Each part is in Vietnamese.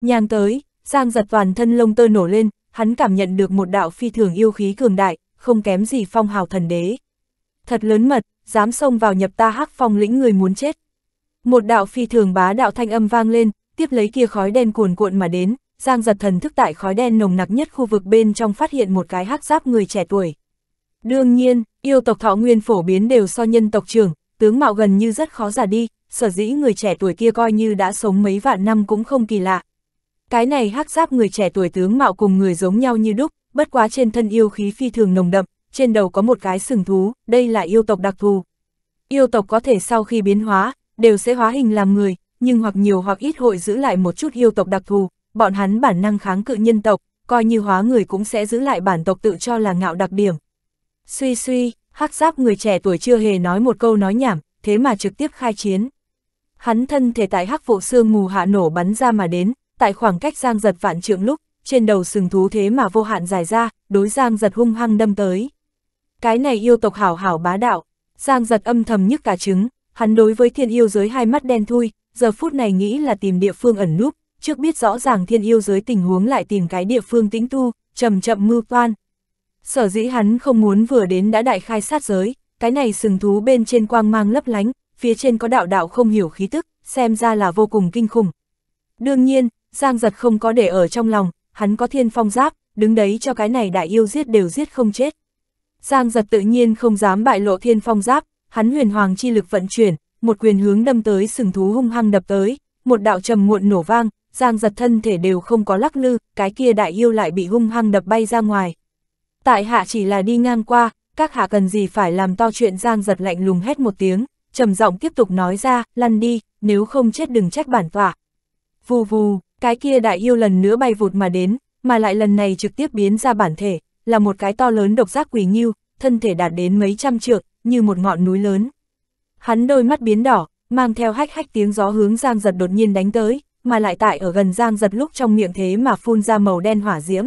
Nhàn tới, Giang giật toàn thân lông tơ nổ lên, hắn cảm nhận được một đạo phi thường yêu khí cường đại, không kém gì phong hào thần đế. Thật lớn mật, dám xông vào nhập ta hắc phong lĩnh người muốn chết. Một đạo phi thường bá đạo thanh âm vang lên, tiếp lấy kia khói đen cuồn cuộn mà đến, Giang giật thần thức tại khói đen nồng nặc nhất khu vực bên trong phát hiện một cái hắc giáp người trẻ tuổi. Đương nhiên, yêu tộc thọ nguyên phổ biến đều so nhân tộc trưởng, tướng mạo gần như rất khó giả đi, sở dĩ người trẻ tuổi kia coi như đã sống mấy vạn năm cũng không kỳ lạ, cái này hắc giáp người trẻ tuổi tướng mạo cùng người giống nhau như đúc, bất quá trên thân yêu khí phi thường nồng đậm, trên đầu có một cái sừng thú, đây là yêu tộc đặc thù. Yêu tộc có thể sau khi biến hóa, đều sẽ hóa hình làm người, nhưng hoặc nhiều hoặc ít hội giữ lại một chút yêu tộc đặc thù, bọn hắn bản năng kháng cự nhân tộc, coi như hóa người cũng sẽ giữ lại bản tộc tự cho là ngạo đặc điểm. Suy suy, hắc giáp người trẻ tuổi chưa hề nói một câu nói nhảm, thế mà trực tiếp khai chiến. Hắn thân thể tại hắc vụ xương mù hạ nổ bắn ra mà đến, tại khoảng cách Giang Giật vạn trượng lúc, trên đầu sừng thú thế mà vô hạn dài ra, đối Giang Giật hung hăng đâm tới. Cái này yêu tộc hảo hảo bá đạo, Giang Giật âm thầm nhức cả trứng, hắn đối với thiên yêu giới hai mắt đen thui, giờ phút này nghĩ là tìm địa phương ẩn núp, trước biết rõ ràng thiên yêu giới tình huống lại tìm cái địa phương tĩnh tu, chậm chậm mưu toan. Sở dĩ hắn không muốn vừa đến đã đại khai sát giới, cái này sừng thú bên trên quang mang lấp lánh, phía trên có đạo đạo không hiểu khí tức, xem ra là vô cùng kinh khủng. Đương nhiên, Giang giật không có để ở trong lòng, hắn có thiên phong giáp, đứng đấy cho cái này đại yêu giết đều giết không chết. Giang giật tự nhiên không dám bại lộ thiên phong giáp, hắn huyền hoàng chi lực vận chuyển, một quyền hướng đâm tới sừng thú hung hăng đập tới, một đạo trầm muộn nổ vang, giang giật thân thể đều không có lắc lư, cái kia đại yêu lại bị hung hăng đập bay ra ngoài. Tại hạ chỉ là đi ngang qua, các hạ cần gì phải làm to chuyện giang giật lạnh lùng hét một tiếng, trầm giọng tiếp tục nói ra, lăn đi, nếu không chết đừng trách bản tỏa. Vù vù. Cái kia đại yêu lần nữa bay vụt mà đến, mà lại lần này trực tiếp biến ra bản thể, là một cái to lớn độc giác quỷ nghiêu, thân thể đạt đến mấy trăm trượng, như một ngọn núi lớn. Hắn đôi mắt biến đỏ, mang theo hách hách tiếng gió hướng Giang Giật đột nhiên đánh tới, mà lại tại ở gần Giang Giật lúc trong miệng thế mà phun ra màu đen hỏa diễm.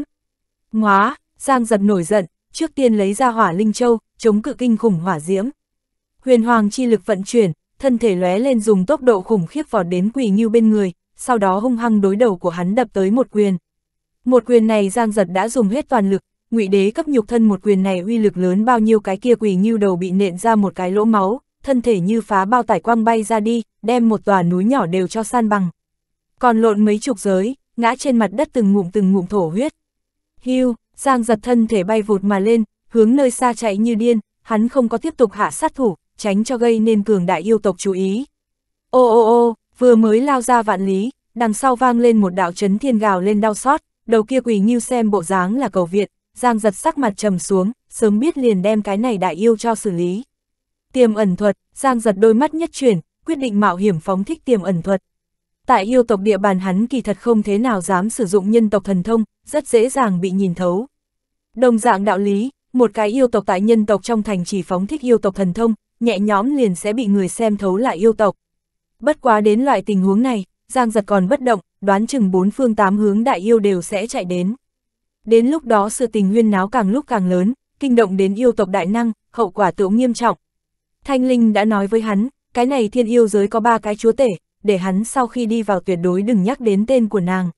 Ngóa, Giang Giật nổi giận, trước tiên lấy ra hỏa linh châu, chống cự kinh khủng hỏa diễm. Huyền Hoàng chi lực vận chuyển, thân thể lóe lên dùng tốc độ khủng khiếp vọt đến quỷ nghiêu bên người, sau đó hung hăng đối đầu của hắn đập tới một quyền. Một quyền này Giang Giật đã dùng hết toàn lực, ngụy đế cấp nhục thân một quyền này uy lực lớn bao nhiêu cái kia quỷ như đầu bị nện ra một cái lỗ máu, thân thể như phá bao tải quang bay ra đi, đem một tòa núi nhỏ đều cho san bằng. Còn lộn mấy chục giới, ngã trên mặt đất từng ngụm từng ngụm thổ huyết. Hưu, Giang Giật thân thể bay vụt mà lên, hướng nơi xa chạy như điên, hắn không có tiếp tục hạ sát thủ, tránh cho gây nên cường đại yêu tộc chú ý. Ô ô ô, vừa mới lao ra vạn lý, đằng sau vang lên một đạo chấn thiên gào lên đau xót, đầu kia quỳ nghiêu xem bộ dáng là cầu viện, giang giật sắc mặt trầm xuống, sớm biết liền đem cái này đại yêu cho xử lý. Tiềm ẩn thuật, giang giật đôi mắt nhất chuyển, quyết định mạo hiểm phóng thích tiềm ẩn thuật. Tại yêu tộc địa bàn hắn kỳ thật không thế nào dám sử dụng nhân tộc thần thông, rất dễ dàng bị nhìn thấu. Đồng dạng đạo lý, một cái yêu tộc tại nhân tộc trong thành chỉ phóng thích yêu tộc thần thông, nhẹ nhõm liền sẽ bị người xem thấu lại yêu tộc, Bất quá đến loại tình huống này, Giang giật còn bất động, đoán chừng bốn phương tám hướng đại yêu đều sẽ chạy đến. Đến lúc đó sự tình huyên náo càng lúc càng lớn, kinh động đến yêu tộc đại năng, hậu quả tựu nghiêm trọng. Thanh Linh đã nói với hắn, cái này thiên yêu giới có ba cái chúa tể, để hắn sau khi đi vào tuyệt đối đừng nhắc đến tên của nàng.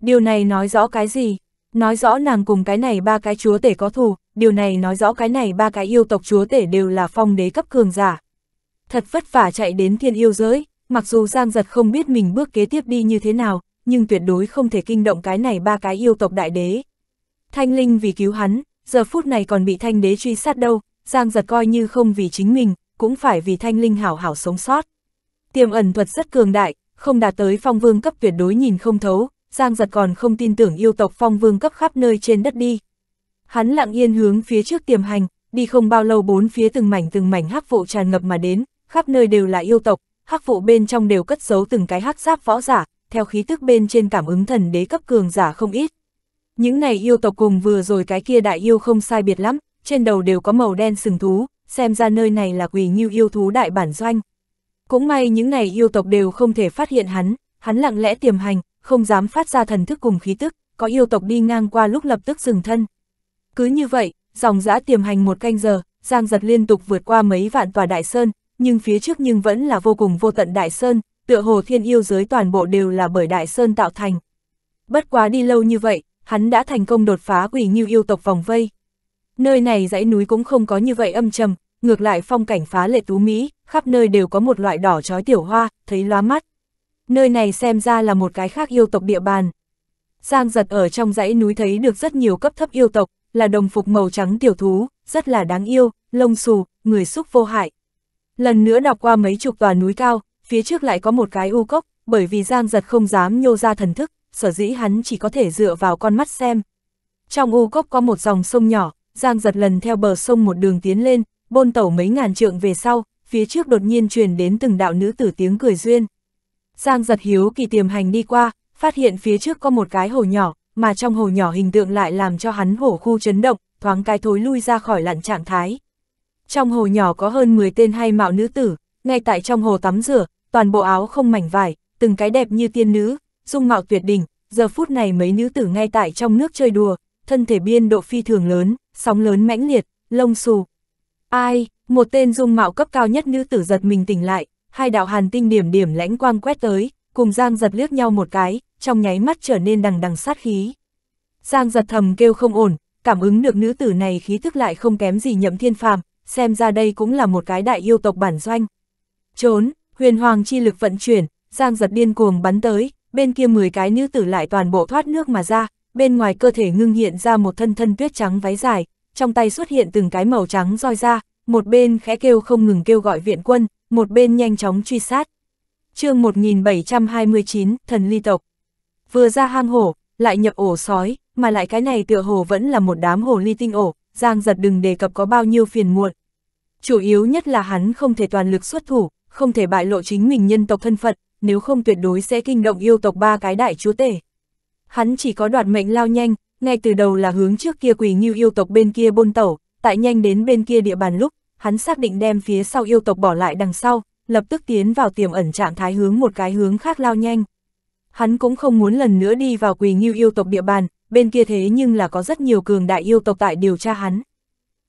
Điều này nói rõ cái gì? Nói rõ nàng cùng cái này ba cái chúa tể có thù, điều này nói rõ cái này ba cái yêu tộc chúa tể đều là phong đế cấp cường giả. Thật vất vả chạy đến thiên yêu giới, Mặc dù Giang Giật không biết mình bước kế tiếp đi như thế nào, nhưng tuyệt đối không thể kinh động cái này ba cái yêu tộc đại đế. Thanh Linh vì cứu hắn, giờ phút này còn bị Thanh Đế truy sát đâu, Giang Giật coi như không vì chính mình, cũng phải vì Thanh Linh hảo hảo sống sót. Tiềm ẩn thuật rất cường đại, không đạt tới phong vương cấp tuyệt đối nhìn không thấu, Giang Giật còn không tin tưởng yêu tộc phong vương cấp khắp nơi trên đất đi. Hắn lặng yên hướng phía trước tiềm hành, đi không bao lâu bốn phía từng mảnh từng mảnh hắc vụ tràn ngập mà đến, khắp nơi đều là yêu tộc, hắc vụ bên trong đều cất giấu từng cái hắc giáp võ giả, theo khí tức bên trên cảm ứng thần đế cấp cường giả không ít. Những này yêu tộc cùng vừa rồi cái kia đại yêu không sai biệt lắm, trên đầu đều có màu đen sừng thú, xem ra nơi này là quỷ như yêu thú đại bản doanh. Cũng may những này yêu tộc đều không thể phát hiện hắn, hắn lặng lẽ tiềm hành, không dám phát ra thần thức cùng khí tức, có yêu tộc đi ngang qua lúc lập tức dừng thân. Cứ như vậy, dòng dã tiềm hành một canh giờ, Giang giật liên tục vượt qua mấy vạn tòa đại sơn, nhưng phía trước nhưng vẫn là vô cùng vô tận Đại Sơn, tựa hồ thiên yêu giới toàn bộ đều là bởi Đại Sơn tạo thành. Bất quá đi lâu như vậy, hắn đã thành công đột phá quỷ như yêu tộc vòng vây. Nơi này dãy núi cũng không có như vậy âm trầm, ngược lại phong cảnh phá lệ tú Mỹ, khắp nơi đều có một loại đỏ chói tiểu hoa, thấy lóa mắt. Nơi này xem ra là một cái khác yêu tộc địa bàn. Giang giật ở trong dãy núi thấy được rất nhiều cấp thấp yêu tộc, là đồng phục màu trắng tiểu thú, rất là đáng yêu, lông xù, người xúc vô hại. Lần nữa đọc qua mấy chục tòa núi cao, phía trước lại có một cái u cốc, bởi vì Giang giật không dám nhô ra thần thức, sở dĩ hắn chỉ có thể dựa vào con mắt xem. Trong u cốc có một dòng sông nhỏ, Giang giật lần theo bờ sông một đường tiến lên, bôn tẩu mấy ngàn trượng về sau, phía trước đột nhiên truyền đến từng đạo nữ tử tiếng cười duyên. Giang giật hiếu kỳ tiềm hành đi qua, phát hiện phía trước có một cái hồ nhỏ, mà trong hồ nhỏ hình tượng lại làm cho hắn hổ khu chấn động, thoáng cái thối lui ra khỏi lặn trạng thái. Trong hồ nhỏ có hơn 10 tên hay mạo nữ tử, ngay tại trong hồ tắm rửa, toàn bộ áo không mảnh vải, từng cái đẹp như tiên nữ, dung mạo tuyệt đỉnh, giờ phút này mấy nữ tử ngay tại trong nước chơi đùa, thân thể biên độ phi thường lớn, sóng lớn mãnh liệt, lông xù. Ai, một tên dung mạo cấp cao nhất nữ tử giật mình tỉnh lại, hai đạo hàn tinh điểm điểm lãnh quang quét tới, cùng Giang giật liếc nhau một cái, trong nháy mắt trở nên đằng đằng sát khí. Giang giật thầm kêu không ổn, cảm ứng được nữ tử này khí thức lại không kém gì nhậm thiên phàm, xem ra đây cũng là một cái đại yêu tộc bản doanh. Trốn, huyền hoàng chi lực vận chuyển, giang giật điên cuồng bắn tới, bên kia 10 cái nữ tử lại toàn bộ thoát nước mà ra, bên ngoài cơ thể ngưng hiện ra một thân thân tuyết trắng váy dài, trong tay xuất hiện từng cái màu trắng roi ra, một bên khẽ kêu không ngừng kêu gọi viện quân, một bên nhanh chóng truy sát. chương 1729, thần ly tộc. Vừa ra hang hổ, lại nhập ổ sói, mà lại cái này tựa hồ vẫn là một đám hồ ly tinh ổ, Giang giật đừng đề cập có bao nhiêu phiền muộn, chủ yếu nhất là hắn không thể toàn lực xuất thủ, không thể bại lộ chính mình nhân tộc thân phận, nếu không tuyệt đối sẽ kinh động yêu tộc ba cái đại chúa tể. Hắn chỉ có đoạt mệnh lao nhanh, ngay từ đầu là hướng trước kia quỳ như yêu tộc bên kia bôn tẩu, tại nhanh đến bên kia địa bàn lúc, hắn xác định đem phía sau yêu tộc bỏ lại đằng sau, lập tức tiến vào tiềm ẩn trạng thái hướng một cái hướng khác lao nhanh. Hắn cũng không muốn lần nữa đi vào quỳ như yêu tộc địa bàn, bên kia thế nhưng là có rất nhiều cường đại yêu tộc tại điều tra hắn.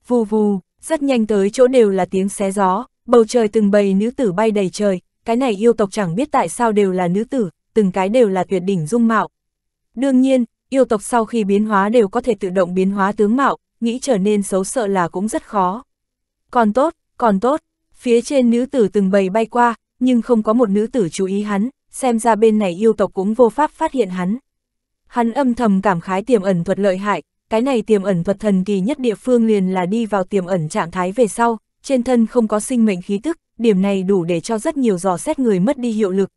Vù vù, rất nhanh tới chỗ đều là tiếng xé gió, bầu trời từng bầy nữ tử bay đầy trời, cái này yêu tộc chẳng biết tại sao đều là nữ tử, từng cái đều là tuyệt đỉnh dung mạo. Đương nhiên, yêu tộc sau khi biến hóa đều có thể tự động biến hóa tướng mạo, nghĩ trở nên xấu sợ là cũng rất khó. Còn tốt, còn tốt, phía trên nữ tử từng bầy bay qua, nhưng không có một nữ tử chú ý hắn, xem ra bên này yêu tộc cũng vô pháp phát hiện hắn. Hắn âm thầm cảm khái tiềm ẩn thuật lợi hại, cái này tiềm ẩn vật thần kỳ nhất địa phương liền là đi vào tiềm ẩn trạng thái về sau, trên thân không có sinh mệnh khí tức, điểm này đủ để cho rất nhiều dò xét người mất đi hiệu lực.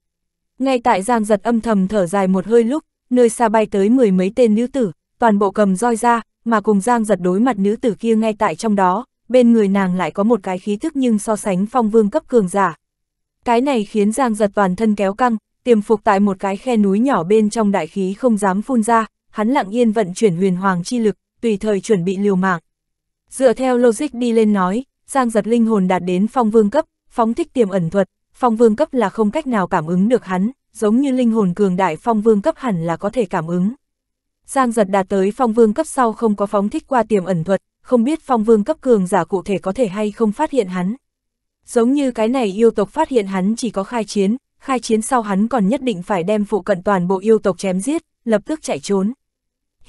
Ngay tại Giang giật âm thầm thở dài một hơi lúc, nơi xa bay tới mười mấy tên nữ tử, toàn bộ cầm roi ra, mà cùng Giang giật đối mặt nữ tử kia ngay tại trong đó, bên người nàng lại có một cái khí thức nhưng so sánh phong vương cấp cường giả. Cái này khiến Giang giật toàn thân kéo căng, tiềm phục tại một cái khe núi nhỏ bên trong đại khí không dám phun ra, hắn lặng yên vận chuyển huyền hoàng chi lực, tùy thời chuẩn bị liều mạng. Dựa theo logic đi lên nói, Giang giật linh hồn đạt đến phong vương cấp, phóng thích tiềm ẩn thuật, phong vương cấp là không cách nào cảm ứng được hắn, giống như linh hồn cường đại phong vương cấp hẳn là có thể cảm ứng. Giang giật đạt tới phong vương cấp sau không có phóng thích qua tiềm ẩn thuật, không biết phong vương cấp cường giả cụ thể có thể hay không phát hiện hắn. Giống như cái này yêu tộc phát hiện hắn chỉ có khai chiến, khai chiến sau hắn còn nhất định phải đem phụ cận toàn bộ yêu tộc chém giết, lập tức chạy trốn.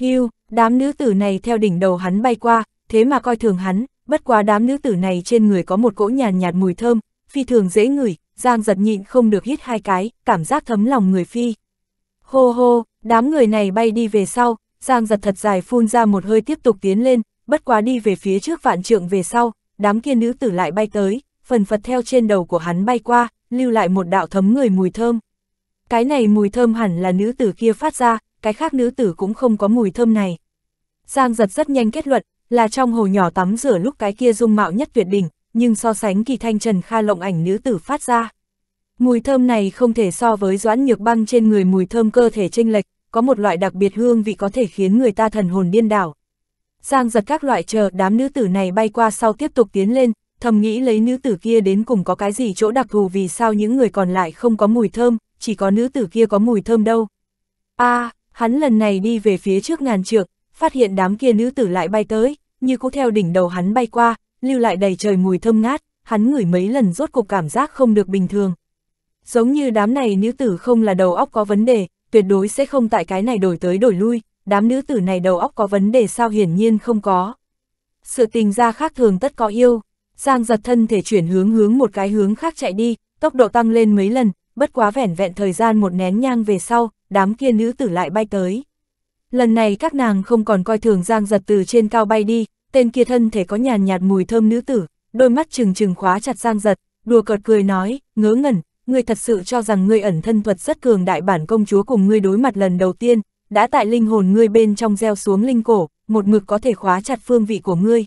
Hưu, đám nữ tử này theo đỉnh đầu hắn bay qua, thế mà coi thường hắn, bất quá đám nữ tử này trên người có một cỗ nhàn nhạt, nhạt mùi thơm, phi thường dễ ngửi, Giang giật nhịn không được hít hai cái, cảm giác thấm lòng người phi. Hô hô, đám người này bay đi về sau, Giang giật thật dài phun ra một hơi tiếp tục tiến lên, bất quá đi về phía trước vạn trượng về sau, đám kia nữ tử lại bay tới, phần phật theo trên đầu của hắn bay qua, lưu lại một đạo thấm người mùi thơm. Cái này mùi thơm hẳn là nữ tử kia phát ra, cái khác nữ tử cũng không có mùi thơm này. Giang giật rất nhanh kết luận, là trong hồ nhỏ tắm rửa lúc cái kia dung mạo nhất tuyệt đỉnh, nhưng so sánh kỳ thanh trần kha lộng ảnh nữ tử phát ra. Mùi thơm này không thể so với doãn nhược băng trên người mùi thơm cơ thể chênh lệch, có một loại đặc biệt hương vị có thể khiến người ta thần hồn điên đảo. Giang giật các loại chờ đám nữ tử này bay qua sau tiếp tục tiến lên, thầm nghĩ lấy nữ tử kia đến cùng có cái gì chỗ đặc thù vì sao những người còn lại không có mùi thơm, chỉ có nữ tử kia có mùi thơm đâu. a à, Hắn lần này đi về phía trước ngàn trượng, phát hiện đám kia nữ tử lại bay tới, như cũ theo đỉnh đầu hắn bay qua, lưu lại đầy trời mùi thơm ngát, hắn ngửi mấy lần rốt cuộc cảm giác không được bình thường. Giống như đám này nữ tử không là đầu óc có vấn đề, tuyệt đối sẽ không tại cái này đổi tới đổi lui, đám nữ tử này đầu óc có vấn đề sao hiển nhiên không có. Sự tình ra khác thường tất có yêu, Giang giật thân thể chuyển hướng hướng một cái hướng khác chạy đi, tốc độ tăng lên mấy lần, bất quá vẻn vẹn thời gian một nén nhang về sau, đám kia nữ tử lại bay tới. Lần này các nàng không còn coi thường Giang Giật từ trên cao bay đi, tên kia thân thể có nhàn nhạt mùi thơm nữ tử, đôi mắt trừng trừng khóa chặt Giang Giật, đùa cợt cười nói, ngớ ngẩn, ngươi thật sự cho rằng ngươi ẩn thân thuật rất cường đại bản công chúa cùng ngươi đối mặt lần đầu tiên, đã tại linh hồn ngươi bên trong gieo xuống linh cổ, một mực có thể khóa chặt phương vị của ngươi.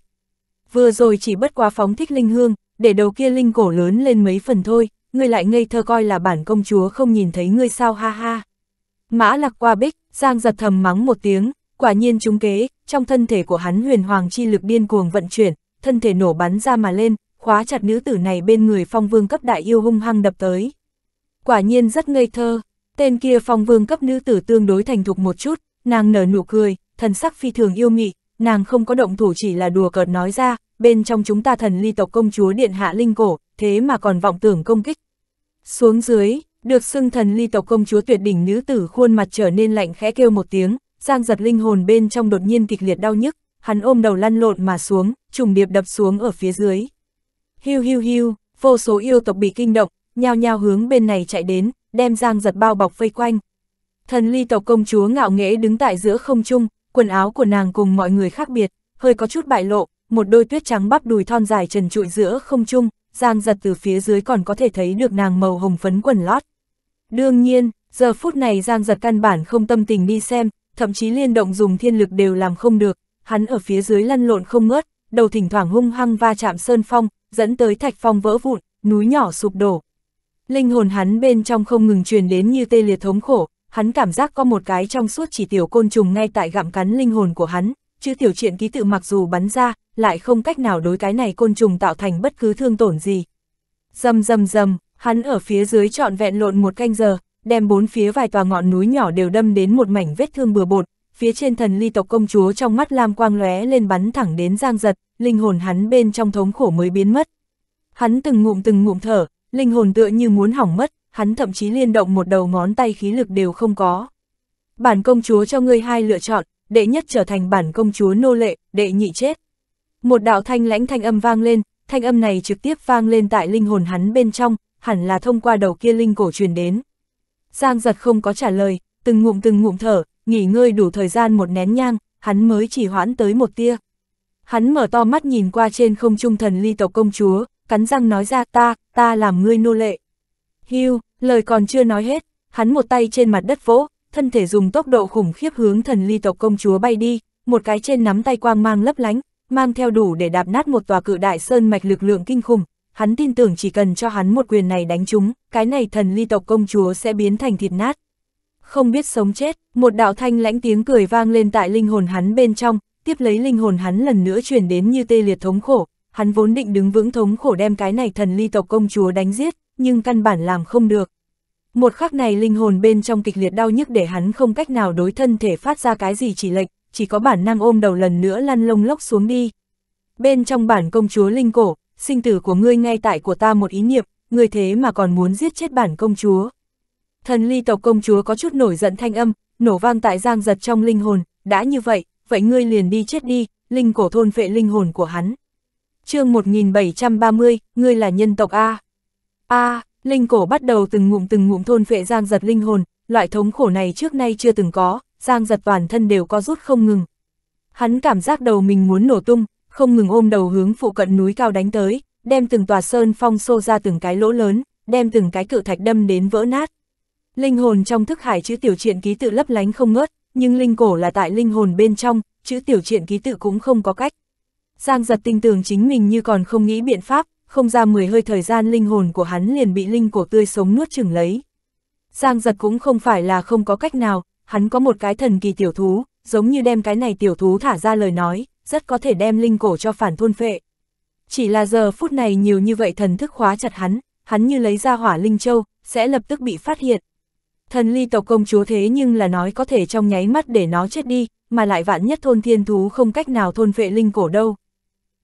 Vừa rồi chỉ bất quá phóng thích linh hương, để đầu kia linh cổ lớn lên mấy phần thôi, ngươi lại ngây thơ coi là bản công chúa không nhìn thấy ngươi sao ha ha. Mã lạc qua bích, Giang giật thầm mắng một tiếng, quả nhiên trúng kế, trong thân thể của hắn huyền hoàng chi lực điên cuồng vận chuyển, thân thể nổ bắn ra mà lên, khóa chặt nữ tử này bên người phong vương cấp đại yêu hung hăng đập tới. Quả nhiên rất ngây thơ, tên kia phong vương cấp nữ tử tương đối thành thục một chút, nàng nở nụ cười, thần sắc phi thường yêu mị, nàng không có động thủ chỉ là đùa cợt nói ra, bên trong chúng ta thần ly tộc công chúa điện hạ linh cổ, thế mà còn vọng tưởng công kích. Xuống dưới, được xưng thần ly tộc công chúa tuyệt đỉnh nữ tử khuôn mặt trở nên lạnh khẽ kêu một tiếng, giang giật linh hồn bên trong đột nhiên kịch liệt đau nhức, hắn ôm đầu lăn lộn mà xuống, trùng điệp đập xuống ở phía dưới. Hiu hiu hiu, vô số yêu tộc bị kinh động, nhao nhao hướng bên này chạy đến, đem giang giật bao bọc vây quanh. Thần ly tộc công chúa ngạo nghễ đứng tại giữa không trung, quần áo của nàng cùng mọi người khác biệt, hơi có chút bại lộ, một đôi tuyết trắng bắp đùi thon dài trần trụi giữa không trung, Giang giật từ phía dưới còn có thể thấy được nàng màu hồng phấn quần lót. Đương nhiên, giờ phút này Giang giật căn bản không tâm tình đi xem, thậm chí liên động dùng thiên lực đều làm không được, hắn ở phía dưới lăn lộn không ngớt, đầu thỉnh thoảng hung hăng va chạm sơn phong, dẫn tới thạch phong vỡ vụn, núi nhỏ sụp đổ. Linh hồn hắn bên trong không ngừng truyền đến như tê liệt thống khổ, hắn cảm giác có một cái trong suốt chỉ tiểu côn trùng ngay tại gặm cắn linh hồn của hắn, chứ tiểu chuyện ký tự mặc dù bắn ra, lại không cách nào đối cái này côn trùng tạo thành bất cứ thương tổn gì. Dầm dầm dầm, hắn ở phía dưới trọn vẹn lộn một canh giờ, đem bốn phía vài tòa ngọn núi nhỏ đều đâm đến một mảnh vết thương bừa bột, phía trên thần ly tộc công chúa trong mắt lam quang lóe lên bắn thẳng đến giang giật, linh hồn hắn bên trong thống khổ mới biến mất. Hắn từng ngụm từng ngụm thở, linh hồn tựa như muốn hỏng mất, hắn thậm chí liên động một đầu ngón tay khí lực đều không có. Bản công chúa cho ngươi hai lựa chọn, đệ nhất trở thành bản công chúa nô lệ, đệ nhị chết. Một đạo thanh lãnh thanh âm vang lên, thanh âm này trực tiếp vang lên tại linh hồn hắn bên trong, hẳn là thông qua đầu kia linh cổ truyền đến. Giang giật không có trả lời, từng ngụm từng ngụm thở, nghỉ ngơi đủ thời gian một nén nhang, hắn mới chỉ hoãn tới một tia. Hắn mở to mắt nhìn qua trên không trung thần ly tộc công chúa, cắn răng nói ra ta, ta làm ngươi nô lệ. Hiu, lời còn chưa nói hết, hắn một tay trên mặt đất vỗ, thân thể dùng tốc độ khủng khiếp hướng thần ly tộc công chúa bay đi, một cái trên nắm tay quang mang lấp lánh, mang theo đủ để đạp nát một tòa cự đại sơn mạch lực lượng kinh khủng, hắn tin tưởng chỉ cần cho hắn một quyền này đánh chúng, cái này thần ly tộc công chúa sẽ biến thành thịt nát. Không biết sống chết, một đạo thanh lãnh tiếng cười vang lên tại linh hồn hắn bên trong, tiếp lấy linh hồn hắn lần nữa chuyển đến như tê liệt thống khổ, hắn vốn định đứng vững thống khổ đem cái này thần ly tộc công chúa đánh giết, nhưng căn bản làm không được. Một khắc này linh hồn bên trong kịch liệt đau nhức để hắn không cách nào đối thân thể phát ra cái gì chỉ lệnh chỉ có bản năng ôm đầu lần nữa lăn lông lốc xuống đi. Bên trong bản công chúa Linh Cổ, sinh tử của ngươi ngay tại của ta một ý niệm, ngươi thế mà còn muốn giết chết bản công chúa. Thần ly tộc công chúa có chút nổi giận thanh âm, nổ vang tại giang giật trong linh hồn, đã như vậy, vậy ngươi liền đi chết đi, linh cổ thôn vệ linh hồn của hắn. chương 1730, ngươi là nhân tộc A. A, linh cổ bắt đầu từng ngụm từng ngụm thôn vệ giang giật linh hồn, loại thống khổ này trước nay chưa từng có, Giang giật toàn thân đều có rút không ngừng. Hắn cảm giác đầu mình muốn nổ tung, không ngừng ôm đầu hướng phụ cận núi cao đánh tới, đem từng tòa sơn phong xô ra từng cái lỗ lớn, đem từng cái cự thạch đâm đến vỡ nát. Linh hồn trong thức hải chữ tiểu truyện ký tự lấp lánh không ngớt, nhưng linh cổ là tại linh hồn bên trong, chữ tiểu truyện ký tự cũng không có cách. Giang giật tinh tường chính mình như còn không nghĩ biện pháp, không ra 10 hơi thời gian linh hồn của hắn liền bị linh cổ tươi sống nuốt chừng lấy. Giang giật cũng không phải là không có cách nào, hắn có một cái thần kỳ tiểu thú, giống như đem cái này tiểu thú thả ra lời nói, rất có thể đem linh cổ cho phản thôn phệ. Chỉ là giờ phút này nhiều như vậy thần thức khóa chặt hắn, hắn như lấy ra hỏa linh châu, sẽ lập tức bị phát hiện. Thần ly tộc công chúa thế nhưng là nói có thể trong nháy mắt để nó chết đi, mà lại vạn nhất thôn thiên thú không cách nào thôn phệ linh cổ đâu.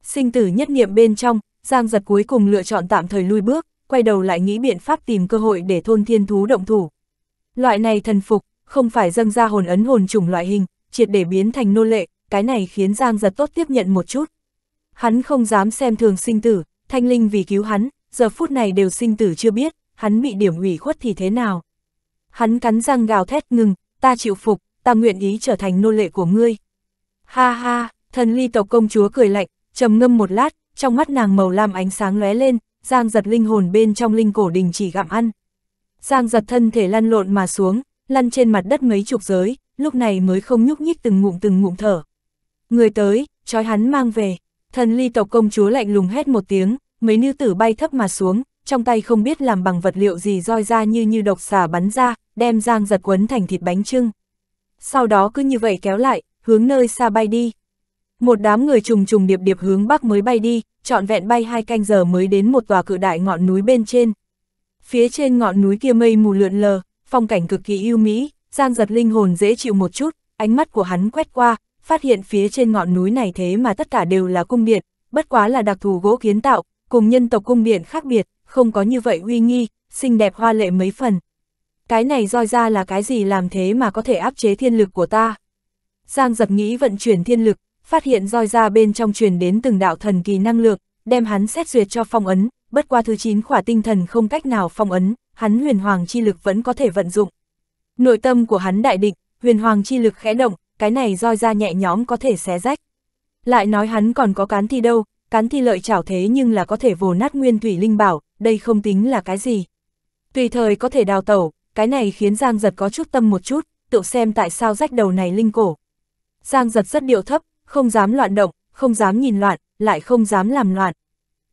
Sinh tử nhất niệm bên trong, Giang giật cuối cùng lựa chọn tạm thời lui bước, quay đầu lại nghĩ biện pháp tìm cơ hội để thôn thiên thú động thủ. Loại này thần phục, không phải dâng ra hồn ấn hồn trùng loại hình, triệt để biến thành nô lệ, cái này khiến Giang giật tốt tiếp nhận một chút. Hắn không dám xem thường sinh tử, thanh linh vì cứu hắn, giờ phút này đều sinh tử chưa biết, hắn bị điểm ủy khuất thì thế nào. Hắn cắn răng gào thét ngừng, ta chịu phục, ta nguyện ý trở thành nô lệ của ngươi. Ha ha, thần ly tộc công chúa cười lạnh, trầm ngâm một lát, trong mắt nàng màu lam ánh sáng lóe lên, giang giật linh hồn bên trong linh cổ đình chỉ gặm ăn. Giang giật thân thể lăn lộn mà xuống, lăn trên mặt đất mấy chục giới, lúc này mới không nhúc nhích từng ngụm từng ngụm thở. Người tới, trói hắn mang về, thần ly tộc công chúa lạnh lùng hét một tiếng, mấy nữ tử bay thấp mà xuống, trong tay không biết làm bằng vật liệu gì roi ra như như độc xả bắn ra, đem giang giật quấn thành thịt bánh trưng. Sau đó cứ như vậy kéo lại, hướng nơi xa bay đi. Một đám người trùng trùng điệp điệp hướng bắc mới bay đi, trọn vẹn bay hai canh giờ mới đến một tòa cự đại ngọn núi bên trên. Phía trên ngọn núi kia mây mù lượn lờ, phong cảnh cực kỳ yêu mỹ, Giang giật linh hồn dễ chịu một chút, ánh mắt của hắn quét qua, phát hiện phía trên ngọn núi này thế mà tất cả đều là cung điện, bất quá là đặc thù gỗ kiến tạo, cùng nhân tộc cung điện khác biệt, không có như vậy uy nghi, xinh đẹp hoa lệ mấy phần. Cái này roi ra là cái gì làm thế mà có thể áp chế thiên lực của ta? Giang giật nghĩ vận chuyển thiên lực, phát hiện roi ra bên trong truyền đến từng đạo thần kỳ năng lượng, đem hắn xét duyệt cho phong ấn, bất qua thứ 9 khỏa tinh thần không cách nào phong ấn, hắn huyền hoàng chi lực vẫn có thể vận dụng. Nội tâm của hắn đại địch huyền hoàng chi lực khẽ động, cái này roi ra nhẹ nhóm có thể xé rách. Lại nói hắn còn có cán thi đâu, cán thi lợi chảo thế nhưng là có thể vồ nát nguyên thủy linh bảo, đây không tính là cái gì. Tùy thời có thể đào tẩu, cái này khiến Giang Giật có chút tâm một chút, tự xem tại sao rách đầu này linh cổ. Giang Giật rất điệu thấp, không dám loạn động, không dám nhìn loạn, lại không dám làm loạn.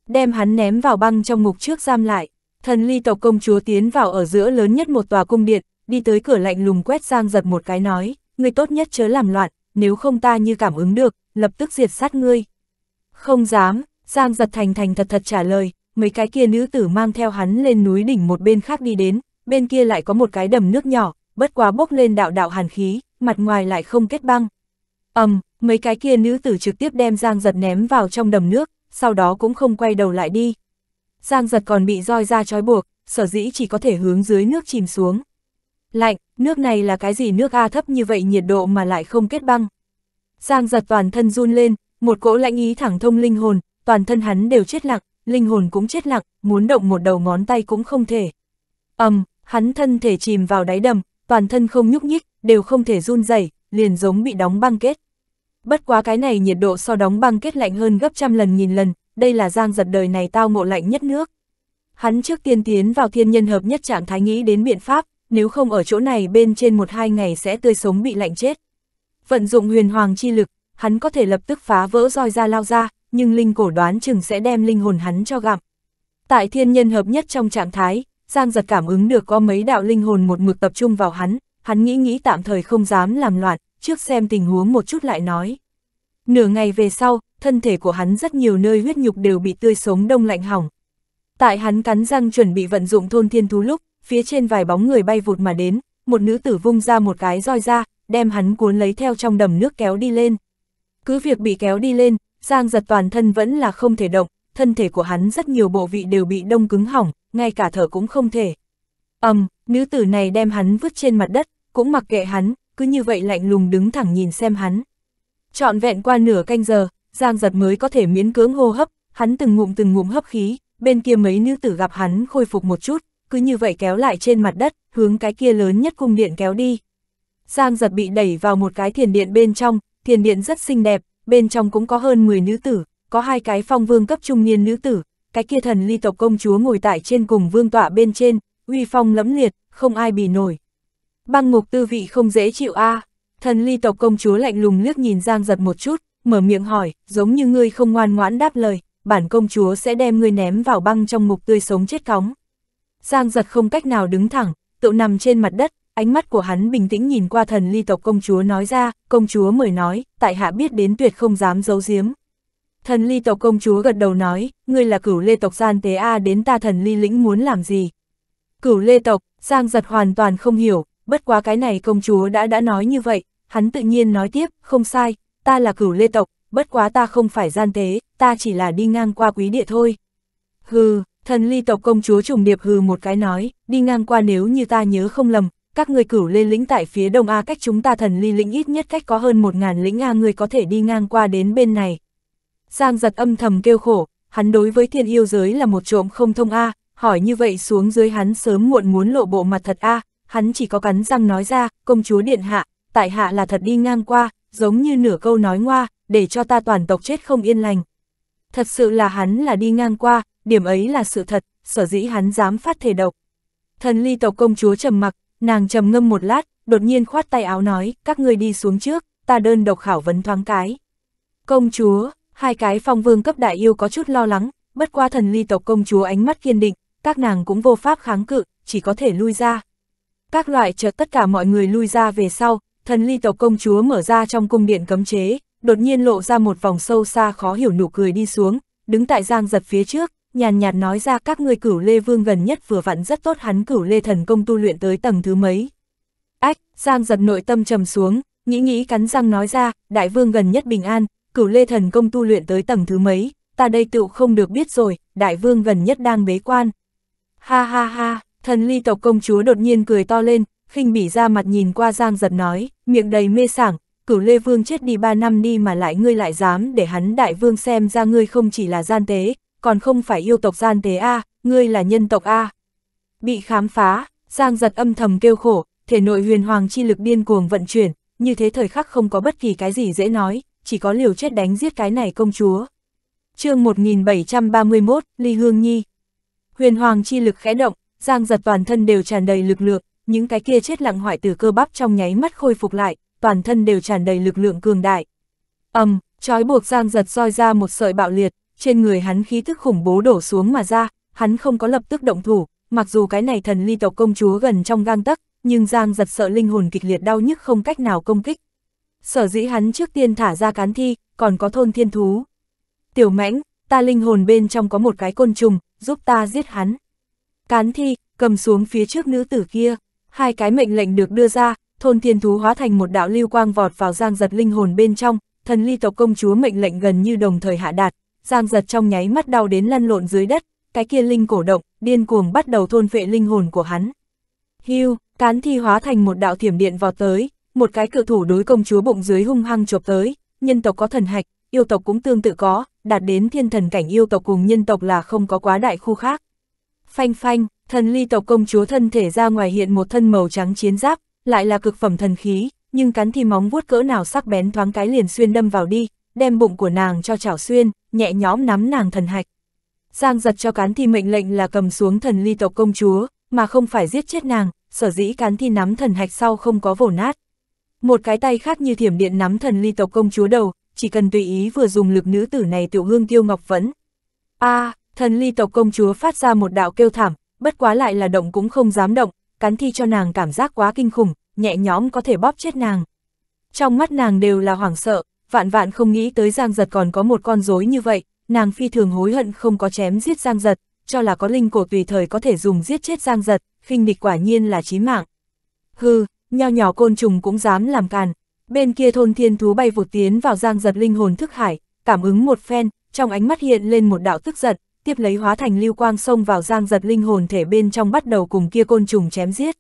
Đem hắn ném vào băng trong ngục trước giam lại. Thần ly tộc công chúa tiến vào ở giữa lớn nhất một tòa cung điện, đi tới cửa lạnh lùng quét sang giật một cái nói, ngươi tốt nhất chớ làm loạn, nếu không ta như cảm ứng được, lập tức diệt sát ngươi. Không dám, Giang giật thành thành thật thật trả lời, mấy cái kia nữ tử mang theo hắn lên núi đỉnh một bên khác đi đến, bên kia lại có một cái đầm nước nhỏ, bất quá bốc lên đạo đạo hàn khí, mặt ngoài lại không kết băng. ầm, um, mấy cái kia nữ tử trực tiếp đem Giang giật ném vào trong đầm nước, sau đó cũng không quay đầu lại đi. Giang giật còn bị roi ra trói buộc, sở dĩ chỉ có thể hướng dưới nước chìm xuống. Lạnh, nước này là cái gì nước A thấp như vậy nhiệt độ mà lại không kết băng. Giang giật toàn thân run lên, một cỗ lạnh ý thẳng thông linh hồn, toàn thân hắn đều chết lặng, linh hồn cũng chết lặng, muốn động một đầu ngón tay cũng không thể. ầm, hắn thân thể chìm vào đáy đầm, toàn thân không nhúc nhích, đều không thể run dày, liền giống bị đóng băng kết. Bất quá cái này nhiệt độ so đóng băng kết lạnh hơn gấp trăm lần nghìn lần, đây là giang giật đời này tao ngộ lạnh nhất nước. Hắn trước tiên tiến vào thiên nhân hợp nhất trạng thái nghĩ đến biện pháp, nếu không ở chỗ này bên trên một hai ngày sẽ tươi sống bị lạnh chết. Vận dụng huyền hoàng chi lực, hắn có thể lập tức phá vỡ roi ra lao ra, nhưng linh cổ đoán chừng sẽ đem linh hồn hắn cho gặm. Tại thiên nhân hợp nhất trong trạng thái, Giang giật cảm ứng được có mấy đạo linh hồn một mực tập trung vào hắn, hắn nghĩ nghĩ tạm thời không dám làm loạn, trước xem tình huống một chút lại nói. Nửa ngày về sau, thân thể của hắn rất nhiều nơi huyết nhục đều bị tươi sống đông lạnh hỏng. Tại hắn cắn răng chuẩn bị vận dụng thôn thiên thú lúc, phía trên vài bóng người bay vụt mà đến, một nữ tử vung ra một cái roi ra, đem hắn cuốn lấy theo trong đầm nước kéo đi lên. Cứ việc bị kéo đi lên, Giang giật toàn thân vẫn là không thể động, thân thể của hắn rất nhiều bộ vị đều bị đông cứng hỏng, ngay cả thở cũng không thể. ầm, um, nữ tử này đem hắn vứt trên mặt đất, cũng mặc kệ hắn, cứ như vậy lạnh lùng đứng thẳng nhìn xem hắn. Trọn vẹn qua nửa canh giờ, Giang giật mới có thể miễn cưỡng hô hấp, hắn từng ngụm từng ngụm hấp khí, bên kia mấy nữ tử gặp hắn khôi phục một chút, cứ như vậy kéo lại trên mặt đất, hướng cái kia lớn nhất cung điện kéo đi. Giang giật bị đẩy vào một cái thiền điện bên trong, thiền điện rất xinh đẹp, bên trong cũng có hơn 10 nữ tử, có hai cái phong vương cấp trung niên nữ tử, cái kia thần ly tộc công chúa ngồi tại trên cùng vương tọa bên trên, uy phong lẫm liệt, không ai bì nổi. Băng ngục tư vị không dễ chịu a à. thần ly tộc công chúa lạnh lùng liếc nhìn Giang giật một chút, mở miệng hỏi, giống như ngươi không ngoan ngoãn đáp lời, bản công chúa sẽ đem ngươi ném vào băng trong mục tươi sống chết cóng. Giang giật không cách nào đứng thẳng, tự nằm trên mặt đất, ánh mắt của hắn bình tĩnh nhìn qua thần ly tộc công chúa nói ra, công chúa mời nói, tại hạ biết đến tuyệt không dám giấu giếm. Thần ly tộc công chúa gật đầu nói, ngươi là cửu lê tộc gian tế A đến ta thần ly lĩnh muốn làm gì. Cửu lê tộc, Giang giật hoàn toàn không hiểu, bất quá cái này công chúa đã đã nói như vậy, hắn tự nhiên nói tiếp, không sai, ta là cửu lê tộc, bất quá ta không phải gian tế, ta chỉ là đi ngang qua quý địa thôi. Hừ, thần ly tộc công chúa trùng điệp hừ một cái nói, đi ngang qua nếu như ta nhớ không lầm, các người cửu lê lĩnh tại phía đông A cách chúng ta thần ly lĩnh ít nhất cách có hơn một ngàn lĩnh A người có thể đi ngang qua đến bên này. Giang giật âm thầm kêu khổ, hắn đối với thiên yêu giới là một trộm không thông A, hỏi như vậy xuống dưới hắn sớm muộn muốn lộ bộ mặt thật A, hắn chỉ có cắn răng nói ra, công chúa điện hạ, tại hạ là thật đi ngang qua, giống như nửa câu nói ngoa, để cho ta toàn tộc chết không yên lành. Thật sự là hắn là đi ngang qua, điểm ấy là sự thật, sở dĩ hắn dám phát thể độc. Thần ly tộc công chúa trầm mặc, nàng trầm ngâm một lát, đột nhiên khoát tay áo nói, các ngươi đi xuống trước, ta đơn độc khảo vấn thoáng cái. Công chúa, hai cái phong vương cấp đại yêu có chút lo lắng, bất qua thần ly tộc công chúa ánh mắt kiên định, các nàng cũng vô pháp kháng cự, chỉ có thể lui ra. Các loại chợt tất cả mọi người lui ra về sau, thần ly tộc công chúa mở ra trong cung điện cấm chế, đột nhiên lộ ra một vòng sâu xa khó hiểu nụ cười đi xuống, đứng tại giang giật phía trước, nhàn nhạt nói ra các ngươi cửu lê vương gần nhất vừa vặn rất tốt hắn cửu lê thần công tu luyện tới tầng thứ mấy. Ách, giang giật nội tâm trầm xuống, nghĩ nghĩ cắn răng nói ra, đại vương gần nhất bình an, cửu lê thần công tu luyện tới tầng thứ mấy, ta đây tựu không được biết rồi, đại vương gần nhất đang bế quan. Ha ha ha, thần ly tộc công chúa đột nhiên cười to lên, khinh bỉ ra mặt nhìn qua Giang Giật nói, miệng đầy mê sảng, cửu Lê Vương chết đi ba năm đi mà lại ngươi lại dám để hắn đại vương xem ra ngươi không chỉ là gian tế, còn không phải yêu tộc gian tế A, ngươi là nhân tộc A. Bị khám phá, Giang Giật âm thầm kêu khổ, thể nội huyền hoàng chi lực điên cuồng vận chuyển, như thế thời khắc không có bất kỳ cái gì dễ nói, chỉ có liều chết đánh giết cái này công chúa. chương 1731, Ly Hương Nhi Huyền hoàng chi lực khẽ động, Giang Giật toàn thân đều tràn đầy lực lượng, những cái kia chết lặng hoại tử cơ bắp trong nháy mắt khôi phục lại, toàn thân đều tràn đầy lực lượng cường đại. Ầm, um, trói buộc Giang giật roi ra một sợi bạo liệt, trên người hắn khí thức khủng bố đổ xuống mà ra, hắn không có lập tức động thủ, mặc dù cái này thần ly tộc công chúa gần trong gang tấc, nhưng Giang giật sợ linh hồn kịch liệt đau nhức không cách nào công kích. Sở dĩ hắn trước tiên thả ra cán thi, còn có thôn thiên thú. Tiểu mãnh, ta linh hồn bên trong có một cái côn trùng, giúp ta giết hắn. Cán thi, cầm xuống phía trước nữ tử kia, hai cái mệnh lệnh được đưa ra, thôn thiên thú hóa thành một đạo lưu quang vọt vào giang giật linh hồn bên trong, thần ly tộc công chúa mệnh lệnh gần như đồng thời hạ đạt, giang giật trong nháy mắt đau đến lăn lộn dưới đất, cái kia linh cổ động, điên cuồng bắt đầu thôn vệ linh hồn của hắn. Hưu, cán thi hóa thành một đạo thiểm điện vọt tới, một cái cự thủ đối công chúa bụng dưới hung hăng chộp tới, nhân tộc có thần hạch, yêu tộc cũng tương tự có, đạt đến thiên thần cảnh yêu tộc cùng nhân tộc là không có quá đại khu khác. Phanh phanh, thần ly tộc công chúa thân thể ra ngoài hiện một thân màu trắng chiến giáp, lại là cực phẩm thần khí, nhưng cắn thì móng vuốt cỡ nào sắc bén thoáng cái liền xuyên đâm vào đi, đem bụng của nàng cho chảo xuyên, nhẹ nhõm nắm nàng thần hạch. Giang giật cho cán thi mệnh lệnh là cầm xuống thần ly tộc công chúa, mà không phải giết chết nàng, sở dĩ cán thi nắm thần hạch sau không có vổ nát. Một cái tay khác như thiểm điện nắm thần ly tộc công chúa đầu, chỉ cần tùy ý vừa dùng lực nữ tử này tiểu hương tiêu ngọc vẫn. a à, thần ly tộc công chúa phát ra một đạo kêu thảm, bất quá lại là động cũng không dám động, cắn thi cho nàng cảm giác quá kinh khủng, nhẹ nhõm có thể bóp chết nàng. Trong mắt nàng đều là hoảng sợ, vạn vạn không nghĩ tới Giang Giật còn có một con rối như vậy, nàng phi thường hối hận không có chém giết Giang Giật, cho là có linh cổ tùy thời có thể dùng giết chết Giang Giật, khinh địch quả nhiên là chí mạng. Hừ, nho nhỏ côn trùng cũng dám làm càn. Bên kia thôn thiên thú bay vụt tiến vào Giang Giật linh hồn thức hải, cảm ứng một phen, trong ánh mắt hiện lên một đạo tức giận, tiếp lấy hóa thành lưu quang xông vào giang giật linh hồn thể bên trong bắt đầu cùng kia côn trùng chém giết.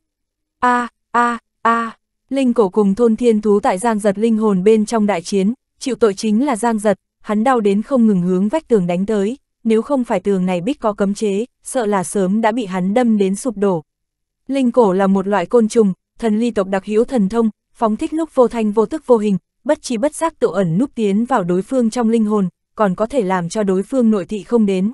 A, a, a, linh cổ cùng thôn thiên thú tại giang giật linh hồn bên trong đại chiến, chịu tội chính là giang giật, hắn đau đến không ngừng hướng vách tường đánh tới, nếu không phải tường này bích có cấm chế, sợ là sớm đã bị hắn đâm đến sụp đổ. Linh cổ là một loại côn trùng, thần ly tộc đặc hữu thần thông, phóng thích lúc vô thanh vô tức vô hình, bất chi bất giác tự ẩn núp tiến vào đối phương trong linh hồn, còn có thể làm cho đối phương nội thị không đến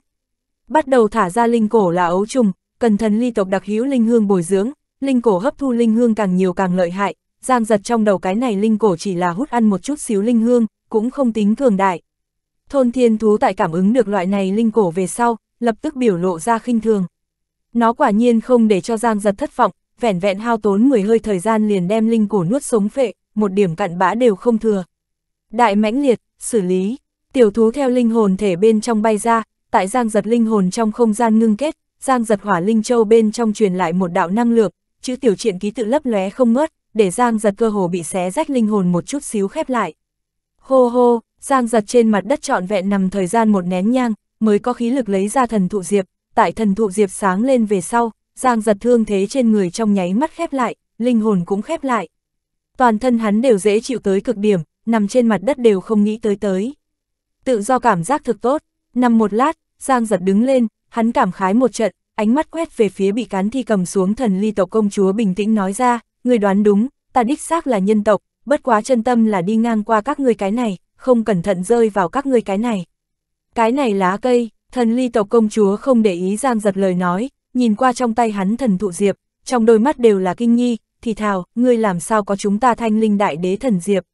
bắt đầu thả ra linh cổ là ấu trùng, cần thần ly tộc đặc hữu linh hương bồi dưỡng, linh cổ hấp thu linh hương càng nhiều càng lợi hại, giang giật trong đầu cái này linh cổ chỉ là hút ăn một chút xíu linh hương, cũng không tính cường đại. Thôn thiên thú tại cảm ứng được loại này linh cổ về sau, lập tức biểu lộ ra khinh thường. Nó quả nhiên không để cho giang giật thất vọng, vẻn vẹn hao tốn 10 hơi thời gian liền đem linh cổ nuốt sống phệ, một điểm cặn bã đều không thừa. Đại mãnh liệt, xử lý, tiểu thú theo linh hồn thể bên trong bay ra, tại Giang Giật linh hồn trong không gian ngưng kết, Giang Giật hỏa linh châu bên trong truyền lại một đạo năng lượng, chữ tiểu triện ký tự lấp lóe không ngớt, để Giang Giật cơ hồ bị xé rách linh hồn một chút xíu khép lại. Hô hô, Giang Giật trên mặt đất trọn vẹn nằm thời gian một nén nhang, mới có khí lực lấy ra thần thụ diệp, tại thần thụ diệp sáng lên về sau, Giang Giật thương thế trên người trong nháy mắt khép lại, linh hồn cũng khép lại. Toàn thân hắn đều dễ chịu tới cực điểm, nằm trên mặt đất đều không nghĩ tới tới. Tự do cảm giác thực tốt, Nằm một lát, Giang giật đứng lên, hắn cảm khái một trận, ánh mắt quét về phía bị cán thi cầm xuống thần ly tộc công chúa bình tĩnh nói ra, người đoán đúng, ta đích xác là nhân tộc, bất quá chân tâm là đi ngang qua các ngươi cái này, không cẩn thận rơi vào các ngươi cái này. Cái này lá cây, thần ly tộc công chúa không để ý Giang giật lời nói, nhìn qua trong tay hắn thần thụ diệp, trong đôi mắt đều là kinh nghi, thì thào, ngươi làm sao có chúng ta thanh linh đại đế thần diệp.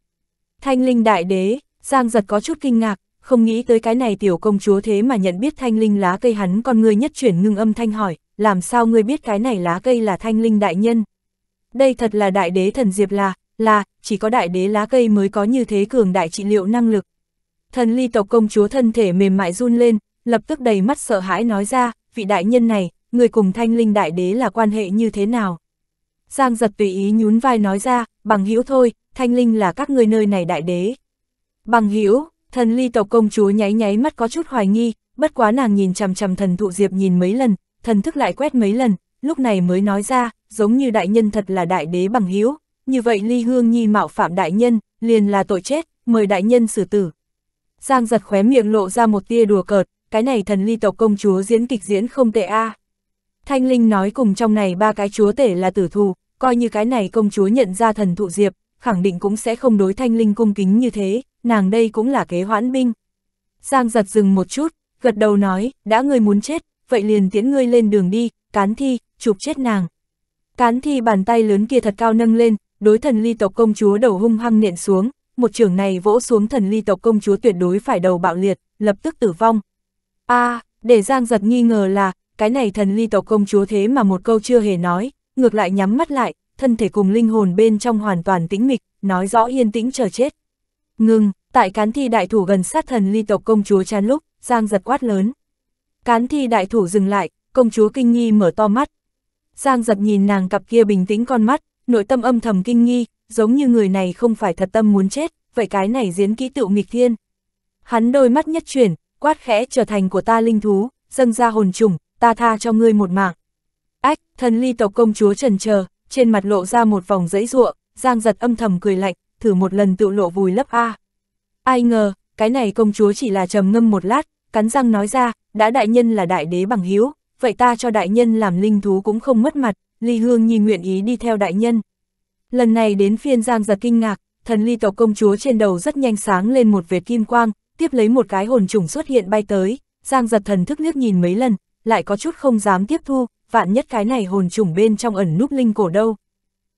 Thanh linh đại đế, Giang giật có chút kinh ngạc, không nghĩ tới cái này tiểu công chúa thế mà nhận biết thanh linh lá cây hắn con người nhất chuyển ngưng âm thanh hỏi, làm sao ngươi biết cái này lá cây là thanh linh đại nhân? Đây thật là đại đế thần diệp là, là, chỉ có đại đế lá cây mới có như thế cường đại trị liệu năng lực. Thần ly tộc công chúa thân thể mềm mại run lên, lập tức đầy mắt sợ hãi nói ra, vị đại nhân này, người cùng thanh linh đại đế là quan hệ như thế nào? Giang giật tùy ý nhún vai nói ra, bằng hữu thôi, thanh linh là các ngươi nơi này đại đế. Bằng hữu Thần ly tộc công chúa nháy nháy mắt có chút hoài nghi, bất quá nàng nhìn chằm chằm thần thụ diệp nhìn mấy lần, thần thức lại quét mấy lần, lúc này mới nói ra, giống như đại nhân thật là đại đế bằng hiếu, như vậy ly hương nhi mạo phạm đại nhân, liền là tội chết, mời đại nhân xử tử. Giang giật khóe miệng lộ ra một tia đùa cợt, cái này thần ly tộc công chúa diễn kịch diễn không tệ a. Thanh Linh nói cùng trong này ba cái chúa tể là tử thù, coi như cái này công chúa nhận ra thần thụ diệp, khẳng định cũng sẽ không đối Thanh Linh cung kính như thế, nàng đây cũng là kế hoãn binh. Giang giật dừng một chút, gật đầu nói, đã ngươi muốn chết, vậy liền tiễn ngươi lên đường đi, cán thi, chụp chết nàng. Cán thi bàn tay lớn kia thật cao nâng lên, đối thần ly tộc công chúa đầu hung hăng nện xuống, một trưởng này vỗ xuống thần ly tộc công chúa tuyệt đối phải đầu bạo liệt, lập tức tử vong. a à, để Giang giật nghi ngờ là, cái này thần ly tộc công chúa thế mà một câu chưa hề nói, ngược lại nhắm mắt lại, thân thể cùng linh hồn bên trong hoàn toàn tĩnh mịch, nói rõ yên tĩnh chờ chết. Ngưng, tại cán thi đại thủ gần sát thần ly tộc công chúa chán lúc, Giang giật quát lớn. Cán thi đại thủ dừng lại, công chúa kinh nghi mở to mắt. Giang giật nhìn nàng cặp kia bình tĩnh con mắt, nội tâm âm thầm kinh nghi, giống như người này không phải thật tâm muốn chết, vậy cái này diễn kỹ tựu mịch thiên. Hắn đôi mắt nhất chuyển, quát khẽ trở thành của ta linh thú, dâng ra hồn trùng, ta tha cho ngươi một mạng. Ách, thần ly tộc công chúa trần chờ trên mặt lộ ra một vòng dãy ruộng, Giang giật âm thầm cười lạnh, thử một lần tự lộ vùi lấp A. Ai ngờ, cái này công chúa chỉ là trầm ngâm một lát, cắn răng nói ra, đã đại nhân là đại đế bằng hiếu, vậy ta cho đại nhân làm linh thú cũng không mất mặt, Ly Hương Nhi nguyện ý đi theo đại nhân. Lần này đến phiên Giang giật kinh ngạc, thần ly tộc công chúa trên đầu rất nhanh sáng lên một vệt kim quang, tiếp lấy một cái hồn trùng xuất hiện bay tới, Giang giật thần thức liếc nhìn mấy lần, lại có chút không dám tiếp thu, vạn nhất cái này hồn trùng bên trong ẩn núp linh cổ đâu.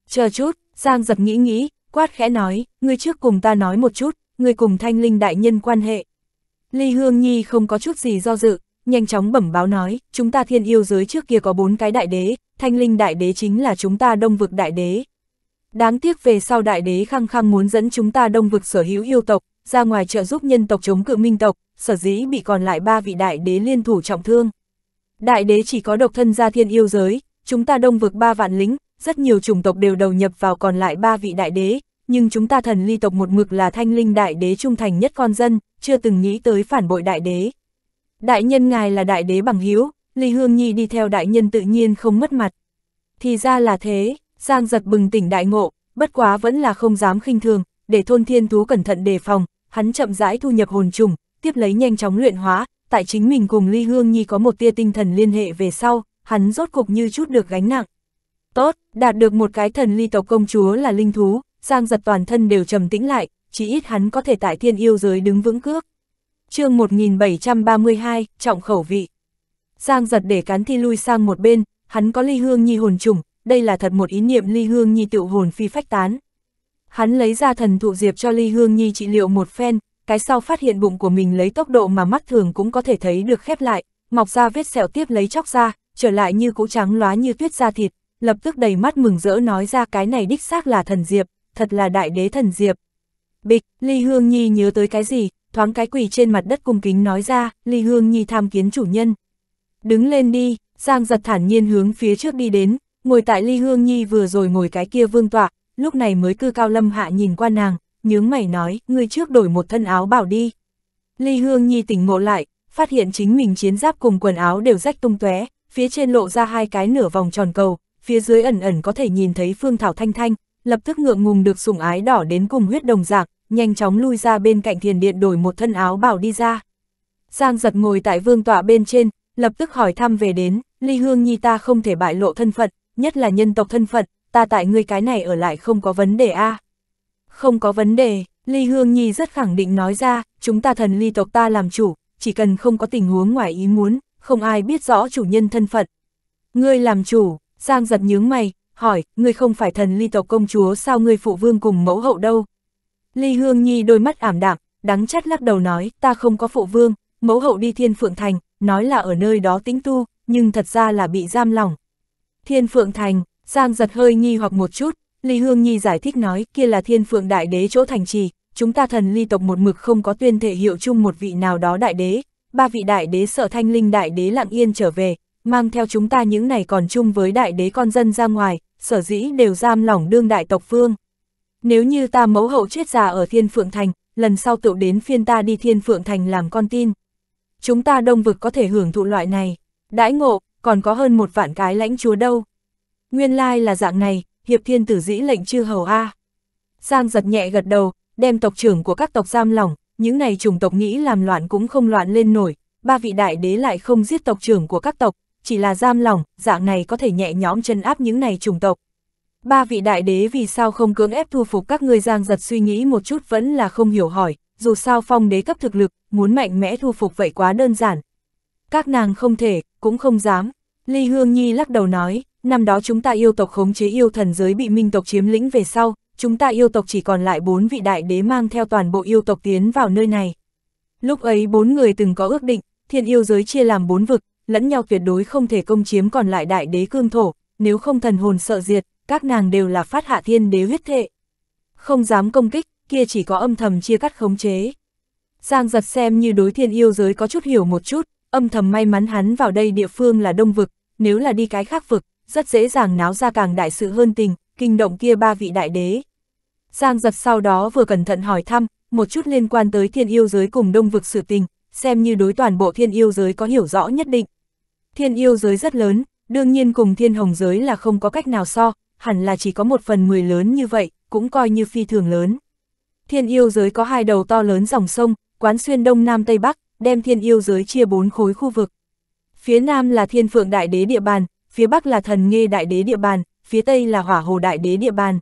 Chờ chút, Giang giật nghĩ nghĩ, quát khẽ nói, ngươi trước cùng ta nói một chút, ngươi cùng thanh linh đại nhân quan hệ. Ly Hương Nhi không có chút gì do dự, nhanh chóng bẩm báo nói, chúng ta thiên yêu giới trước kia có bốn cái đại đế, thanh linh đại đế chính là chúng ta đông vực đại đế. Đáng tiếc về sau đại đế khăng khăng muốn dẫn chúng ta đông vực sở hữu yêu tộc, ra ngoài trợ giúp nhân tộc chống cự minh tộc, sở dĩ bị còn lại ba vị đại đế liên thủ trọng thương. Đại đế chỉ có độc thân ra thiên yêu giới, chúng ta đông vực ba vạn lính, rất nhiều chủng tộc đều đầu nhập vào còn lại ba vị đại đế, nhưng chúng ta thần ly tộc một mực là thanh linh đại đế trung thành nhất con dân, chưa từng nghĩ tới phản bội đại đế. Đại nhân ngài là đại đế bằng hiếu, Ly Hương Nhi đi theo đại nhân tự nhiên không mất mặt. Thì ra là thế, Giang giật bừng tỉnh đại ngộ, bất quá vẫn là không dám khinh thường, để thôn thiên thú cẩn thận đề phòng, hắn chậm rãi thu nhập hồn trùng, tiếp lấy nhanh chóng luyện hóa, tại chính mình cùng Ly Hương Nhi có một tia tinh thần liên hệ về sau, hắn rốt cục như chút được gánh nặng. Tốt, đạt được một cái thần ly tộc công chúa là linh thú, Giang giật toàn thân đều trầm tĩnh lại, chỉ ít hắn có thể tại thiên yêu giới đứng vững cước. chương 1732, trọng khẩu vị. Giang giật để cán thi lui sang một bên, hắn có ly hương nhi hồn trùng, đây là thật một ý niệm ly hương nhi tự hồn phi phách tán. Hắn lấy ra thần thụ diệp cho ly hương nhi trị liệu một phen, cái sau phát hiện bụng của mình lấy tốc độ mà mắt thường cũng có thể thấy được khép lại, mọc ra vết sẹo tiếp lấy chóc ra, trở lại như cũ trắng lóa như tuyết da thịt, lập tức đầy mắt mừng rỡ nói ra cái này đích xác là thần diệp, thật là đại đế thần diệp. Bịch, Ly Hương Nhi nhớ tới cái gì, thoáng cái quỳ trên mặt đất cung kính nói ra, Ly Hương Nhi tham kiến chủ nhân. Đứng lên đi, Giang giật thản nhiên hướng phía trước đi đến, ngồi tại Ly Hương Nhi vừa rồi ngồi cái kia vương tọa, lúc này mới cư cao lâm hạ nhìn qua nàng, nhướng mày nói, ngươi trước đổi một thân áo bảo đi. Ly Hương Nhi tỉnh ngộ lại, phát hiện chính mình chiến giáp cùng quần áo đều rách tung tóe, phía trên lộ ra hai cái nửa vòng tròn cầu, phía dưới ẩn ẩn có thể nhìn thấy Phương Thảo Thanh Thanh, lập tức ngượng ngùng được sủng ái đỏ đến cùng huyết đồng giạc, nhanh chóng lui ra bên cạnh thiền điện đổi một thân áo bảo đi ra. Giang giật ngồi tại vương tọa bên trên, lập tức hỏi thăm về đến, ly hương nhi ta không thể bại lộ thân phận, nhất là nhân tộc thân phận, ta tại ngươi cái này ở lại không có vấn đề a à? Không có vấn đề, ly hương nhi rất khẳng định nói ra, chúng ta thần ly tộc ta làm chủ, chỉ cần không có tình huống ngoài ý muốn, không ai biết rõ chủ nhân thân phận. Ngươi làm chủ, Giang giật nhướng mày, hỏi, ngươi không phải thần ly tộc công chúa sao ngươi phụ vương cùng mẫu hậu đâu? Ly Hương Nhi đôi mắt ảm đạm, đắng chát lắc đầu nói, ta không có phụ vương, mẫu hậu đi thiên phượng thành, nói là ở nơi đó tĩnh tu, nhưng thật ra là bị giam lỏng. Thiên phượng thành, Giang giật hơi nghi hoặc một chút, Ly Hương Nhi giải thích nói, kia là thiên phượng đại đế chỗ thành trì, chúng ta thần ly tộc một mực không có tuyên thể hiệu chung một vị nào đó đại đế, ba vị đại đế sợ thanh linh đại đế lặng yên trở về, mang theo chúng ta những này còn chung với đại đế con dân ra ngoài, sở dĩ đều giam lỏng đương đại tộc phương. Nếu như ta mẫu hậu chết già ở Thiên Phượng Thành, lần sau tựu đến phiên ta đi Thiên Phượng Thành làm con tin. Chúng ta đông vực có thể hưởng thụ loại này, đãi ngộ, còn có hơn một vạn cái lãnh chúa đâu. Nguyên lai là dạng này, hiệp thiên tử dĩ lệnh chư hầu A. Giang giật nhẹ gật đầu, đem tộc trưởng của các tộc giam lỏng, những này chủng tộc nghĩ làm loạn cũng không loạn lên nổi, ba vị đại đế lại không giết tộc trưởng của các tộc, chỉ là giam lỏng, dạng này có thể nhẹ nhõm chân áp những này chủng tộc. Ba vị đại đế vì sao không cưỡng ép thu phục các ngươi giang giật suy nghĩ một chút vẫn là không hiểu hỏi, dù sao phong đế cấp thực lực, muốn mạnh mẽ thu phục vậy quá đơn giản. Các nàng không thể, cũng không dám. Ly Hương Nhi lắc đầu nói, năm đó chúng ta yêu tộc khống chế yêu thần giới bị minh tộc chiếm lĩnh về sau, chúng ta yêu tộc chỉ còn lại bốn vị đại đế mang theo toàn bộ yêu tộc tiến vào nơi này. Lúc ấy bốn người từng có ước định, thiên yêu giới chia làm bốn vực, lẫn nhau tuyệt đối không thể công chiếm còn lại đại đế cương thổ, nếu không thần hồn sợ diệt, các nàng đều là phát hạ thiên đế huyết thệ. Không dám công kích, kia chỉ có âm thầm chia cắt khống chế. Giang giật xem như đối thiên yêu giới có chút hiểu một chút, âm thầm may mắn hắn vào đây địa phương là đông vực, nếu là đi cái khác vực, rất dễ dàng náo ra càng đại sự hơn tình, kinh động kia ba vị đại đế. Giang giật sau đó vừa cẩn thận hỏi thăm, một chút liên quan tới thiên yêu giới cùng đông vực sự tình, xem như đối toàn bộ thiên yêu giới có hiểu rõ nhất định. Thiên yêu giới rất lớn, đương nhiên cùng thiên hồng giới là không có cách nào so, hẳn là chỉ có một phần mười lớn như vậy, cũng coi như phi thường lớn. Thiên yêu giới có hai đầu to lớn dòng sông, quán xuyên đông nam tây bắc, đem thiên yêu giới chia bốn khối khu vực. Phía nam là thiên phượng đại đế địa bàn, phía bắc là thần nghe đại đế địa bàn, phía tây là hỏa hồ đại đế địa bàn.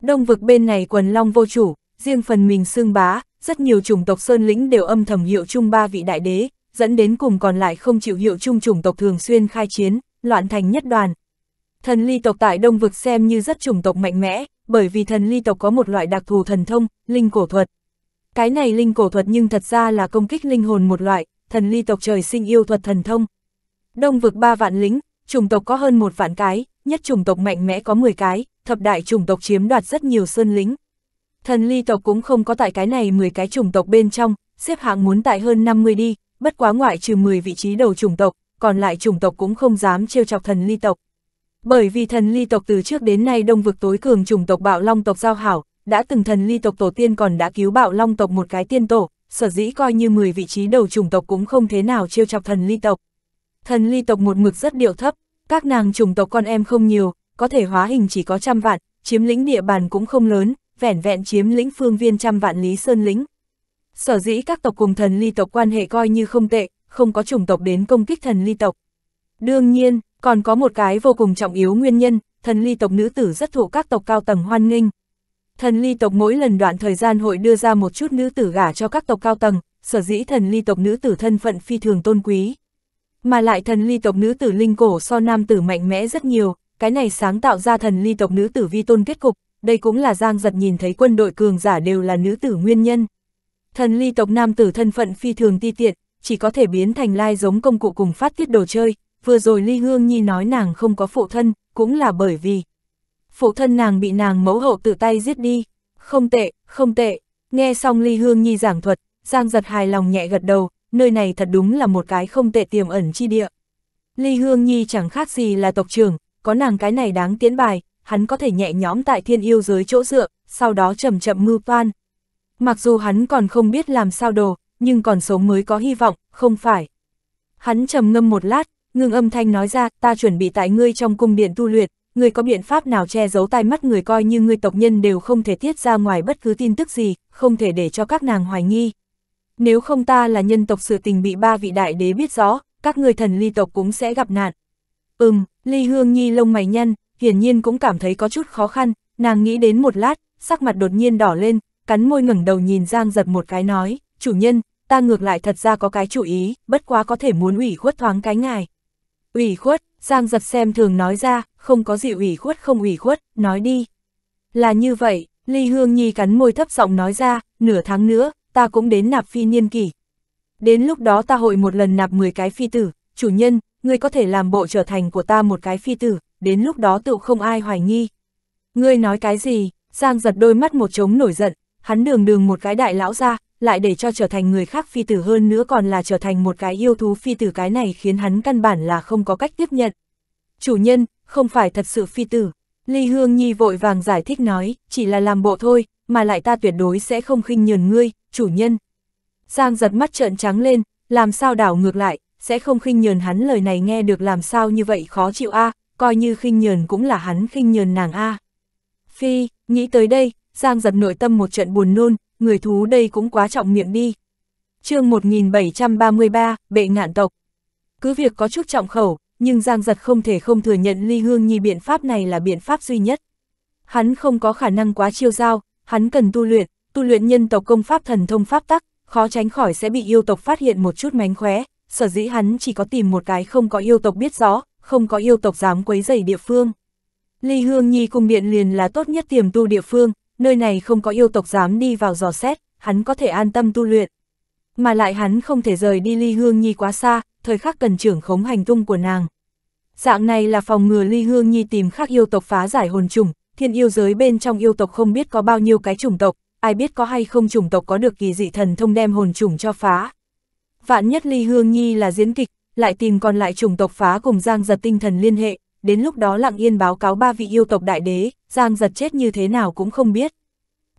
Đông vực bên này quần long vô chủ, riêng phần mình xương bá, rất nhiều chủng tộc sơn lĩnh đều âm thầm hiệu chung ba vị đại đế, dẫn đến cùng còn lại không chịu hiệu chung chủng tộc thường xuyên khai chiến, loạn thành nhất đoàn. Thần ly tộc tại Đông Vực xem như rất chủng tộc mạnh mẽ, bởi vì thần ly tộc có một loại đặc thù thần thông, linh cổ thuật. Cái này linh cổ thuật nhưng thật ra là công kích linh hồn một loại, thần ly tộc trời sinh yêu thuật thần thông. Đông Vực ba vạn lính, chủng tộc có hơn một vạn cái, nhất chủng tộc mạnh mẽ có 10 cái, thập đại chủng tộc chiếm đoạt rất nhiều sơn lính. Thần ly tộc cũng không có tại cái này 10 cái chủng tộc bên trong, xếp hạng muốn tại hơn 50 đi, bất quá ngoại trừ 10 vị trí đầu chủng tộc, còn lại chủng tộc cũng không dám trêu chọc thần ly tộc. Bởi vì thần ly tộc từ trước đến nay đông vực tối cường chủng tộc bạo long tộc giao hảo, đã từng thần ly tộc tổ tiên còn đã cứu bạo long tộc một cái tiên tổ, sở dĩ coi như 10 vị trí đầu chủng tộc cũng không thế nào trêu chọc thần ly tộc. Thần ly tộc một mực rất điệu thấp, các nàng chủng tộc con em không nhiều, có thể hóa hình chỉ có trăm vạn, chiếm lĩnh địa bàn cũng không lớn, vẻn vẹn chiếm lĩnh phương viên trăm vạn lý sơn lĩnh, Sở dĩ các tộc cùng thần ly tộc quan hệ coi như không tệ, không có chủng tộc đến công kích thần ly tộc. Đương nhiên, còn có một cái vô cùng trọng yếu nguyên nhân, thần ly tộc nữ tử rất thụ các tộc cao tầng hoan nghênh. Thần ly tộc mỗi lần đoạn thời gian hội đưa ra một chút nữ tử gả cho các tộc cao tầng, sở dĩ thần ly tộc nữ tử thân phận phi thường tôn quý. Mà lại thần ly tộc nữ tử linh cổ so nam tử mạnh mẽ rất nhiều, cái này sáng tạo ra thần ly tộc nữ tử vi tôn kết cục, đây cũng là giang giật nhìn thấy quân đội cường giả đều là nữ tử nguyên nhân thần ly tộc nam tử thân phận phi thường ti tiện, chỉ có thể biến thành lai giống công cụ cùng phát tiết đồ chơi, vừa rồi Ly Hương Nhi nói nàng không có phụ thân, cũng là bởi vì phụ thân nàng bị nàng mẫu hậu tự tay giết đi, không tệ, không tệ, nghe xong Ly Hương Nhi giảng thuật, Giang giật hài lòng nhẹ gật đầu, nơi này thật đúng là một cái không tệ tiềm ẩn chi địa. Ly Hương Nhi chẳng khác gì là tộc trưởng, có nàng cái này đáng tiến bài, hắn có thể nhẹ nhõm tại thiên yêu giới chỗ dựa, sau đó chậm chậm mưu toan, Mặc dù hắn còn không biết làm sao đồ, nhưng còn sống mới có hy vọng, không phải. Hắn trầm ngâm một lát, ngưng âm thanh nói ra, ta chuẩn bị tại ngươi trong cung điện tu luyện, ngươi có biện pháp nào che giấu tai mắt người coi như ngươi tộc nhân đều không thể tiết ra ngoài bất cứ tin tức gì, không thể để cho các nàng hoài nghi. Nếu không ta là nhân tộc sự tình bị ba vị đại đế biết rõ, các ngươi thần ly tộc cũng sẽ gặp nạn. Ừm, ly hương nhi lông mày nhăn, hiển nhiên cũng cảm thấy có chút khó khăn, nàng nghĩ đến một lát, sắc mặt đột nhiên đỏ lên, cắn môi ngẩng đầu nhìn Giang giật một cái nói, chủ nhân, ta ngược lại thật ra có cái chủ ý, bất quá có thể muốn ủy khuất thoáng cái ngài. Ủy khuất, Giang giật xem thường nói ra, không có gì ủy khuất không ủy khuất, nói đi. Là như vậy, Ly Hương Nhi cắn môi thấp giọng nói ra, nửa tháng nữa, ta cũng đến nạp phi niên kỷ. Đến lúc đó ta hội một lần nạp 10 cái phi tử, chủ nhân, ngươi có thể làm bộ trở thành của ta một cái phi tử, đến lúc đó tự không ai hoài nghi. Ngươi nói cái gì, Giang giật đôi mắt một trống nổi giận, hắn đường đường một cái đại lão ra, lại để cho trở thành người khác phi tử hơn nữa còn là trở thành một cái yêu thú phi tử cái này khiến hắn căn bản là không có cách tiếp nhận. Chủ nhân, không phải thật sự phi tử. Ly Hương Nhi vội vàng giải thích nói, chỉ là làm bộ thôi, mà lại ta tuyệt đối sẽ không khinh nhường ngươi, chủ nhân. Giang giật mắt trợn trắng lên, làm sao đảo ngược lại, sẽ không khinh nhường hắn lời này nghe được làm sao như vậy khó chịu a coi như khinh nhường cũng là hắn khinh nhường nàng a Phi, nghĩ tới đây, Giang giật nội tâm một trận buồn nôn, người thú đây cũng quá trọng miệng đi. chương 1733, bệ ngạn tộc. Cứ việc có chút trọng khẩu, nhưng Giang giật không thể không thừa nhận ly hương nhi biện pháp này là biện pháp duy nhất. Hắn không có khả năng quá chiêu giao, hắn cần tu luyện, tu luyện nhân tộc công pháp thần thông pháp tắc, khó tránh khỏi sẽ bị yêu tộc phát hiện một chút mánh khóe, sở dĩ hắn chỉ có tìm một cái không có yêu tộc biết rõ, không có yêu tộc dám quấy rầy địa phương. Ly Hương Nhi cung điện liền là tốt nhất tiềm tu địa phương, nơi này không có yêu tộc dám đi vào dò xét, hắn có thể an tâm tu luyện. Mà lại hắn không thể rời đi ly hương nhi quá xa, thời khắc cần trưởng khống hành tung của nàng. Dạng này là phòng ngừa ly hương nhi tìm khác yêu tộc phá giải hồn trùng, thiên yêu giới bên trong yêu tộc không biết có bao nhiêu cái chủng tộc, ai biết có hay không chủng tộc có được kỳ dị thần thông đem hồn trùng cho phá. Vạn nhất ly hương nhi là diễn kịch, lại tìm còn lại chủng tộc phá cùng giang giật tinh thần liên hệ, đến lúc đó lặng yên báo cáo ba vị yêu tộc đại đế, Giang giật chết như thế nào cũng không biết.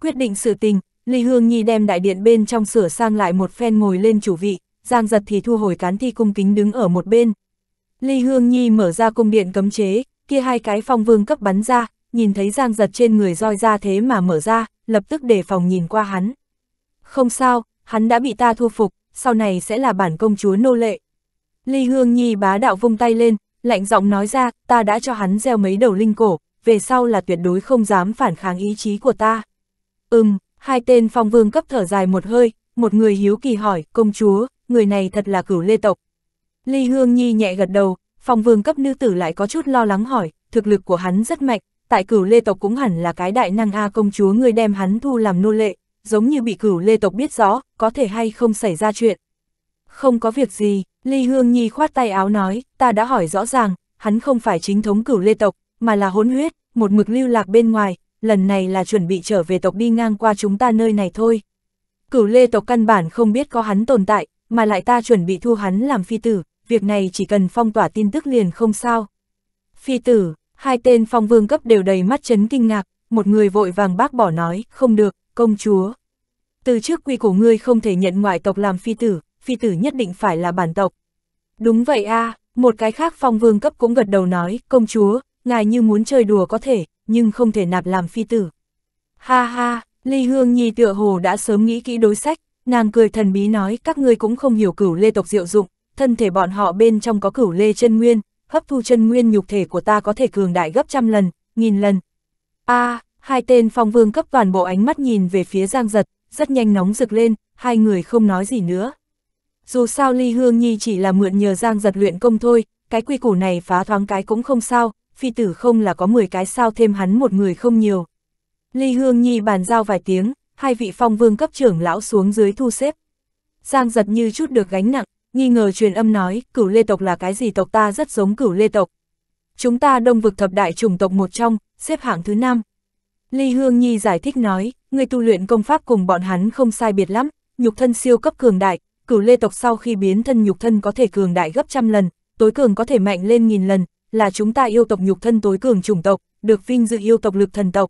Quyết định sự tình, ly Hương Nhi đem đại điện bên trong sửa sang lại một phen ngồi lên chủ vị, Giang giật thì thu hồi cán thi cung kính đứng ở một bên. ly Hương Nhi mở ra cung điện cấm chế, kia hai cái phong vương cấp bắn ra, nhìn thấy Giang giật trên người roi ra thế mà mở ra, lập tức đề phòng nhìn qua hắn. Không sao, hắn đã bị ta thu phục, sau này sẽ là bản công chúa nô lệ. Ly Hương Nhi bá đạo vung tay lên, lạnh giọng nói ra, ta đã cho hắn gieo mấy đầu linh cổ, về sau là tuyệt đối không dám phản kháng ý chí của ta. Ừm, hai tên phong vương cấp thở dài một hơi, một người hiếu kỳ hỏi, công chúa, người này thật là cửu lê tộc. Ly Hương Nhi nhẹ gật đầu, phong vương cấp nữ tử lại có chút lo lắng hỏi, thực lực của hắn rất mạnh, tại cửu lê tộc cũng hẳn là cái đại năng A công chúa người đem hắn thu làm nô lệ, giống như bị cửu lê tộc biết rõ, có thể hay không xảy ra chuyện. Không có việc gì, Ly Hương Nhi khoát tay áo nói, ta đã hỏi rõ ràng, hắn không phải chính thống cửu lê tộc, mà là hỗn huyết, một mực lưu lạc bên ngoài, lần này là chuẩn bị trở về tộc đi ngang qua chúng ta nơi này thôi. Cửu lê tộc căn bản không biết có hắn tồn tại, mà lại ta chuẩn bị thu hắn làm phi tử, việc này chỉ cần phong tỏa tin tức liền không sao. Phi tử, hai tên phong vương cấp đều đầy mắt chấn kinh ngạc, một người vội vàng bác bỏ nói, không được, công chúa. Từ trước quy của ngươi không thể nhận ngoại tộc làm phi tử, phi tử nhất định phải là bản tộc. Đúng vậy a à, một cái khác phong vương cấp cũng gật đầu nói, công chúa, ngài như muốn chơi đùa có thể, nhưng không thể nạp làm phi tử. Ha ha, Ly Hương Nhi tựa hồ đã sớm nghĩ kỹ đối sách, nàng cười thần bí nói các ngươi cũng không hiểu cửu lê tộc diệu dụng, thân thể bọn họ bên trong có cửu lê chân nguyên, hấp thu chân nguyên nhục thể của ta có thể cường đại gấp trăm lần, nghìn lần. a à, hai tên phong vương cấp toàn bộ ánh mắt nhìn về phía Giang Giật, rất nhanh nóng rực lên, hai người không nói gì nữa. Dù sao Ly Hương Nhi chỉ là mượn nhờ Giang giật luyện công thôi, cái quy củ này phá thoáng cái cũng không sao, phi tử không là có 10 cái sao thêm hắn một người không nhiều. Ly Hương Nhi bàn giao vài tiếng, hai vị phong vương cấp trưởng lão xuống dưới thu xếp. Giang giật như chút được gánh nặng, nghi ngờ truyền âm nói, cửu lê tộc là cái gì tộc ta rất giống cửu lê tộc. Chúng ta đông vực thập đại chủng tộc một trong, xếp hạng thứ năm. Ly Hương Nhi giải thích nói, người tu luyện công pháp cùng bọn hắn không sai biệt lắm, nhục thân siêu cấp cường đại, cửu lê tộc sau khi biến thân nhục thân có thể cường đại gấp trăm lần, tối cường có thể mạnh lên nghìn lần, là chúng ta yêu tộc nhục thân tối cường chủng tộc, được vinh dự yêu tộc lực thần tộc.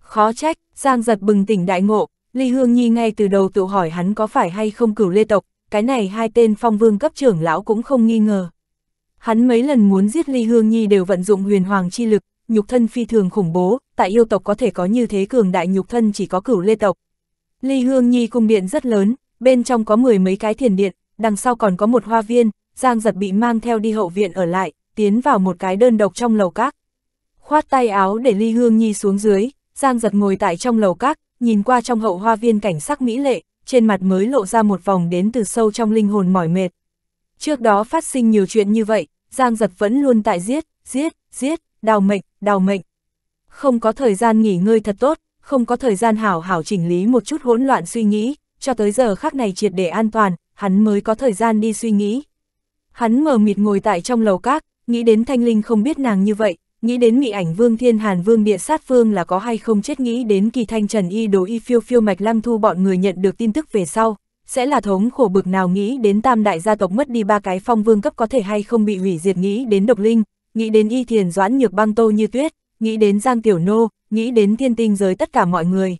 Khó trách, Giang giật bừng tỉnh đại ngộ, Ly Hương Nhi ngay từ đầu tự hỏi hắn có phải hay không cửu lê tộc, cái này hai tên phong vương cấp trưởng lão cũng không nghi ngờ. Hắn mấy lần muốn giết Ly Hương Nhi đều vận dụng huyền hoàng chi lực, nhục thân phi thường khủng bố, tại yêu tộc có thể có như thế cường đại nhục thân chỉ có cửu lê tộc. Ly Hương Nhi cung điện rất lớn, bên trong có mười mấy cái thiền điện, đằng sau còn có một hoa viên, Giang giật bị mang theo đi hậu viện ở lại, tiến vào một cái đơn độc trong lầu các. Khoát tay áo để Ly Hương Nhi xuống dưới, Giang giật ngồi tại trong lầu các, nhìn qua trong hậu hoa viên cảnh sắc mỹ lệ, trên mặt mới lộ ra một vòng đến từ sâu trong linh hồn mỏi mệt. Trước đó phát sinh nhiều chuyện như vậy, Giang giật vẫn luôn tại giết, giết, giết, đào mệnh, đào mệnh. Không có thời gian nghỉ ngơi thật tốt, không có thời gian hảo hảo chỉnh lý một chút hỗn loạn suy nghĩ, cho tới giờ khác này triệt để an toàn, hắn mới có thời gian đi suy nghĩ. Hắn mờ mịt ngồi tại trong lầu các, nghĩ đến thanh linh không biết nàng như vậy, nghĩ đến mị ảnh vương thiên hàn vương địa sát phương là có hay không chết nghĩ đến kỳ thanh trần y đồ y phiêu phiêu mạch lăng thu bọn người nhận được tin tức về sau, sẽ là thống khổ bực nào nghĩ đến tam đại gia tộc mất đi ba cái phong vương cấp có thể hay không bị hủy diệt nghĩ đến độc linh, nghĩ đến y thiền doãn nhược băng tô như tuyết, nghĩ đến giang tiểu nô, nghĩ đến thiên tinh giới tất cả mọi người.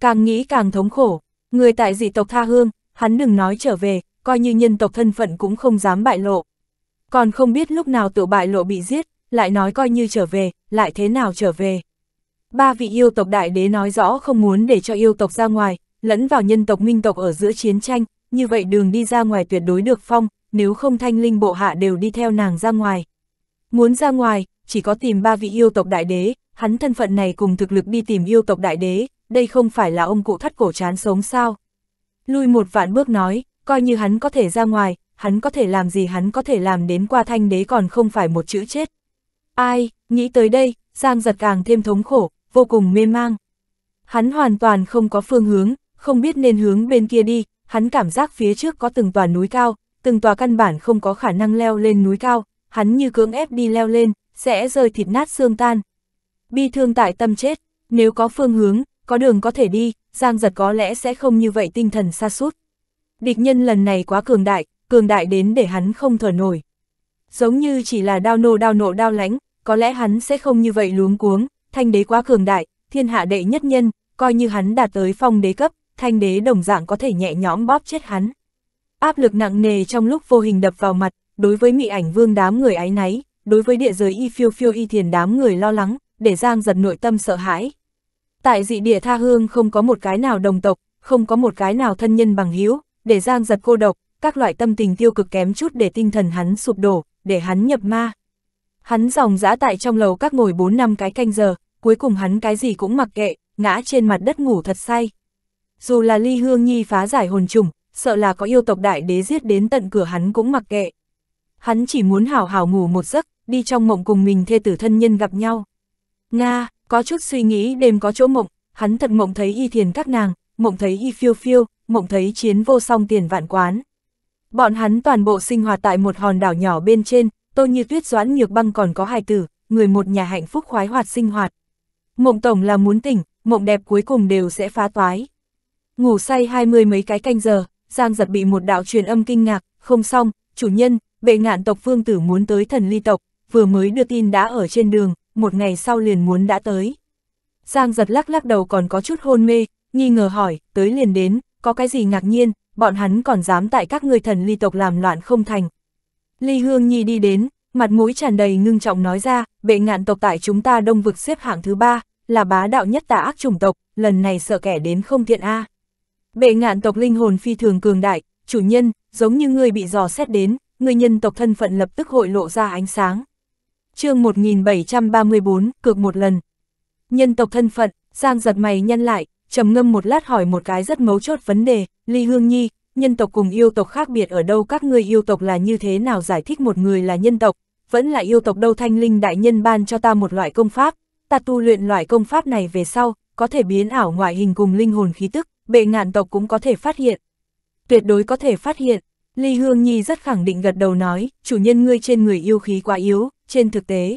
Càng nghĩ càng thống khổ, Người tại dị tộc tha hương, hắn đừng nói trở về, coi như nhân tộc thân phận cũng không dám bại lộ. Còn không biết lúc nào tự bại lộ bị giết, lại nói coi như trở về, lại thế nào trở về. Ba vị yêu tộc đại đế nói rõ không muốn để cho yêu tộc ra ngoài, lẫn vào nhân tộc minh tộc ở giữa chiến tranh, như vậy đường đi ra ngoài tuyệt đối được phong, nếu không thanh linh bộ hạ đều đi theo nàng ra ngoài. Muốn ra ngoài, chỉ có tìm ba vị yêu tộc đại đế, hắn thân phận này cùng thực lực đi tìm yêu tộc đại đế, đây không phải là ông cụ thắt cổ chán sống sao. Lui một vạn bước nói, coi như hắn có thể ra ngoài, hắn có thể làm gì hắn có thể làm đến qua thanh đế còn không phải một chữ chết. Ai, nghĩ tới đây, Giang giật càng thêm thống khổ, vô cùng mê mang. Hắn hoàn toàn không có phương hướng, không biết nên hướng bên kia đi, hắn cảm giác phía trước có từng tòa núi cao, từng tòa căn bản không có khả năng leo lên núi cao, hắn như cưỡng ép đi leo lên, sẽ rơi thịt nát xương tan. Bi thương tại tâm chết, nếu có phương hướng, có đường có thể đi, Giang Giật có lẽ sẽ không như vậy tinh thần xa sút Địch nhân lần này quá cường đại, cường đại đến để hắn không thở nổi. Giống như chỉ là đao nô đao nộ đao lãnh, có lẽ hắn sẽ không như vậy luống cuống, thanh đế quá cường đại, thiên hạ đệ nhất nhân, coi như hắn đạt tới phong đế cấp, thanh đế đồng dạng có thể nhẹ nhõm bóp chết hắn. Áp lực nặng nề trong lúc vô hình đập vào mặt, đối với mị ảnh vương đám người ái náy, đối với địa giới y phiêu phiêu y thiền đám người lo lắng, để Giang giật nội tâm sợ hãi. Tại dị địa tha hương không có một cái nào đồng tộc, không có một cái nào thân nhân bằng hữu để giang giật cô độc, các loại tâm tình tiêu cực kém chút để tinh thần hắn sụp đổ, để hắn nhập ma. Hắn dòng dã tại trong lầu các ngồi 4 năm cái canh giờ, cuối cùng hắn cái gì cũng mặc kệ, ngã trên mặt đất ngủ thật say. Dù là ly hương nhi phá giải hồn trùng, sợ là có yêu tộc đại đế giết đến tận cửa hắn cũng mặc kệ. Hắn chỉ muốn hảo hảo ngủ một giấc, đi trong mộng cùng mình thê tử thân nhân gặp nhau. Nga, có chút suy nghĩ đêm có chỗ mộng, hắn thật mộng thấy y thiền các nàng, mộng thấy y phiêu phiêu, mộng thấy chiến vô song tiền vạn quán. Bọn hắn toàn bộ sinh hoạt tại một hòn đảo nhỏ bên trên, tô như tuyết doãn nhược băng còn có hài tử, người một nhà hạnh phúc khoái hoạt sinh hoạt. Mộng tổng là muốn tỉnh, mộng đẹp cuối cùng đều sẽ phá toái. Ngủ say hai mươi mấy cái canh giờ, Giang giật bị một đạo truyền âm kinh ngạc, không xong, chủ nhân, bệ ngạn tộc phương tử muốn tới thần ly tộc, vừa mới đưa tin đã ở trên đường, một ngày sau liền muốn đã tới. Giang giật lắc lắc đầu còn có chút hôn mê, nghi ngờ hỏi, tới liền đến, có cái gì ngạc nhiên, bọn hắn còn dám tại các người thần ly tộc làm loạn không thành. Ly Hương Nhi đi đến, mặt mũi tràn đầy ngưng trọng nói ra, bệ ngạn tộc tại chúng ta đông vực xếp hạng thứ ba, là bá đạo nhất tà ác chủng tộc, lần này sợ kẻ đến không thiện A. Bệ ngạn tộc linh hồn phi thường cường đại, chủ nhân, giống như người bị dò xét đến, người nhân tộc thân phận lập tức hội lộ ra ánh sáng chương 1734, cược một lần. Nhân tộc thân phận, Giang giật mày nhân lại, trầm ngâm một lát hỏi một cái rất mấu chốt vấn đề, Ly Hương Nhi, nhân tộc cùng yêu tộc khác biệt ở đâu các ngươi yêu tộc là như thế nào giải thích một người là nhân tộc, vẫn là yêu tộc đâu thanh linh đại nhân ban cho ta một loại công pháp, ta tu luyện loại công pháp này về sau, có thể biến ảo ngoại hình cùng linh hồn khí tức, bệ ngạn tộc cũng có thể phát hiện. Tuyệt đối có thể phát hiện, Ly Hương Nhi rất khẳng định gật đầu nói, chủ nhân ngươi trên người yêu khí quá yếu, trên thực tế.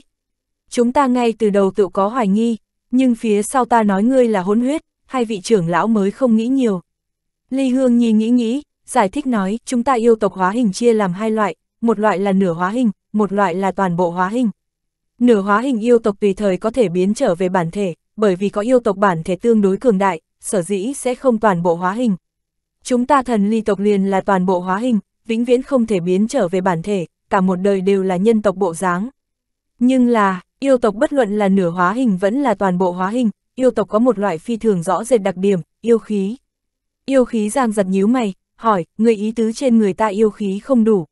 Chúng ta ngay từ đầu tự có hoài nghi, nhưng phía sau ta nói ngươi là hỗn huyết, hai vị trưởng lão mới không nghĩ nhiều. Ly Hương Nhi nghĩ nghĩ, giải thích nói chúng ta yêu tộc hóa hình chia làm hai loại, một loại là nửa hóa hình, một loại là toàn bộ hóa hình. Nửa hóa hình yêu tộc tùy thời có thể biến trở về bản thể, bởi vì có yêu tộc bản thể tương đối cường đại, sở dĩ sẽ không toàn bộ hóa hình. Chúng ta thần ly tộc liền là toàn bộ hóa hình, vĩnh viễn không thể biến trở về bản thể, cả một đời đều là nhân tộc bộ dáng, nhưng là, yêu tộc bất luận là nửa hóa hình vẫn là toàn bộ hóa hình, yêu tộc có một loại phi thường rõ rệt đặc điểm, yêu khí. Yêu khí giang giật nhíu mày, hỏi, người ý tứ trên người ta yêu khí không đủ.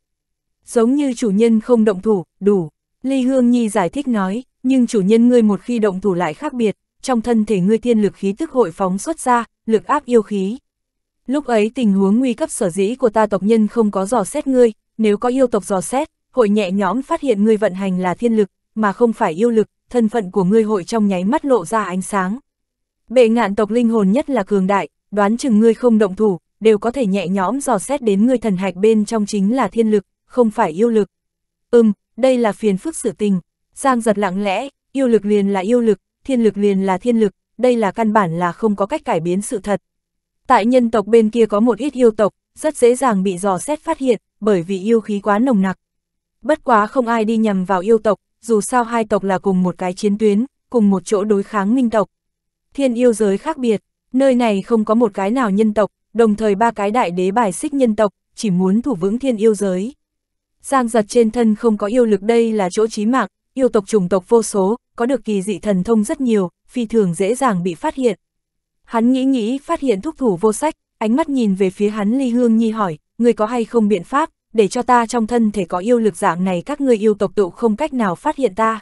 Giống như chủ nhân không động thủ, đủ. Ly Hương Nhi giải thích nói, nhưng chủ nhân ngươi một khi động thủ lại khác biệt, trong thân thể ngươi thiên lực khí tức hội phóng xuất ra, lực áp yêu khí. Lúc ấy tình huống nguy cấp sở dĩ của ta tộc nhân không có dò xét ngươi, nếu có yêu tộc dò xét, hội nhẹ nhõm phát hiện ngươi vận hành là thiên lực, mà không phải yêu lực, thân phận của ngươi hội trong nháy mắt lộ ra ánh sáng. Bệ ngạn tộc linh hồn nhất là cường đại, đoán chừng ngươi không động thủ, đều có thể nhẹ nhõm dò xét đến ngươi thần hạch bên trong chính là thiên lực, không phải yêu lực. Ừm, đây là phiền phức sự tình. Giang giật lặng lẽ, yêu lực liền là yêu lực, thiên lực liền là thiên lực, đây là căn bản là không có cách cải biến sự thật. Tại nhân tộc bên kia có một ít yêu tộc, rất dễ dàng bị dò xét phát hiện, bởi vì yêu khí quá nồng nặc. Bất quá không ai đi nhầm vào yêu tộc, dù sao hai tộc là cùng một cái chiến tuyến, cùng một chỗ đối kháng minh tộc. Thiên yêu giới khác biệt, nơi này không có một cái nào nhân tộc, đồng thời ba cái đại đế bài xích nhân tộc, chỉ muốn thủ vững thiên yêu giới. Giang giật trên thân không có yêu lực đây là chỗ chí mạng yêu tộc trùng tộc vô số, có được kỳ dị thần thông rất nhiều, phi thường dễ dàng bị phát hiện. Hắn nghĩ nghĩ phát hiện thúc thủ vô sách, ánh mắt nhìn về phía hắn ly hương nhi hỏi, người có hay không biện pháp, để cho ta trong thân thể có yêu lực dạng này các ngươi yêu tộc tụ không cách nào phát hiện ta.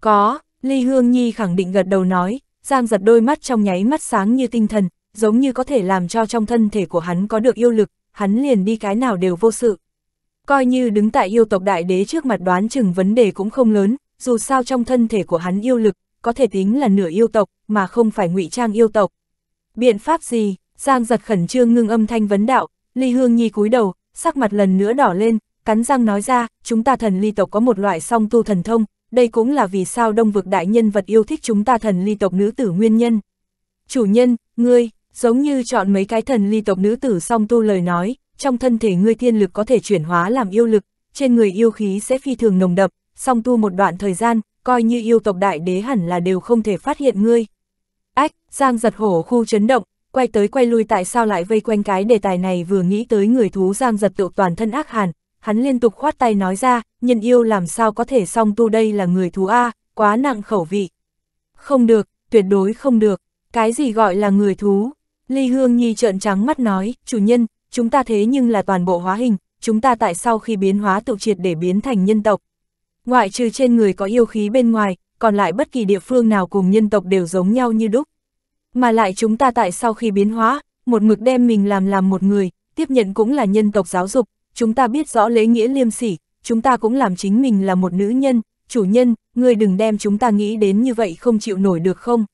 Có, Ly Hương Nhi khẳng định gật đầu nói, Giang giật đôi mắt trong nháy mắt sáng như tinh thần, giống như có thể làm cho trong thân thể của hắn có được yêu lực, hắn liền đi cái nào đều vô sự. Coi như đứng tại yêu tộc đại đế trước mặt đoán chừng vấn đề cũng không lớn, dù sao trong thân thể của hắn yêu lực, có thể tính là nửa yêu tộc, mà không phải ngụy trang yêu tộc. Biện pháp gì? Giang giật khẩn trương ngưng âm thanh vấn đạo, Ly Hương Nhi cúi đầu, sắc mặt lần nữa đỏ lên, cắn răng nói ra, chúng ta thần ly tộc có một loại song tu thần thông, đây cũng là vì sao đông vực đại nhân vật yêu thích chúng ta thần ly tộc nữ tử nguyên nhân. Chủ nhân, ngươi, giống như chọn mấy cái thần ly tộc nữ tử song tu lời nói, trong thân thể ngươi thiên lực có thể chuyển hóa làm yêu lực, trên người yêu khí sẽ phi thường nồng đậm, song tu một đoạn thời gian, coi như yêu tộc đại đế hẳn là đều không thể phát hiện ngươi. Ách, Giang giật hổ khu chấn động, quay tới quay lui tại sao lại vây quanh cái đề tài này vừa nghĩ tới người thú giang giật tựu toàn thân ác hàn, hắn liên tục khoát tay nói ra, nhân yêu làm sao có thể song tu đây là người thú A, quá nặng khẩu vị. Không được, tuyệt đối không được, cái gì gọi là người thú? Ly Hương Nhi trợn trắng mắt nói, chủ nhân, chúng ta thế nhưng là toàn bộ hóa hình, chúng ta tại sau khi biến hóa tự triệt để biến thành nhân tộc. Ngoại trừ trên người có yêu khí bên ngoài, còn lại bất kỳ địa phương nào cùng nhân tộc đều giống nhau như đúc. Mà lại chúng ta tại sau khi biến hóa, một mực đem mình làm làm một người, tiếp nhận cũng là nhân tộc giáo dục, chúng ta biết rõ lễ nghĩa liêm sỉ, chúng ta cũng làm chính mình là một nữ nhân, chủ nhân, ngươi đừng đem chúng ta nghĩ đến như vậy không chịu nổi được không?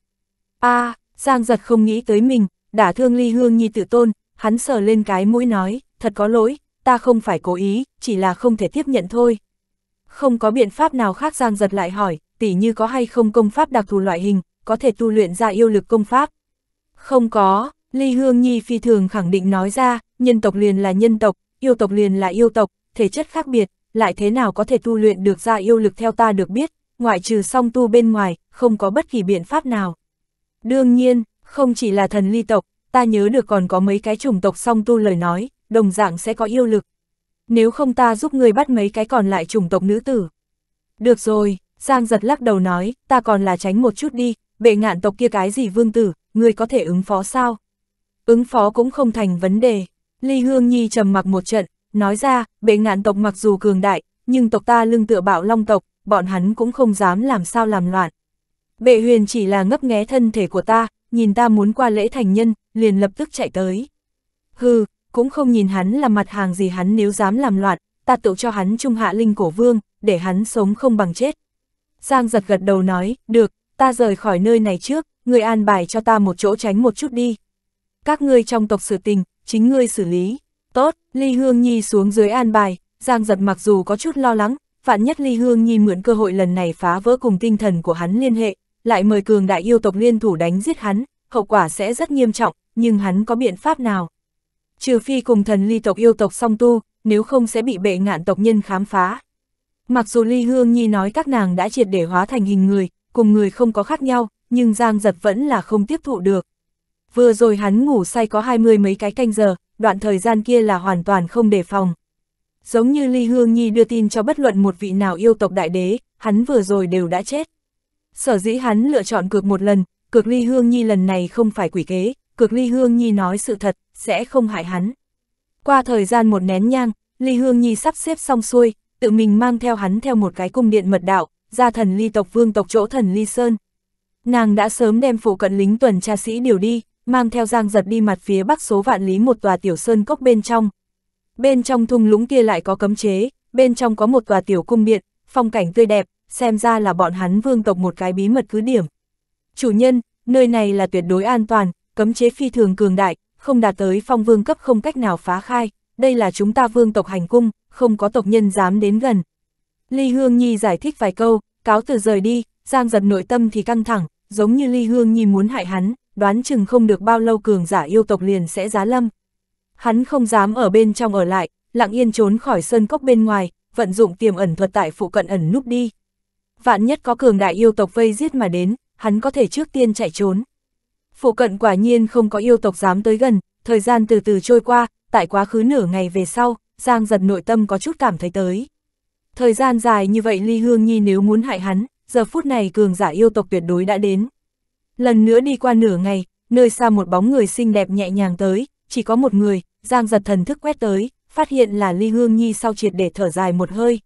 a à, Giang giật không nghĩ tới mình, đã thương ly hương nhi tự tôn, hắn sờ lên cái mũi nói, thật có lỗi, ta không phải cố ý, chỉ là không thể tiếp nhận thôi. Không có biện pháp nào khác Giang giật lại hỏi, tỉ như có hay không công pháp đặc thù loại hình, có thể tu luyện ra yêu lực công pháp. Không có, Ly Hương Nhi phi thường khẳng định nói ra, nhân tộc liền là nhân tộc, yêu tộc liền là yêu tộc, thể chất khác biệt, lại thế nào có thể tu luyện được ra yêu lực theo ta được biết, ngoại trừ song tu bên ngoài, không có bất kỳ biện pháp nào. Đương nhiên, không chỉ là thần ly tộc, ta nhớ được còn có mấy cái chủng tộc song tu lời nói, đồng dạng sẽ có yêu lực. Nếu không ta giúp người bắt mấy cái còn lại chủng tộc nữ tử. Được rồi, Giang giật lắc đầu nói, ta còn là tránh một chút đi, bệ ngạn tộc kia cái gì vương tử, người có thể ứng phó sao? Ứng phó cũng không thành vấn đề. Ly Hương Nhi trầm mặc một trận, nói ra, bệ ngạn tộc mặc dù cường đại, nhưng tộc ta lưng tựa bạo long tộc, bọn hắn cũng không dám làm sao làm loạn. Bệ huyền chỉ là ngấp nghé thân thể của ta, nhìn ta muốn qua lễ thành nhân, liền lập tức chạy tới. Hừ, cũng không nhìn hắn là mặt hàng gì hắn nếu dám làm loạn, ta tự cho hắn trung hạ linh cổ vương, để hắn sống không bằng chết. Giang giật gật đầu nói, được, ta rời khỏi nơi này trước, ngươi an bài cho ta một chỗ tránh một chút đi. Các ngươi trong tộc xử tình, chính ngươi xử lý. Tốt, Ly Hương Nhi xuống dưới an bài, Giang giật mặc dù có chút lo lắng, vạn nhất Ly Hương Nhi mượn cơ hội lần này phá vỡ cùng tinh thần của hắn liên hệ, lại mời cường đại yêu tộc liên thủ đánh giết hắn, hậu quả sẽ rất nghiêm trọng, nhưng hắn có biện pháp nào? Trừ phi cùng thần ly tộc yêu tộc song tu, nếu không sẽ bị bệ ngạn tộc nhân khám phá. Mặc dù Ly Hương Nhi nói các nàng đã triệt để hóa thành hình người, cùng người không có khác nhau, nhưng Giang Giật vẫn là không tiếp thụ được. Vừa rồi hắn ngủ say có hai mươi mấy cái canh giờ, đoạn thời gian kia là hoàn toàn không đề phòng. Giống như Ly Hương Nhi đưa tin cho bất luận một vị nào yêu tộc đại đế, hắn vừa rồi đều đã chết. Sở dĩ hắn lựa chọn cược một lần, cược Ly Hương Nhi lần này không phải quỷ kế, cược Ly Hương Nhi nói sự thật, sẽ không hại hắn. Qua thời gian một nén nhang, Ly Hương Nhi sắp xếp xong xuôi, tự mình mang theo hắn theo một cái cung điện mật đạo, ra thần ly tộc vương tộc chỗ thần ly sơn. Nàng đã sớm đem phụ cận lính tuần tra sĩ điều đi, mang theo giang giật đi mặt phía bắc số vạn lý một tòa tiểu sơn cốc bên trong. Bên trong thung lũng kia lại có cấm chế, bên trong có một tòa tiểu cung điện, phong cảnh tươi đẹp, xem ra là bọn hắn vương tộc một cái bí mật cứ điểm. Chủ nhân, nơi này là tuyệt đối an toàn, cấm chế phi thường cường đại, không đạt tới phong vương cấp không cách nào phá khai, đây là chúng ta vương tộc hành cung, không có tộc nhân dám đến gần, Ly Hương Nhi giải thích vài câu, cáo từ rời đi, Giang giật nội tâm thì căng thẳng, giống như Ly Hương Nhi muốn hại hắn, đoán chừng không được bao lâu cường giả yêu tộc liền sẽ giá lâm. Hắn không dám ở bên trong ở lại, lặng yên trốn khỏi sơn cốc bên ngoài, vận dụng tiềm ẩn thuật tại phụ cận ẩn núp đi. Vạn nhất có cường đại yêu tộc vây giết mà đến, hắn có thể trước tiên chạy trốn. Phụ cận quả nhiên không có yêu tộc dám tới gần, thời gian từ từ trôi qua, tại quá khứ nửa ngày về sau, Giang giật nội tâm có chút cảm thấy tới. Thời gian dài như vậy Ly Hương Nhi nếu muốn hại hắn, giờ phút này cường giả yêu tộc tuyệt đối đã đến. Lần nữa đi qua nửa ngày, nơi xa một bóng người xinh đẹp nhẹ nhàng tới, chỉ có một người, Giang giật thần thức quét tới, phát hiện là Ly Hương Nhi sau triệt để thở dài một hơi.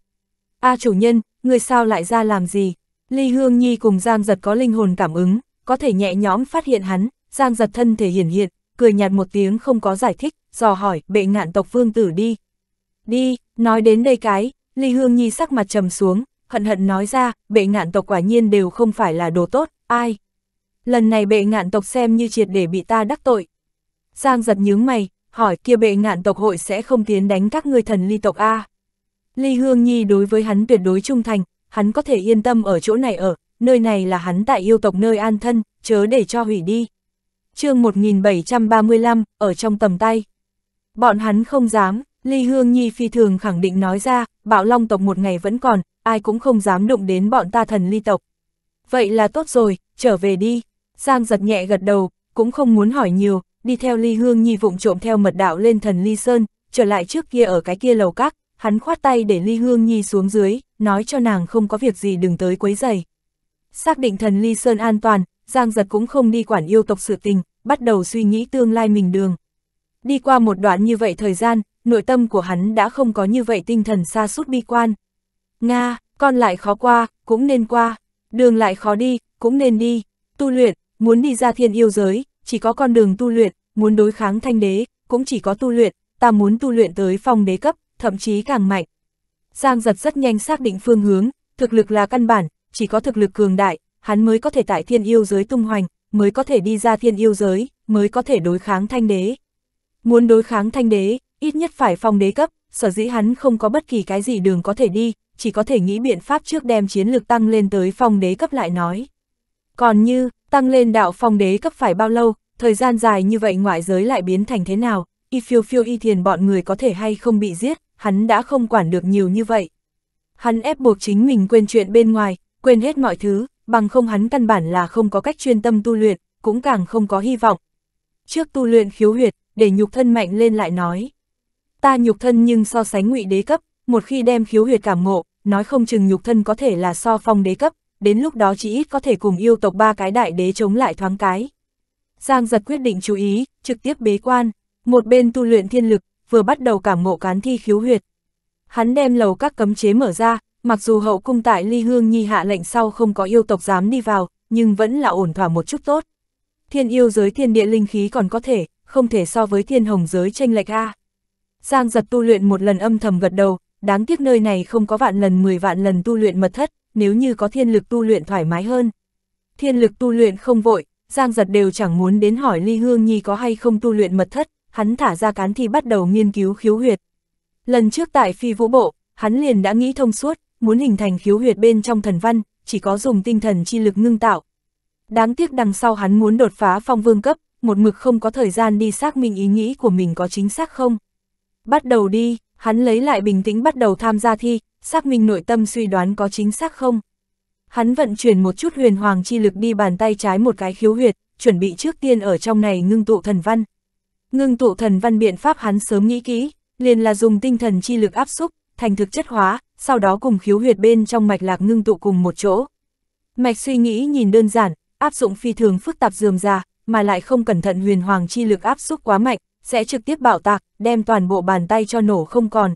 a à, chủ nhân, người sao lại ra làm gì? Ly Hương Nhi cùng Giang giật có linh hồn cảm ứng, có thể nhẹ nhõm phát hiện hắn, Giang giật thân thể hiển hiện, cười nhạt một tiếng không có giải thích, dò hỏi, bệ ngạn tộc vương tử đi. Đi, nói đến đây cái, Ly Hương Nhi sắc mặt trầm xuống, hận hận nói ra, bệ ngạn tộc quả nhiên đều không phải là đồ tốt, ai. Lần này bệ ngạn tộc xem như triệt để bị ta đắc tội. Giang giật nhướng mày, hỏi kia bệ ngạn tộc hội sẽ không tiến đánh các ngươi thần ly tộc A. Ly Hương Nhi đối với hắn tuyệt đối trung thành, hắn có thể yên tâm ở chỗ này ở, nơi này là hắn tại yêu tộc nơi an thân, chớ để cho hủy đi. chương 1735, ở trong tầm tay. Bọn hắn không dám, Ly Hương Nhi phi thường khẳng định nói ra, bạo long tộc một ngày vẫn còn, ai cũng không dám đụng đến bọn ta thần ly tộc. Vậy là tốt rồi, trở về đi. Giang giật nhẹ gật đầu, cũng không muốn hỏi nhiều, đi theo Ly Hương Nhi vụng trộm theo mật đạo lên thần Ly Sơn, trở lại trước kia ở cái kia lầu các, hắn khoát tay để Ly Hương Nhi xuống dưới, nói cho nàng không có việc gì đừng tới quấy giày. Xác định thần Ly Sơn an toàn, Giang giật cũng không đi quản yêu tộc sự tình, bắt đầu suy nghĩ tương lai mình đường. Đi qua một đoạn như vậy thời gian, nội tâm của hắn đã không có như vậy tinh thần xa sút bi quan. Nga, con lại khó qua, cũng nên qua, đường lại khó đi, cũng nên đi, tu luyện, muốn đi ra thiên yêu giới, chỉ có con đường tu luyện, muốn đối kháng thanh đế, cũng chỉ có tu luyện, ta muốn tu luyện tới phong đế cấp, thậm chí càng mạnh. Giang giật rất nhanh xác định phương hướng, thực lực là căn bản, chỉ có thực lực cường đại, hắn mới có thể tại thiên yêu giới tung hoành, mới có thể đi ra thiên yêu giới, mới có thể đối kháng thanh đế. Muốn đối kháng thanh đế, ít nhất phải phong đế cấp, sở dĩ hắn không có bất kỳ cái gì đường có thể đi, chỉ có thể nghĩ biện pháp trước đem chiến lược tăng lên tới phong đế cấp lại nói. Còn như, tăng lên đạo phong đế cấp phải bao lâu, thời gian dài như vậy ngoại giới lại biến thành thế nào, y phiêu phiêu y thiền bọn người có thể hay không bị giết, hắn đã không quản được nhiều như vậy. Hắn ép buộc chính mình quên chuyện bên ngoài, quên hết mọi thứ, bằng không hắn căn bản là không có cách chuyên tâm tu luyện, cũng càng không có hy vọng. Trước tu luyện khiếu huyệt, để nhục thân mạnh lên lại nói ta nhục thân nhưng so sánh ngụy đế cấp, một khi đem khiếu huyệt cảm ngộ, nói không chừng nhục thân có thể là so phong đế cấp, đến lúc đó chỉ ít có thể cùng yêu tộc ba cái đại đế chống lại thoáng cái. Giang giật quyết định chú ý, trực tiếp bế quan, một bên tu luyện thiên lực, vừa bắt đầu cảm ngộ cán thi khiếu huyệt. Hắn đem lầu các cấm chế mở ra, mặc dù hậu cung tại ly hương nhi hạ lệnh sau không có yêu tộc dám đi vào, nhưng vẫn là ổn thỏa một chút tốt. Thiên yêu giới thiên địa linh khí còn có thể, không thể so với thiên hồng giới tranh lệch A. Giang giật tu luyện một lần âm thầm gật đầu, đáng tiếc nơi này không có vạn lần 10 vạn lần tu luyện mật thất, nếu như có thiên lực tu luyện thoải mái hơn. Thiên lực tu luyện không vội, Giang giật đều chẳng muốn đến hỏi Ly Hương Nhi có hay không tu luyện mật thất, hắn thả ra cán thì bắt đầu nghiên cứu khiếu huyệt. Lần trước tại phi vũ bộ, hắn liền đã nghĩ thông suốt, muốn hình thành khiếu huyệt bên trong thần văn, chỉ có dùng tinh thần chi lực ngưng tạo. Đáng tiếc đằng sau hắn muốn đột phá phong vương cấp, một mực không có thời gian đi xác minh ý nghĩ của mình có chính xác không. Bắt đầu đi, hắn lấy lại bình tĩnh bắt đầu tham gia thi, xác minh nội tâm suy đoán có chính xác không. Hắn vận chuyển một chút huyền hoàng chi lực đi bàn tay trái một cái khiếu huyệt, chuẩn bị trước tiên ở trong này ngưng tụ thần văn. Ngưng tụ thần văn biện pháp hắn sớm nghĩ kỹ, liền là dùng tinh thần chi lực áp xúc, thành thực chất hóa, sau đó cùng khiếu huyệt bên trong mạch lạc ngưng tụ cùng một chỗ. Mạch suy nghĩ nhìn đơn giản, áp dụng phi thường phức tạp dườm ra, mà lại không cẩn thận huyền hoàng chi lực áp xúc quá mạnh, sẽ trực tiếp bạo tạc, đem toàn bộ bàn tay cho nổ không còn.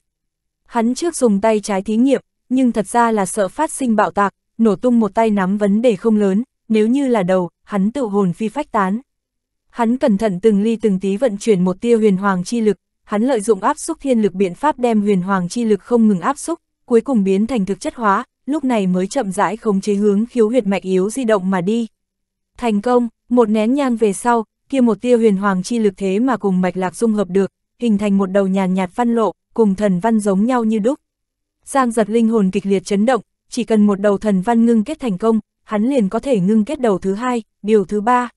Hắn trước dùng tay trái thí nghiệm, nhưng thật ra là sợ phát sinh bạo tạc, nổ tung một tay nắm vấn đề không lớn, nếu như là đầu, hắn tự hồn phi phách tán. Hắn cẩn thận từng ly từng tí vận chuyển một tia huyền hoàng chi lực, hắn lợi dụng áp xúc thiên lực biện pháp đem huyền hoàng chi lực không ngừng áp xúc, cuối cùng biến thành thực chất hóa, lúc này mới chậm rãi khống chế hướng khiếu huyệt mạch yếu di động mà đi. Thành công, một nén nhang về sau, kia một tia huyền hoàng chi lực thế mà cùng mạch lạc dung hợp được, hình thành một đầu nhàn nhạt văn lộ, cùng thần văn giống nhau như đúc. Giang giật linh hồn kịch liệt chấn động, chỉ cần một đầu thần văn ngưng kết thành công, hắn liền có thể ngưng kết đầu thứ hai, điều thứ ba.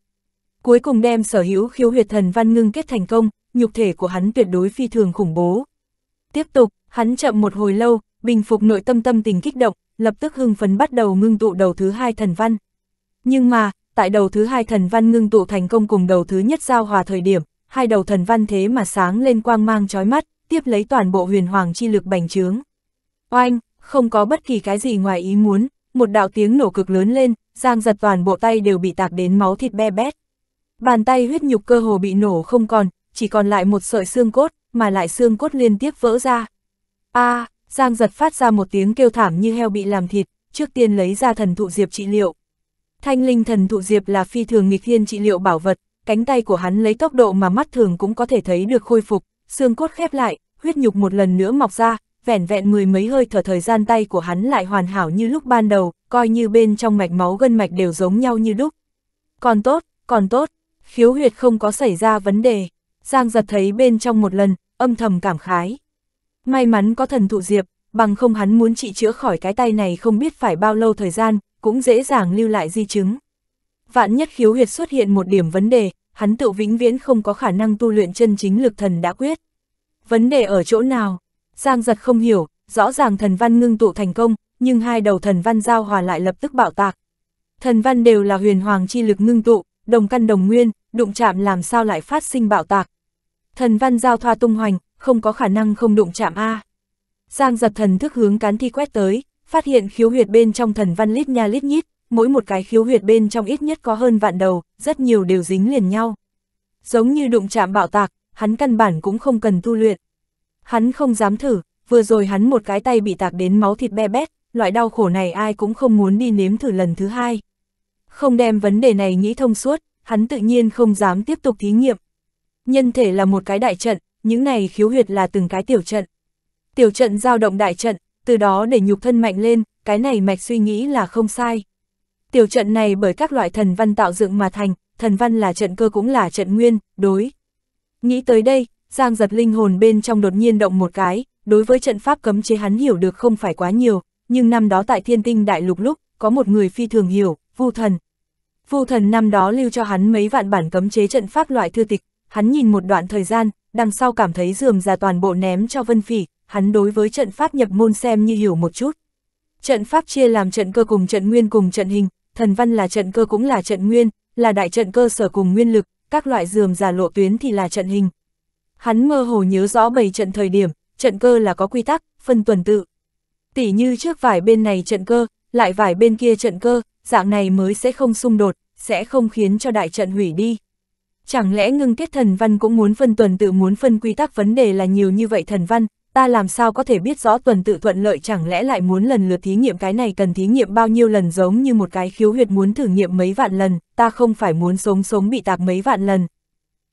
Cuối cùng đem sở hữu khiếu huyệt thần văn ngưng kết thành công, nhục thể của hắn tuyệt đối phi thường khủng bố. Tiếp tục, hắn chậm một hồi lâu, bình phục nội tâm tâm tình kích động, lập tức hưng phấn bắt đầu ngưng tụ đầu thứ hai thần văn. Nhưng mà, tại đầu thứ hai thần văn ngưng tụ thành công cùng đầu thứ nhất giao hòa thời điểm, hai đầu thần văn thế mà sáng lên quang mang chói mắt, tiếp lấy toàn bộ huyền hoàng chi lực bành trướng. Oanh, không có bất kỳ cái gì ngoài ý muốn, một đạo tiếng nổ cực lớn lên, giang giật toàn bộ tay đều bị tạc đến máu thịt be bét. Bàn tay huyết nhục cơ hồ bị nổ không còn, chỉ còn lại một sợi xương cốt, mà lại xương cốt liên tiếp vỡ ra. a à, giang giật phát ra một tiếng kêu thảm như heo bị làm thịt, trước tiên lấy ra thần thụ diệp trị liệu. Thanh linh thần thụ diệp là phi thường nghịch thiên trị liệu bảo vật, cánh tay của hắn lấy tốc độ mà mắt thường cũng có thể thấy được khôi phục, xương cốt khép lại, huyết nhục một lần nữa mọc ra, vẻn vẹn mười mấy hơi thở thời gian tay của hắn lại hoàn hảo như lúc ban đầu, coi như bên trong mạch máu gân mạch đều giống nhau như đúc. Còn tốt, còn tốt, khiếu huyệt không có xảy ra vấn đề, Giang giật thấy bên trong một lần, âm thầm cảm khái. May mắn có thần thụ diệp, bằng không hắn muốn trị chữa khỏi cái tay này không biết phải bao lâu thời gian, cũng dễ dàng lưu lại di chứng. Vạn nhất khiếu huyệt xuất hiện một điểm vấn đề, hắn tự vĩnh viễn không có khả năng tu luyện chân chính lực thần đã quyết. Vấn đề ở chỗ nào? Giang giật không hiểu, rõ ràng thần văn ngưng tụ thành công, nhưng hai đầu thần văn giao hòa lại lập tức bạo tạc. Thần văn đều là huyền hoàng chi lực ngưng tụ, đồng căn đồng nguyên, đụng chạm làm sao lại phát sinh bạo tạc. Thần văn giao thoa tung hoành, không có khả năng không đụng chạm A. Giang giật thần thức hướng cán thi quét tới, Phát hiện khiếu huyệt bên trong thần văn lít nha lít nhít, mỗi một cái khiếu huyệt bên trong ít nhất có hơn vạn đầu, rất nhiều đều dính liền nhau. Giống như đụng chạm bạo tạc, hắn căn bản cũng không cần tu luyện. Hắn không dám thử, vừa rồi hắn một cái tay bị tạc đến máu thịt be bét, loại đau khổ này ai cũng không muốn đi nếm thử lần thứ hai. Không đem vấn đề này nghĩ thông suốt, hắn tự nhiên không dám tiếp tục thí nghiệm. Nhân thể là một cái đại trận, những này khiếu huyệt là từng cái tiểu trận. Tiểu trận giao động đại trận, từ đó để nhục thân mạnh lên, cái này mạch suy nghĩ là không sai. Tiểu trận này bởi các loại thần văn tạo dựng mà thành, thần văn là trận cơ cũng là trận nguyên, đối. Nghĩ tới đây, Giang giật linh hồn bên trong đột nhiên động một cái, đối với trận pháp cấm chế hắn hiểu được không phải quá nhiều, nhưng năm đó tại thiên tinh đại lục lúc, có một người phi thường hiểu, vu thần. Vu thần năm đó lưu cho hắn mấy vạn bản cấm chế trận pháp loại thư tịch, hắn nhìn một đoạn thời gian, đằng sau cảm thấy dườm ra toàn bộ ném cho Vân Phỉ, hắn đối với trận pháp nhập môn xem như hiểu một chút. Trận pháp chia làm trận cơ cùng trận nguyên cùng trận hình, thần văn là trận cơ cũng là trận nguyên, là đại trận cơ sở cùng nguyên lực, các loại dườm già lộ tuyến thì là trận hình. Hắn mơ hồ nhớ rõ bảy trận thời điểm, trận cơ là có quy tắc, phân tuần tự. tỷ như trước vải bên này trận cơ, lại vải bên kia trận cơ, dạng này mới sẽ không xung đột, sẽ không khiến cho đại trận hủy đi. Chẳng lẽ ngưng kết thần văn cũng muốn phân tuần tự muốn phân quy tắc vấn đề là nhiều như vậy thần văn, ta làm sao có thể biết rõ tuần tự thuận lợi chẳng lẽ lại muốn lần lượt thí nghiệm cái này cần thí nghiệm bao nhiêu lần giống như một cái khiếu huyệt muốn thử nghiệm mấy vạn lần, ta không phải muốn sống sống bị tạc mấy vạn lần.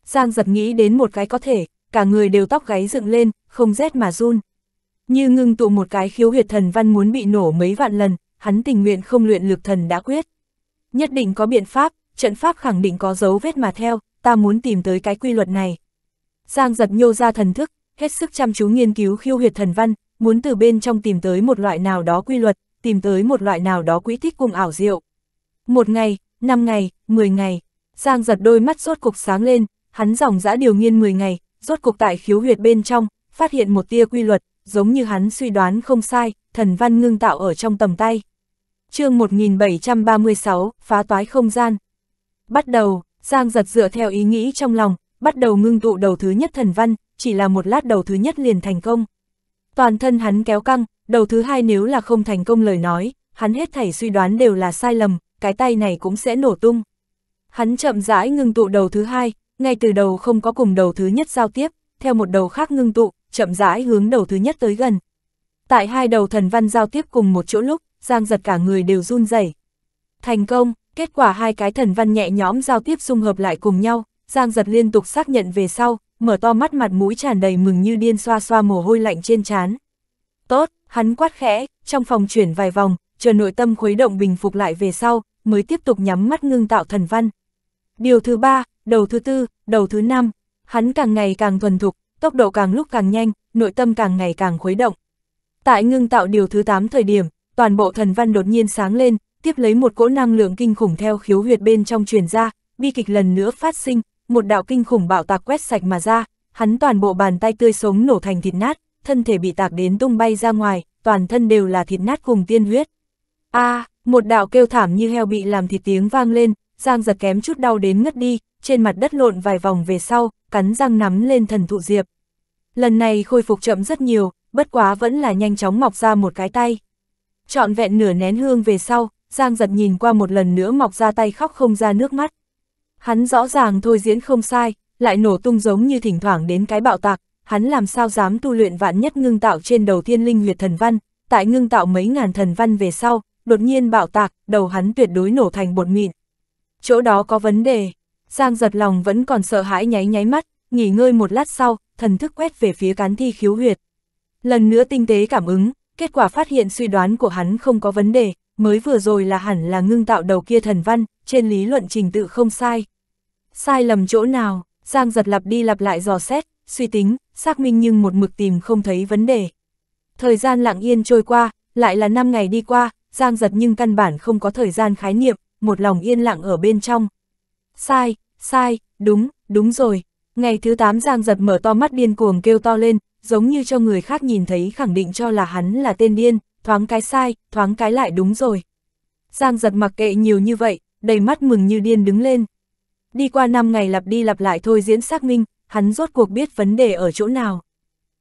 Giang giật nghĩ đến một cái có thể, cả người đều tóc gáy dựng lên, không rét mà run. Như ngưng tụ một cái khiếu huyệt thần văn muốn bị nổ mấy vạn lần, hắn tình nguyện không luyện lực thần đã quyết. Nhất định có biện pháp, trận pháp khẳng định có dấu vết mà theo, ta muốn tìm tới cái quy luật này. Giang giật nhô ra thần thức, hết sức chăm chú nghiên cứu khiêu huyệt thần văn, muốn từ bên trong tìm tới một loại nào đó quy luật, tìm tới một loại nào đó quỹ tích cùng ảo diệu. Một ngày, năm ngày, mười ngày, Giang giật đôi mắt rốt cục sáng lên, hắn dòng dã điều nghiên mười ngày, rốt cục tại khiếu huyệt bên trong, phát hiện một tia quy luật, giống như hắn suy đoán không sai, thần văn ngưng tạo ở trong tầm tay. chương 1736, phá toái không gian. Bắt đầu, Giang giật dựa theo ý nghĩ trong lòng, bắt đầu ngưng tụ đầu thứ nhất thần văn, chỉ là một lát đầu thứ nhất liền thành công. Toàn thân hắn kéo căng, đầu thứ hai nếu là không thành công lời nói, hắn hết thảy suy đoán đều là sai lầm, cái tay này cũng sẽ nổ tung. Hắn chậm rãi ngưng tụ đầu thứ hai, ngay từ đầu không có cùng đầu thứ nhất giao tiếp, theo một đầu khác ngưng tụ, chậm rãi hướng đầu thứ nhất tới gần. Tại hai đầu thần văn giao tiếp cùng một chỗ lúc, Giang giật cả người đều run rẩy. Thành công, Kết quả hai cái thần văn nhẹ nhõm giao tiếp dung hợp lại cùng nhau, Giang giật liên tục xác nhận về sau, mở to mắt mặt mũi tràn đầy mừng như điên xoa xoa mồ hôi lạnh trên trán. Tốt, hắn quát khẽ, trong phòng chuyển vài vòng, chờ nội tâm khuấy động bình phục lại về sau, mới tiếp tục nhắm mắt ngưng tạo thần văn. Điều thứ ba, đầu thứ tư, đầu thứ năm, hắn càng ngày càng thuần thục, tốc độ càng lúc càng nhanh, nội tâm càng ngày càng khuấy động. Tại ngưng tạo điều thứ 8 thời điểm, toàn bộ thần văn đột nhiên sáng lên, tiếp lấy một cỗ năng lượng kinh khủng theo khiếu huyệt bên trong truyền ra, bi kịch lần nữa phát sinh, một đạo kinh khủng bạo tạc quét sạch mà ra, hắn toàn bộ bàn tay tươi sống nổ thành thịt nát, thân thể bị tạc đến tung bay ra ngoài, toàn thân đều là thịt nát cùng tiên huyết. A, à, một đạo kêu thảm như heo bị làm thịt tiếng vang lên, Giang giật kém chút đau đến ngất đi, trên mặt đất lộn vài vòng về sau, cắn răng nắm lên thần thụ diệp. Lần này khôi phục chậm rất nhiều, bất quá vẫn là nhanh chóng mọc ra một cái tay. Trọn vẹn nửa nén hương về sau, Giang giật nhìn qua một lần nữa mọc ra tay khóc không ra nước mắt. Hắn rõ ràng thôi diễn không sai, lại nổ tung giống như thỉnh thoảng đến cái bạo tạc, hắn làm sao dám tu luyện vạn nhất ngưng tạo trên đầu thiên linh huyệt thần văn, tại ngưng tạo mấy ngàn thần văn về sau, đột nhiên bạo tạc, đầu hắn tuyệt đối nổ thành bột mịn. Chỗ đó có vấn đề, Giang giật lòng vẫn còn sợ hãi nháy nháy mắt, nghỉ ngơi một lát sau, thần thức quét về phía cán thi khiếu huyệt. Lần nữa tinh tế cảm ứng, kết quả phát hiện suy đoán của hắn không có vấn đề, mới vừa rồi là hẳn là ngưng tạo đầu kia thần văn, trên lý luận trình tự không sai. Sai lầm chỗ nào, Giang giật lặp đi lặp lại dò xét, suy tính, xác minh nhưng một mực tìm không thấy vấn đề. Thời gian lặng yên trôi qua, lại là 5 ngày đi qua, Giang giật nhưng căn bản không có thời gian khái niệm, một lòng yên lặng ở bên trong. Sai, sai, đúng, đúng rồi. Ngày thứ 8 Giang giật mở to mắt điên cuồng kêu to lên, giống như cho người khác nhìn thấy khẳng định cho là hắn là tên điên, thoáng cái sai, thoáng cái lại đúng rồi. Giang giật mặc kệ nhiều như vậy, đầy mắt mừng như điên đứng lên. Đi qua 5 ngày lặp đi lặp lại thôi diễn xác minh, hắn rốt cuộc biết vấn đề ở chỗ nào.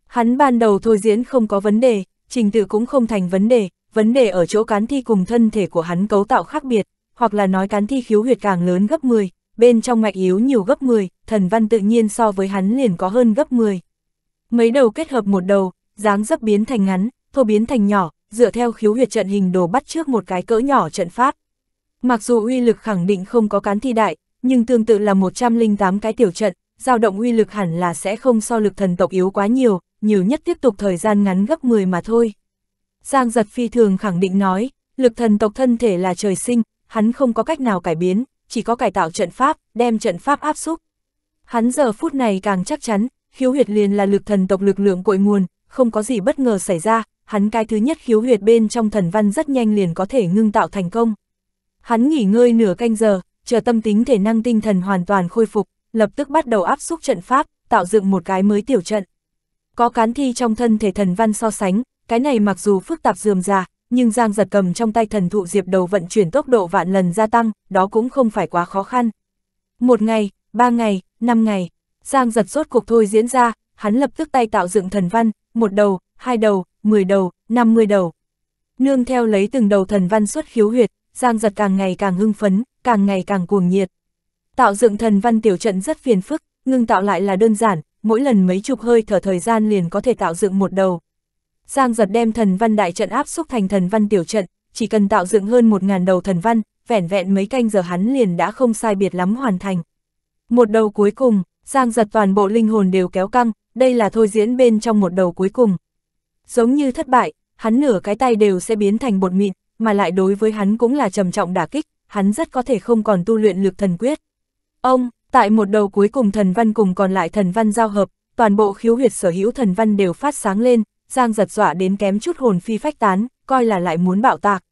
Hắn ban đầu thôi diễn không có vấn đề, trình tự cũng không thành vấn đề, vấn đề ở chỗ cán thi cùng thân thể của hắn cấu tạo khác biệt, hoặc là nói cán thi khiếu huyệt càng lớn gấp 10, bên trong mạch yếu nhiều gấp 10, thần văn tự nhiên so với hắn liền có hơn gấp 10. Mấy đầu kết hợp một đầu, dáng dấp biến thành ngắn, thô biến thành nhỏ, dựa theo khiếu huyệt trận hình đồ bắt trước một cái cỡ nhỏ trận pháp. Mặc dù uy lực khẳng định không có cán thi đại, nhưng tương tự là 108 cái tiểu trận, dao động uy lực hẳn là sẽ không so lực thần tộc yếu quá nhiều, nhiều nhất tiếp tục thời gian ngắn gấp 10 mà thôi. Giang giật phi thường khẳng định nói, lực thần tộc thân thể là trời sinh, hắn không có cách nào cải biến, chỉ có cải tạo trận pháp, đem trận pháp áp xúc. Hắn giờ phút này càng chắc chắn, khiếu huyệt liền là lực thần tộc lực lượng cội nguồn, không có gì bất ngờ xảy ra, hắn cái thứ nhất khiếu huyệt bên trong thần văn rất nhanh liền có thể ngưng tạo thành công. Hắn nghỉ ngơi nửa canh giờ, chờ tâm tính thể năng tinh thần hoàn toàn khôi phục, lập tức bắt đầu áp xúc trận pháp, tạo dựng một cái mới tiểu trận. Có cán thi trong thân thể thần văn so sánh, cái này mặc dù phức tạp dườm già, nhưng Giang giật cầm trong tay thần thụ diệp đầu vận chuyển tốc độ vạn lần gia tăng, đó cũng không phải quá khó khăn. Một ngày, ba ngày, năm ngày, Giang giật rốt cuộc thôi diễn ra, hắn lập tức tay tạo dựng thần văn, một đầu, hai đầu, 10 đầu, 50 đầu. Nương theo lấy từng đầu thần văn xuất khiếu huyệt, Giang giật càng ngày càng hưng phấn, càng ngày càng cuồng nhiệt. Tạo dựng thần văn tiểu trận rất phiền phức, ngưng tạo lại là đơn giản, mỗi lần mấy chục hơi thở thời gian liền có thể tạo dựng một đầu. Giang giật đem thần văn đại trận áp xúc thành thần văn tiểu trận, chỉ cần tạo dựng hơn 1.000 đầu thần văn, vẻn vẹn mấy canh giờ hắn liền đã không sai biệt lắm hoàn thành. Một đầu cuối cùng, Giang giật toàn bộ linh hồn đều kéo căng, đây là thôi diễn bên trong một đầu cuối cùng. Giống như thất bại, hắn nửa cái tay đều sẽ biến thành bột mịn, mà lại đối với hắn cũng là trầm trọng đả kích, hắn rất có thể không còn tu luyện lực thần quyết. Ông, tại một đầu cuối cùng thần văn cùng còn lại thần văn giao hợp, toàn bộ khiếu huyệt sở hữu thần văn đều phát sáng lên, Giang giật dọa đến kém chút hồn phi phách tán, coi là lại muốn bạo tạc.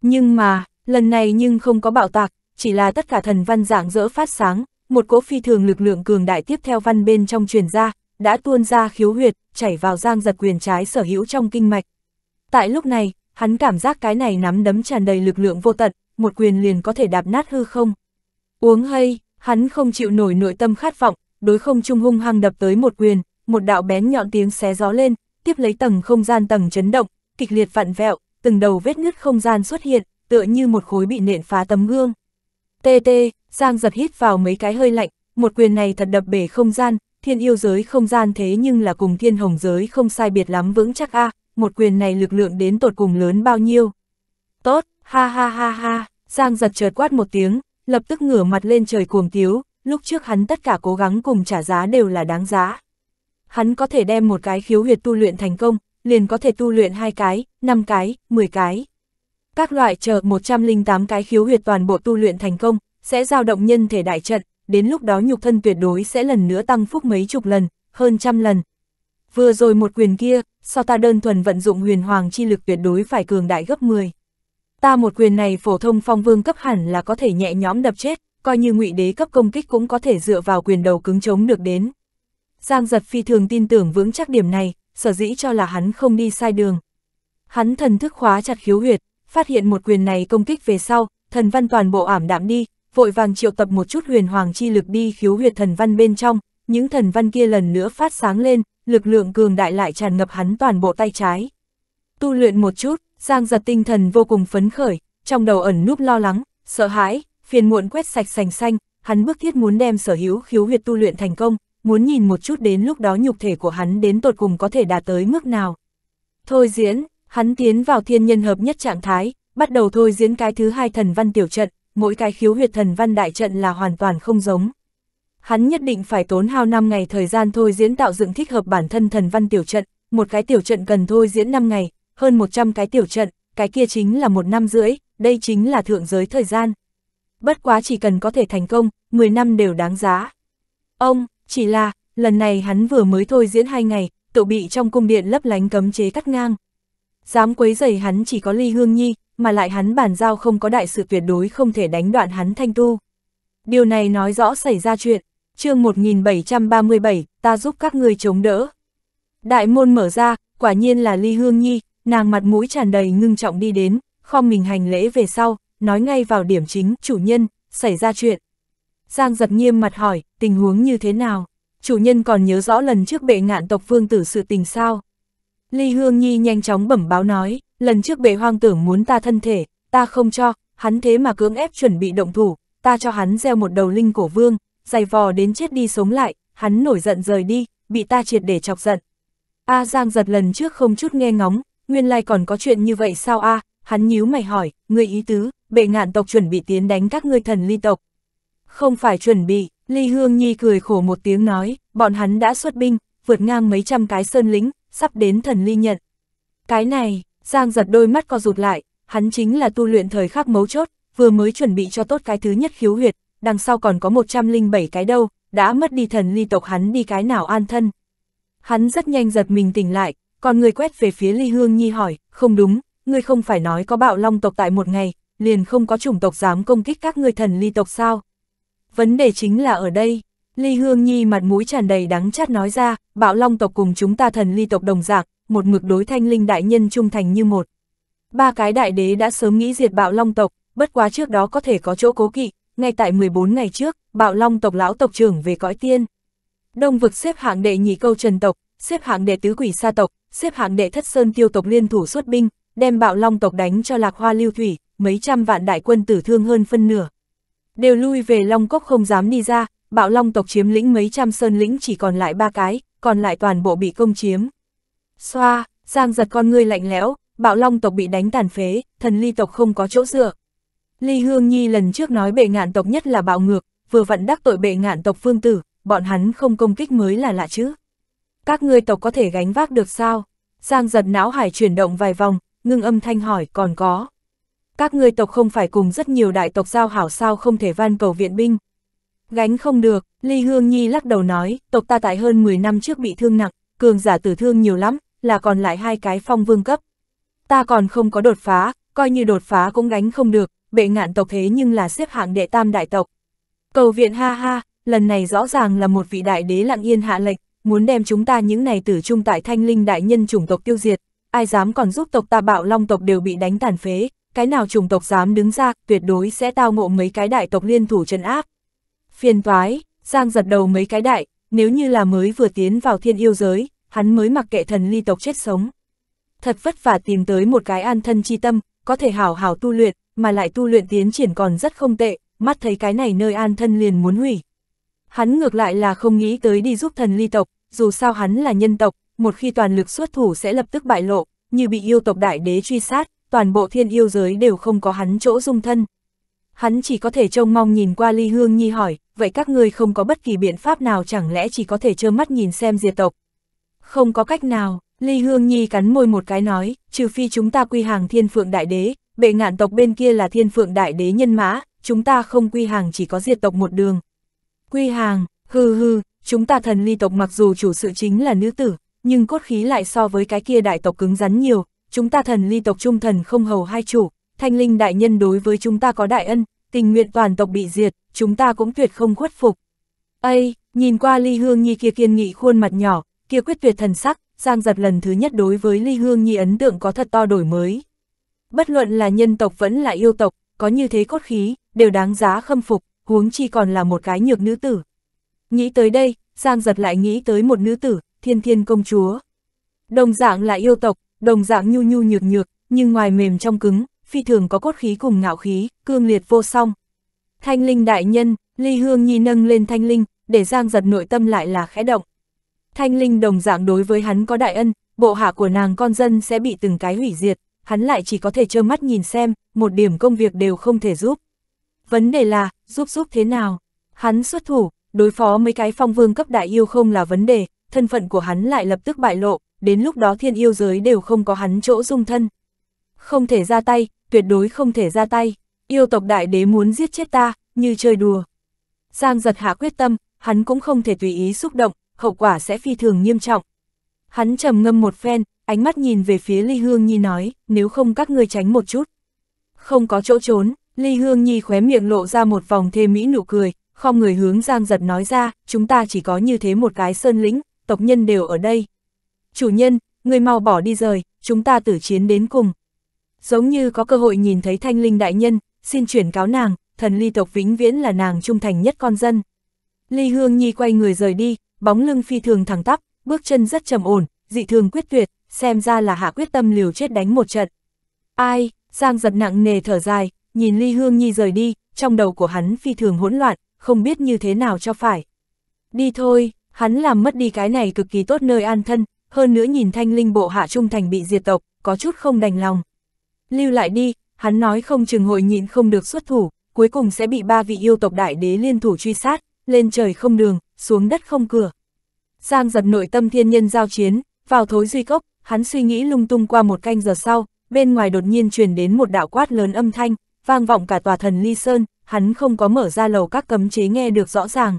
Nhưng mà, lần này nhưng không có bạo tạc, chỉ là tất cả thần văn dạng dỡ phát sáng, một cỗ phi thường lực lượng cường đại tiếp theo văn bên trong truyền ra, đã tuôn ra khiếu huyệt, chảy vào giang giật quyền trái sở hữu trong kinh mạch. Tại lúc này, hắn cảm giác cái này nắm đấm tràn đầy lực lượng vô tận, một quyền liền có thể đạp nát hư không. Uống hay, hắn không chịu nổi nội tâm khát vọng, đối không trung hung hăng đập tới một quyền, một đạo bén nhọn tiếng xé gió lên, tiếp lấy tầng không gian tầng chấn động, kịch liệt vặn vẹo, từng đầu vết nứt không gian xuất hiện, tựa như một khối bị nện phá tấm gương. Tê tê, Giang giật hít vào mấy cái hơi lạnh, một quyền này thật đập bể không gian, thiên yêu giới không gian thế nhưng là cùng thiên hồng giới không sai biệt lắm vững chắc a à, một quyền này lực lượng đến tột cùng lớn bao nhiêu. Tốt, ha ha ha ha, Giang giật chợt quát một tiếng, lập tức ngửa mặt lên trời cuồng tiếu, lúc trước hắn tất cả cố gắng cùng trả giá đều là đáng giá. Hắn có thể đem một cái khiếu huyệt tu luyện thành công, liền có thể tu luyện hai cái, năm cái, 10 cái. Các loại chờ 108 cái khiếu huyệt toàn bộ tu luyện thành công, sẽ giao động nhân thể đại trận, đến lúc đó nhục thân tuyệt đối sẽ lần nữa tăng phúc mấy chục lần, hơn trăm lần. Vừa rồi một quyền kia, so ta đơn thuần vận dụng huyền hoàng chi lực tuyệt đối phải cường đại gấp 10. Ta một quyền này phổ thông phong vương cấp hẳn là có thể nhẹ nhõm đập chết, coi như ngụy đế cấp công kích cũng có thể dựa vào quyền đầu cứng chống được đến. Giang giật phi thường tin tưởng vững chắc điểm này, sở dĩ cho là hắn không đi sai đường. Hắn thần thức khóa chặt khiếu huyệt, phát hiện một quyền này công kích về sau, thần văn toàn bộ ảm đạm đi, vội vàng triệu tập một chút huyền hoàng chi lực đi khiếu huyệt thần văn bên trong, những thần văn kia lần nữa phát sáng lên, lực lượng cường đại lại tràn ngập hắn toàn bộ tay trái. Tu luyện một chút, Giang giật tinh thần vô cùng phấn khởi, trong đầu ẩn núp lo lắng, sợ hãi, phiền muộn quét sạch sành xanh, hắn bức thiết muốn đem sở hữu khiếu huyệt tu luyện thành công, muốn nhìn một chút đến lúc đó nhục thể của hắn đến tột cùng có thể đạt tới mức nào. Thôi diễn, hắn tiến vào thiên nhân hợp nhất trạng thái, bắt đầu thôi diễn cái thứ hai thần văn tiểu trận, mỗi cái khiếu huyệt thần văn đại trận là hoàn toàn không giống. Hắn nhất định phải tốn hao 5 ngày thời gian thôi diễn tạo dựng thích hợp bản thân thần văn tiểu trận, một cái tiểu trận cần thôi diễn 5 ngày, hơn 100 cái tiểu trận, cái kia chính là một năm rưỡi, đây chính là thượng giới thời gian. Bất quá chỉ cần có thể thành công, 10 năm đều đáng giá. Ông, chỉ là, lần này hắn vừa mới thôi diễn hai ngày, tự bị trong cung điện lấp lánh cấm chế cắt ngang, Dám quấy rầy hắn chỉ có Ly Hương Nhi, mà lại hắn bản giao không có đại sự tuyệt đối không thể đánh đoạn hắn thanh tu. Điều này nói rõ xảy ra chuyện, chương 1737, ta giúp các người chống đỡ. Đại môn mở ra, quả nhiên là Ly Hương Nhi, nàng mặt mũi tràn đầy ngưng trọng đi đến, không mình hành lễ về sau, nói ngay vào điểm chính, chủ nhân, xảy ra chuyện. Giang giật nghiêm mặt hỏi, tình huống như thế nào? Chủ nhân còn nhớ rõ lần trước bệ ngạn tộc vương tử sự tình sao? Ly Hương Nhi nhanh chóng bẩm báo nói, lần trước bệ hoang tưởng muốn ta thân thể, ta không cho, hắn thế mà cưỡng ép chuẩn bị động thủ, ta cho hắn gieo một đầu linh cổ vương, dày vò đến chết đi sống lại, hắn nổi giận rời đi, bị ta triệt để chọc giận. A Giang giật lần trước không chút nghe ngóng, nguyên lai còn có chuyện như vậy sao a? hắn nhíu mày hỏi, người ý tứ, bệ ngạn tộc chuẩn bị tiến đánh các ngươi thần ly tộc. Không phải chuẩn bị, Ly Hương Nhi cười khổ một tiếng nói, bọn hắn đã xuất binh, vượt ngang mấy trăm cái sơn lĩnh, sắp đến thần ly nhận. Cái này, Giang giật đôi mắt co rụt lại, hắn chính là tu luyện thời khắc mấu chốt, vừa mới chuẩn bị cho tốt cái thứ nhất khiếu huyệt, đằng sau còn có 107 cái đâu, đã mất đi thần ly tộc hắn đi cái nào an thân. Hắn rất nhanh giật mình tỉnh lại, còn người quét về phía ly hương nhi hỏi, không đúng, ngươi không phải nói có bạo long tộc tại một ngày, liền không có chủng tộc dám công kích các ngươi thần ly tộc sao? Vấn đề chính là ở đây, Ly Hương Nhi mặt mũi tràn đầy đắng chát nói ra, bạo long tộc cùng chúng ta thần ly tộc đồng dạng, một mực đối thanh linh đại nhân trung thành như một. Ba cái đại đế đã sớm nghĩ diệt bạo long tộc, bất quá trước đó có thể có chỗ cố kỵ, ngay tại 14 ngày trước, bạo long tộc lão tộc trưởng về cõi tiên. Đông vực xếp hạng đệ nhị câu trần tộc, xếp hạng đệ tứ quỷ sa tộc, xếp hạng đệ thất sơn tiêu tộc liên thủ xuất binh, đem bạo long tộc đánh cho lạc hoa lưu thủy, mấy trăm vạn đại quân tử thương hơn phân nửa. Đều lui về long cốc không dám đi ra, bạo long tộc chiếm lĩnh mấy trăm sơn lĩnh chỉ còn lại ba cái, còn lại toàn bộ bị công chiếm. Xoa, giang giật con ngươi lạnh lẽo, bạo long tộc bị đánh tàn phế, thần ly tộc không có chỗ dựa. Ly Hương Nhi lần trước nói bệ ngạn tộc nhất là bạo ngược, vừa vặn đắc tội bệ ngạn tộc phương tử, bọn hắn không công kích mới là lạ chứ. Các ngươi tộc có thể gánh vác được sao? Giang giật não hải chuyển động vài vòng, ngưng âm thanh hỏi còn có. Các ngươi tộc không phải cùng rất nhiều đại tộc giao hảo sao không thể van cầu viện binh, Gánh không được, Ly Hương Nhi lắc đầu nói, tộc ta tại hơn 10 năm trước bị thương nặng, cường giả tử thương nhiều lắm, là còn lại hai cái phong vương cấp. Ta còn không có đột phá, coi như đột phá cũng gánh không được, bệ ngạn tộc thế nhưng là xếp hạng đệ tam đại tộc. Cầu viện ha ha, lần này rõ ràng là một vị đại đế lặng yên hạ lệch, muốn đem chúng ta những này tử trung tại thanh linh đại nhân chủng tộc tiêu diệt, ai dám còn giúp tộc ta bạo long tộc đều bị đánh tàn phế, cái nào chủng tộc dám đứng ra, tuyệt đối sẽ tao ngộ mấy cái đại tộc liên thủ trấn áp phiền toái, Giang giật đầu mấy cái đại, nếu như là mới vừa tiến vào thiên yêu giới, hắn mới mặc kệ thần ly tộc chết sống. Thật vất vả tìm tới một cái an thân chi tâm, có thể hảo hảo tu luyện, mà lại tu luyện tiến triển còn rất không tệ, mắt thấy cái này nơi an thân liền muốn hủy. Hắn ngược lại là không nghĩ tới đi giúp thần ly tộc, dù sao hắn là nhân tộc, một khi toàn lực xuất thủ sẽ lập tức bại lộ, như bị yêu tộc đại đế truy sát, toàn bộ thiên yêu giới đều không có hắn chỗ dung thân. Hắn chỉ có thể trông mong nhìn qua ly hương nhi hỏi, vậy các ngươi không có bất kỳ biện pháp nào chẳng lẽ chỉ có thể trơ mắt nhìn xem diệt tộc. Không có cách nào, Ly Hương Nhi cắn môi một cái nói, trừ phi chúng ta quy hàng thiên phượng đại đế, bệ ngạn tộc bên kia là thiên phượng đại đế nhân mã, chúng ta không quy hàng chỉ có diệt tộc một đường. Quy hàng, hư hư, chúng ta thần ly tộc mặc dù chủ sự chính là nữ tử, nhưng cốt khí lại so với cái kia đại tộc cứng rắn nhiều, chúng ta thần ly tộc trung thần không hầu hai chủ, thanh linh đại nhân đối với chúng ta có đại ân, tình nguyện toàn tộc bị diệt, chúng ta cũng tuyệt không khuất phục. Ây, nhìn qua Ly Hương Nhi kia kiên nghị khuôn mặt nhỏ, kia quyết tuyệt thần sắc, Giang Giật lần thứ nhất đối với Ly Hương Nhi ấn tượng có thật to đổi mới. Bất luận là nhân tộc vẫn là yêu tộc, có như thế cốt khí, đều đáng giá khâm phục, huống chi còn là một cái nhược nữ tử. Nghĩ tới đây, Giang Giật lại nghĩ tới một nữ tử, thiên thiên công chúa. Đồng dạng là yêu tộc, đồng dạng nhu nhu nhược nhược, nhưng ngoài mềm trong cứng, phi thường có cốt khí cùng ngạo khí, cương liệt vô song. Thanh linh đại nhân, Ly Hương Nhi nâng lên thanh linh, để Giang giật nội tâm lại là khẽ động. Thanh linh đồng dạng đối với hắn có đại ân, bộ hạ của nàng con dân sẽ bị từng cái hủy diệt, hắn lại chỉ có thể trơ mắt nhìn xem, một điểm công việc đều không thể giúp. Vấn đề là, giúp giúp thế nào? Hắn xuất thủ, đối phó mấy cái phong vương cấp đại yêu không là vấn đề, thân phận của hắn lại lập tức bại lộ, đến lúc đó thiên yêu giới đều không có hắn chỗ dung thân không thể ra tay, tuyệt đối không thể ra tay, yêu tộc đại đế muốn giết chết ta, như chơi đùa. Giang giật hạ quyết tâm, hắn cũng không thể tùy ý xúc động, hậu quả sẽ phi thường nghiêm trọng. Hắn trầm ngâm một phen, ánh mắt nhìn về phía Ly Hương Nhi nói, nếu không các ngươi tránh một chút. Không có chỗ trốn, Ly Hương Nhi khóe miệng lộ ra một vòng thê mỹ nụ cười, không người hướng Giang Giật nói ra, chúng ta chỉ có như thế một cái sơn lĩnh, tộc nhân đều ở đây. Chủ nhân, người mau bỏ đi rời, chúng ta tử chiến đến cùng. Giống như có cơ hội nhìn thấy thanh linh đại nhân, xin chuyển cáo nàng, thần ly tộc vĩnh viễn là nàng trung thành nhất con dân. Ly Hương Nhi quay người rời đi, bóng lưng phi thường thẳng tắp, bước chân rất trầm ổn, dị thường quyết tuyệt, xem ra là hạ quyết tâm liều chết đánh một trận. Ai, Giang giật nặng nề thở dài, nhìn Ly Hương Nhi rời đi, trong đầu của hắn phi thường hỗn loạn, không biết như thế nào cho phải. Đi thôi, hắn làm mất đi cái này cực kỳ tốt nơi an thân, hơn nữa nhìn thanh linh bộ hạ trung thành bị diệt tộc, có chút không đành lòng lưu lại đi, hắn nói không chừng hội nhịn không được xuất thủ, cuối cùng sẽ bị ba vị yêu tộc đại đế liên thủ truy sát, lên trời không đường, xuống đất không cửa. Giang giật nội tâm thiên nhân giao chiến, vào thối duy cốc, hắn suy nghĩ lung tung qua một canh giờ sau, bên ngoài đột nhiên truyền đến một đạo quát lớn âm thanh, vang vọng cả tòa thần ly sơn, hắn không có mở ra lầu các cấm chế nghe được rõ ràng.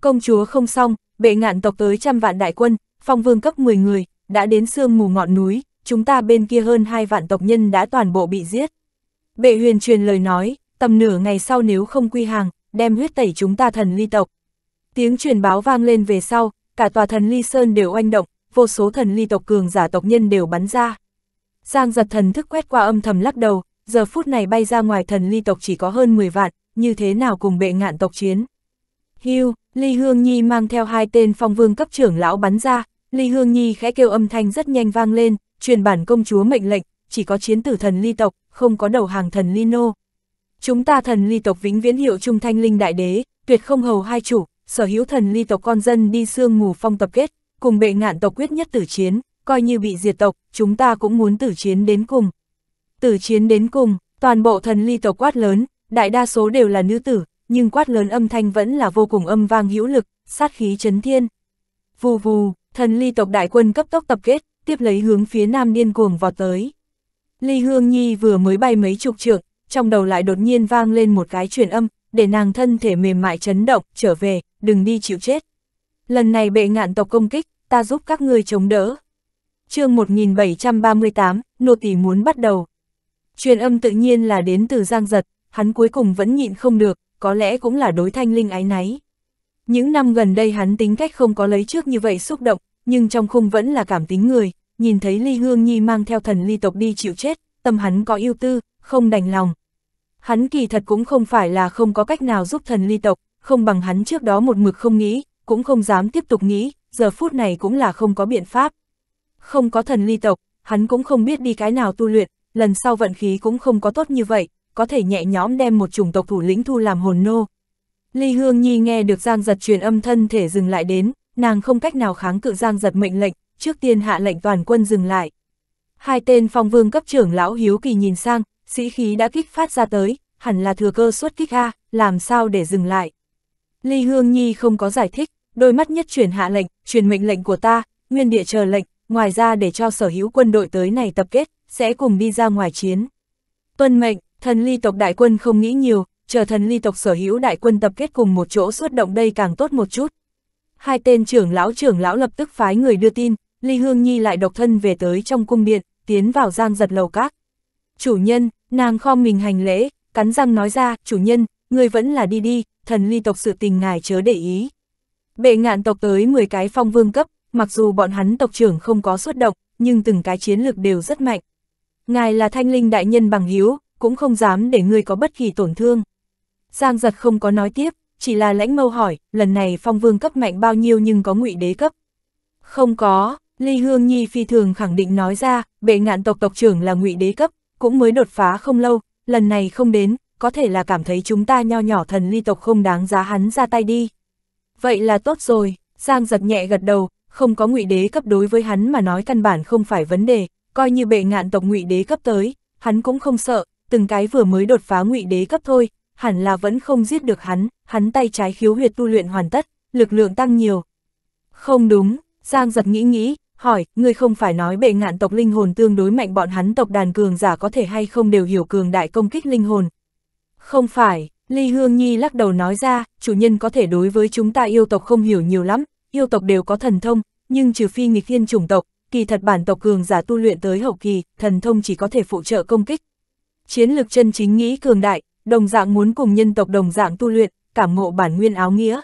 Công chúa không xong, bệ ngạn tộc tới trăm vạn đại quân, phong vương cấp 10 người, đã đến sương mù ngọn núi, chúng ta bên kia hơn hai vạn tộc nhân đã toàn bộ bị giết. Bệ huyền truyền lời nói, tầm nửa ngày sau nếu không quy hàng, đem huyết tẩy chúng ta thần ly tộc. Tiếng truyền báo vang lên về sau, cả tòa thần ly sơn đều oanh động, vô số thần ly tộc cường giả tộc nhân đều bắn ra. Giang giật thần thức quét qua âm thầm lắc đầu, giờ phút này bay ra ngoài thần ly tộc chỉ có hơn 10 vạn, như thế nào cùng bệ ngạn tộc chiến. Hưu, Ly Hương Nhi mang theo hai tên phong vương cấp trưởng lão bắn ra, Ly Hương Nhi khẽ kêu âm thanh rất nhanh vang lên, truyền bản công chúa mệnh lệnh, chỉ có chiến tử thần ly tộc, không có đầu hàng thần ly nô. Chúng ta thần ly tộc vĩnh viễn hiệu trung thanh linh đại đế, tuyệt không hầu hai chủ, sở hữu thần ly tộc con dân đi xương mù phong tập kết, cùng bệ ngạn tộc quyết nhất tử chiến, coi như bị diệt tộc, chúng ta cũng muốn tử chiến đến cùng. Tử chiến đến cùng, toàn bộ thần ly tộc quát lớn, đại đa số đều là nữ tử, nhưng quát lớn âm thanh vẫn là vô cùng âm vang hữu lực, sát khí chấn thiên. Vù vù, thần ly tộc đại quân cấp tốc tập kết, tiếp lấy hướng phía nam điên cuồng vọt tới. Ly Hương Nhi vừa mới bay mấy chục trượng, trong đầu lại đột nhiên vang lên một cái truyền âm, để nàng thân thể mềm mại chấn động, trở về, đừng đi chịu chết. Lần này bệ ngạn tộc công kích, ta giúp các ngươi chống đỡ. chương 1738, nô tỳ muốn bắt đầu. Truyền âm tự nhiên là đến từ Giang Giật, hắn cuối cùng vẫn nhịn không được, có lẽ cũng là đối thanh linh ái náy. Những năm gần đây hắn tính cách không có lấy trước như vậy xúc động, nhưng trong khung vẫn là cảm tính người, nhìn thấy Ly Hương Nhi mang theo thần ly tộc đi chịu chết, tâm hắn có ưu tư, không đành lòng. Hắn kỳ thật cũng không phải là không có cách nào giúp thần ly tộc, không bằng hắn trước đó một mực không nghĩ, cũng không dám tiếp tục nghĩ, giờ phút này cũng là không có biện pháp. Không có thần ly tộc, hắn cũng không biết đi cái nào tu luyện, lần sau vận khí cũng không có tốt như vậy, có thể nhẹ nhõm đem một chủng tộc thủ lĩnh thu làm hồn nô. Ly Hương Nhi nghe được Giang giật truyền âm thân thể dừng lại đến, nàng không cách nào kháng cự Giang giật mệnh lệnh, trước tiên hạ lệnh toàn quân dừng lại. Hai tên phong vương cấp trưởng lão hiếu kỳ nhìn sang, sĩ khí đã kích phát ra tới, hẳn là thừa cơ xuất kích A, làm sao để dừng lại. Ly Hương Nhi không có giải thích, đôi mắt nhất chuyển hạ lệnh, truyền mệnh lệnh của ta, nguyên địa chờ lệnh, ngoài ra để cho sở hữu quân đội tới này tập kết, sẽ cùng đi ra ngoài chiến. Tuân mệnh, thần ly tộc đại quân không nghĩ nhiều, chờ thần ly tộc sở hữu đại quân tập kết cùng một chỗ suốt động đây càng tốt một chút hai tên trưởng lão trưởng lão lập tức phái người đưa tin, Ly Hương Nhi lại độc thân về tới trong cung điện, tiến vào gian giật lầu các. Chủ nhân, nàng khom mình hành lễ, cắn răng nói ra, chủ nhân, người vẫn là đi đi, thần ly tộc sự tình ngài chớ để ý. Bệ ngạn tộc tới 10 cái phong vương cấp, mặc dù bọn hắn tộc trưởng không có xuất động, nhưng từng cái chiến lược đều rất mạnh. Ngài là thanh linh đại nhân bằng hiếu, cũng không dám để người có bất kỳ tổn thương. Giang giật không có nói tiếp, chỉ là lãnh mâu hỏi, lần này phong vương cấp mạnh bao nhiêu nhưng có ngụy đế cấp. Không có, Ly Hương Nhi phi thường khẳng định nói ra, bệ ngạn tộc tộc trưởng là ngụy đế cấp, cũng mới đột phá không lâu, lần này không đến, có thể là cảm thấy chúng ta nho nhỏ thần ly tộc không đáng giá hắn ra tay đi. Vậy là tốt rồi, Giang giật nhẹ gật đầu, không có ngụy đế cấp đối với hắn mà nói căn bản không phải vấn đề, coi như bệ ngạn tộc ngụy đế cấp tới, hắn cũng không sợ, từng cái vừa mới đột phá ngụy đế cấp thôi, hẳn là vẫn không giết được hắn, hắn tay trái khiếu huyệt tu luyện hoàn tất, lực lượng tăng nhiều. Không đúng, Giang giật nghĩ nghĩ, hỏi, ngươi không phải nói bệ ngạn tộc linh hồn tương đối mạnh bọn hắn tộc đàn cường giả có thể hay không đều hiểu cường đại công kích linh hồn. Không phải, Ly Hương Nhi lắc đầu nói ra, chủ nhân có thể đối với chúng ta yêu tộc không hiểu nhiều lắm, yêu tộc đều có thần thông, nhưng trừ phi nghịch thiên chủng tộc, kỳ thật bản tộc cường giả tu luyện tới hậu kỳ, thần thông chỉ có thể phụ trợ công kích. Chiến lược chân chính nghĩ cường đại, đồng dạng muốn cùng nhân tộc đồng dạng tu luyện, cảm ngộ bản nguyên áo nghĩa.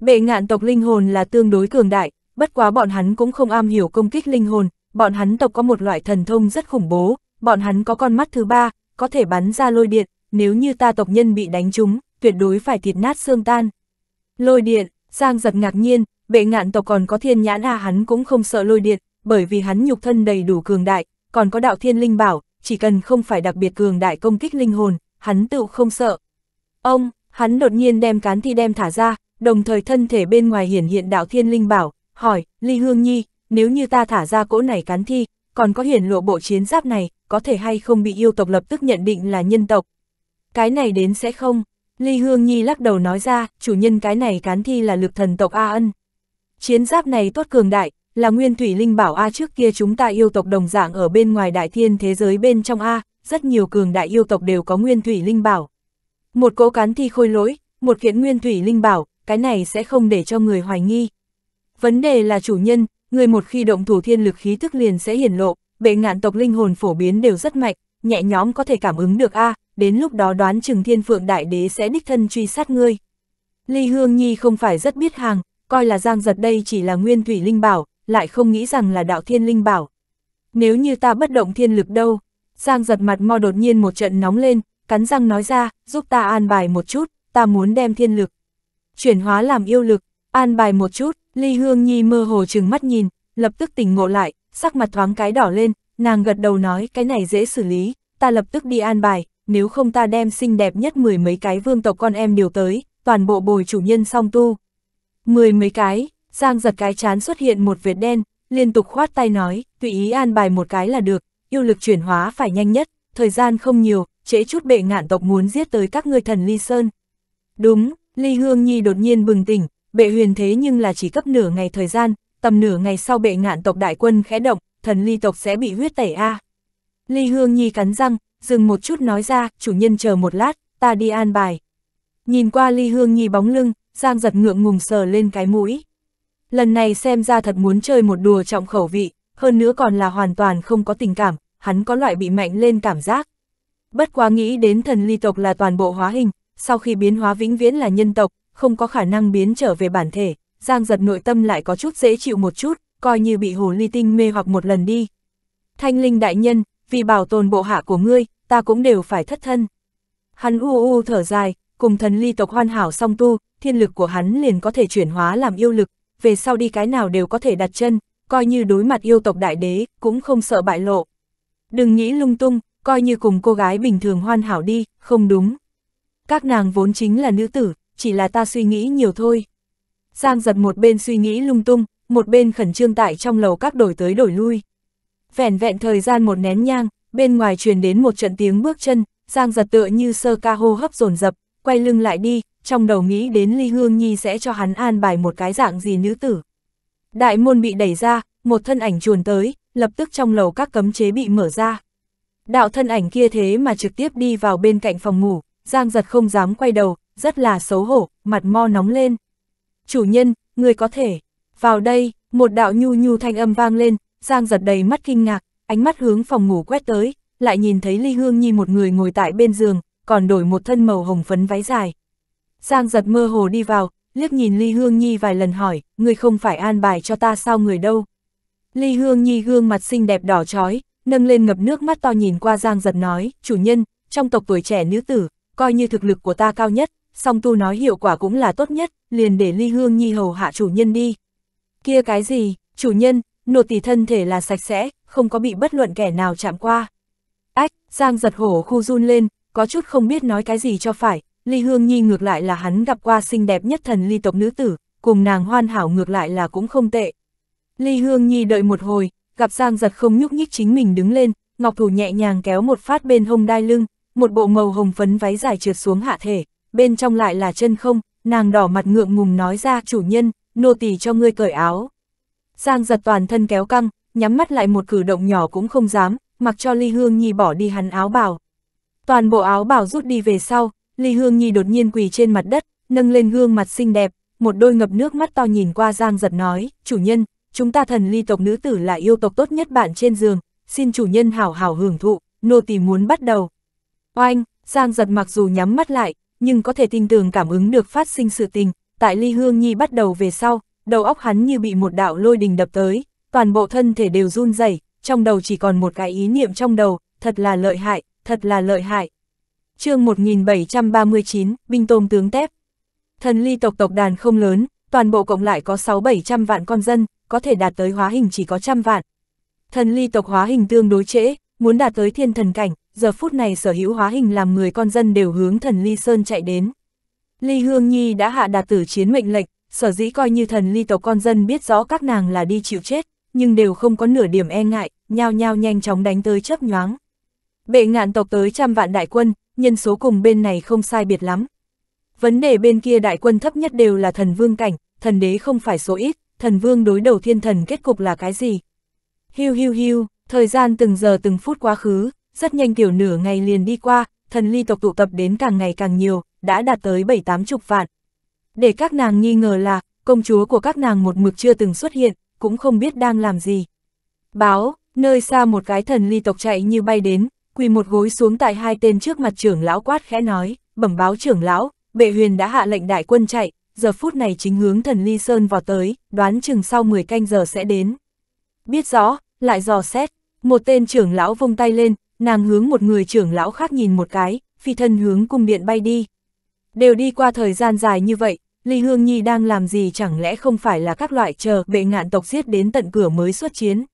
Bệ ngạn tộc linh hồn là tương đối cường đại, bất quá bọn hắn cũng không am hiểu công kích linh hồn, bọn hắn tộc có một loại thần thông rất khủng bố, bọn hắn có con mắt thứ ba, có thể bắn ra lôi điện, nếu như ta tộc nhân bị đánh trúng, tuyệt đối phải thịt nát xương tan. Lôi điện, Giang giật ngạc nhiên, bệ ngạn tộc còn có thiên nhãn à hắn cũng không sợ lôi điện, bởi vì hắn nhục thân đầy đủ cường đại, còn có đạo thiên linh bảo, chỉ cần không phải đặc biệt cường đại công kích linh hồn, hắn tự không sợ. Ông, hắn đột nhiên đem cán thi đem thả ra, đồng thời thân thể bên ngoài hiển hiện đạo thiên linh bảo, hỏi, Ly Hương Nhi, nếu như ta thả ra cỗ này cán thi, còn có hiển lộ bộ chiến giáp này, có thể hay không bị yêu tộc lập tức nhận định là nhân tộc. Cái này đến sẽ không, Ly Hương Nhi lắc đầu nói ra, chủ nhân cái này cán thi là lực thần tộc A ân. Chiến giáp này tốt cường đại, là nguyên thủy linh bảo A trước kia chúng ta yêu tộc đồng dạng ở bên ngoài đại thiên thế giới bên trong A, rất nhiều cường đại yêu tộc đều có nguyên thủy linh bảo. Một cỗ cán thi khôi lỗi, một kiện nguyên thủy linh bảo, cái này sẽ không để cho người hoài nghi. Vấn đề là chủ nhân, người một khi động thủ thiên lực khí thức liền sẽ hiển lộ, bệ ngạn tộc linh hồn phổ biến đều rất mạnh, nhẹ nhóm có thể cảm ứng được a à, đến lúc đó đoán chừng thiên phượng đại đế sẽ đích thân truy sát ngươi. Ly Hương Nhi không phải rất biết hàng, coi là giang giật đây chỉ là nguyên thủy linh bảo, lại không nghĩ rằng là đạo thiên linh bảo. Nếu như ta bất động thiên lực đâu, Giang giật mặt mo đột nhiên một trận nóng lên, cắn răng nói ra, giúp ta an bài một chút, ta muốn đem thiên lực. Chuyển hóa làm yêu lực, an bài một chút, Ly Hương Nhi mơ hồ chừng mắt nhìn, lập tức tỉnh ngộ lại, sắc mặt thoáng cái đỏ lên, nàng gật đầu nói cái này dễ xử lý, ta lập tức đi an bài, nếu không ta đem xinh đẹp nhất mười mấy cái vương tộc con em điều tới, toàn bộ bồi chủ nhân song tu. Mười mấy cái, Giang giật cái chán xuất hiện một vệt đen, liên tục khoát tay nói, tùy ý an bài một cái là được, yêu lực chuyển hóa phải nhanh nhất, thời gian không nhiều, trễ chút bệ ngạn tộc muốn giết tới các ngươi thần Ly Sơn. Đúng, Ly Hương Nhi đột nhiên bừng tỉnh, bệ huyền thế nhưng là chỉ cấp nửa ngày thời gian, tầm nửa ngày sau bệ ngạn tộc đại quân khẽ động, thần Ly tộc sẽ bị huyết tẩy a. Ly Hương Nhi cắn răng, dừng một chút nói ra, chủ nhân chờ một lát, ta đi an bài. Nhìn qua Ly Hương Nhi bóng lưng, Giang giật ngượng ngùng sờ lên cái mũi. Lần này xem ra thật muốn chơi một đùa trọng khẩu vị, hơn nữa còn là hoàn toàn không có tình cảm, hắn có loại bị mạnh lên cảm giác. Bất quá nghĩ đến thần ly tộc là toàn bộ hóa hình, sau khi biến hóa vĩnh viễn là nhân tộc, không có khả năng biến trở về bản thể, Giang giật nội tâm lại có chút dễ chịu một chút, coi như bị hồ ly tinh mê hoặc một lần đi. Thanh linh đại nhân, vì bảo tồn bộ hạ của ngươi, ta cũng đều phải thất thân. Hắn u u thở dài, cùng thần ly tộc hoàn hảo song tu, thiên lực của hắn liền có thể chuyển hóa làm yêu lực, về sau đi cái nào đều có thể đặt chân, coi như đối mặt yêu tộc đại đế, cũng không sợ bại lộ. Đừng nghĩ lung tung, coi như cùng cô gái bình thường hoàn hảo đi, không đúng. Các nàng vốn chính là nữ tử, chỉ là ta suy nghĩ nhiều thôi. Giang giật một bên suy nghĩ lung tung, một bên khẩn trương tại trong lầu các đổi tới đổi lui. vẹn vẹn thời gian một nén nhang, bên ngoài truyền đến một trận tiếng bước chân, Giang giật tựa như sơ ca hô hấp dồn dập quay lưng lại đi, trong đầu nghĩ đến Ly Hương Nhi sẽ cho hắn an bài một cái dạng gì nữ tử. Đại môn bị đẩy ra, một thân ảnh chuồn tới, lập tức trong lầu các cấm chế bị mở ra. Đạo thân ảnh kia thế mà trực tiếp đi vào bên cạnh phòng ngủ, Giang giật không dám quay đầu, rất là xấu hổ, mặt mo nóng lên. Chủ nhân, người có thể, vào đây, một đạo nhu nhu thanh âm vang lên, Giang giật đầy mắt kinh ngạc, ánh mắt hướng phòng ngủ quét tới, lại nhìn thấy Ly Hương như một người ngồi tại bên giường, còn đổi một thân màu hồng phấn váy dài. Giang giật mơ hồ đi vào, liếc nhìn Ly Hương Nhi vài lần hỏi, người không phải an bài cho ta sao người đâu. Ly Hương Nhi gương mặt xinh đẹp đỏ chói, nâng lên ngập nước mắt to nhìn qua Giang Giật nói, chủ nhân, trong tộc tuổi trẻ nữ tử, coi như thực lực của ta cao nhất, song tu nói hiệu quả cũng là tốt nhất, liền để Ly Hương Nhi hầu hạ chủ nhân đi. Kia cái gì, chủ nhân, nột tỷ thân thể là sạch sẽ, không có bị bất luận kẻ nào chạm qua. Ách, Giang giật hổ khu run lên, có chút không biết nói cái gì cho phải, Ly Hương Nhi ngược lại là hắn gặp qua xinh đẹp nhất thần ly tộc nữ tử, cùng nàng hoàn hảo ngược lại là cũng không tệ. Ly Hương Nhi đợi một hồi, gặp Giang giật không nhúc nhích chính mình đứng lên, ngọc thủ nhẹ nhàng kéo một phát bên hông đai lưng, một bộ màu hồng phấn váy dài trượt xuống hạ thể, bên trong lại là chân không, nàng đỏ mặt ngượng ngùng nói ra chủ nhân, nô tỳ cho ngươi cởi áo. Giang giật toàn thân kéo căng, nhắm mắt lại một cử động nhỏ cũng không dám, mặc cho Ly Hương Nhi bỏ đi hắn áo bào. Toàn bộ áo bào rút đi về sau, Ly Hương Nhi đột nhiên quỳ trên mặt đất, nâng lên gương mặt xinh đẹp, một đôi ngập nước mắt to nhìn qua Giang giật nói, chủ nhân, chúng ta thần ly tộc nữ tử là yêu tộc tốt nhất bạn trên giường, xin chủ nhân hảo hảo hưởng thụ, nô tỳ muốn bắt đầu. Oanh, Giang giật mặc dù nhắm mắt lại, nhưng có thể tin tưởng cảm ứng được phát sinh sự tình, tại Ly Hương Nhi bắt đầu về sau, đầu óc hắn như bị một đạo lôi đình đập tới, toàn bộ thân thể đều run rẩy, trong đầu chỉ còn một cái ý niệm trong đầu, thật là lợi hại, thật là lợi hại chương 1739, binh tôm tướng tép. Thần ly tộc tộc đàn không lớn, toàn bộ cộng lại có 6-700 vạn con dân, có thể đạt tới hóa hình chỉ có trăm vạn. Thần ly tộc hóa hình tương đối trễ, muốn đạt tới thiên thần cảnh, giờ phút này sở hữu hóa hình làm người con dân đều hướng thần ly sơn chạy đến. Ly Hương Nhi đã hạ đạt tử chiến mệnh lệnh, sở dĩ coi như thần ly tộc con dân biết rõ các nàng là đi chịu chết, nhưng đều không có nửa điểm e ngại, nhao nhao nhanh chóng đánh tới chớp nhoáng. Bệ ngạn tộc tới trăm vạn đại quân, nhân số cùng bên này không sai biệt lắm. Vấn đề bên kia đại quân thấp nhất đều là thần vương cảnh, thần đế không phải số ít, thần vương đối đầu thiên thần kết cục là cái gì? Hiu hiu hiu, thời gian từng giờ từng phút quá khứ, rất nhanh kiểu nửa ngày liền đi qua, thần ly tộc tụ tập đến càng ngày càng nhiều, đã đạt tới bảy tám chục vạn. Để các nàng nghi ngờ là, công chúa của các nàng một mực chưa từng xuất hiện, cũng không biết đang làm gì. Báo, nơi xa một cái thần ly tộc chạy như bay đến, quỳ một gối xuống tại hai tên trước mặt trưởng lão quát khẽ nói, bẩm báo trưởng lão, bệ huyền đã hạ lệnh đại quân chạy, giờ phút này chính hướng thần ly sơn vào tới, đoán chừng sau 10 canh giờ sẽ đến. Biết rõ, lại dò xét, một tên trưởng lão vung tay lên, nàng hướng một người trưởng lão khác nhìn một cái, phi thân hướng cung điện bay đi. Đều đi qua thời gian dài như vậy, Ly Hương Nhi đang làm gì chẳng lẽ không phải là các loại chờ bệ ngạn tộc giết đến tận cửa mới xuất chiến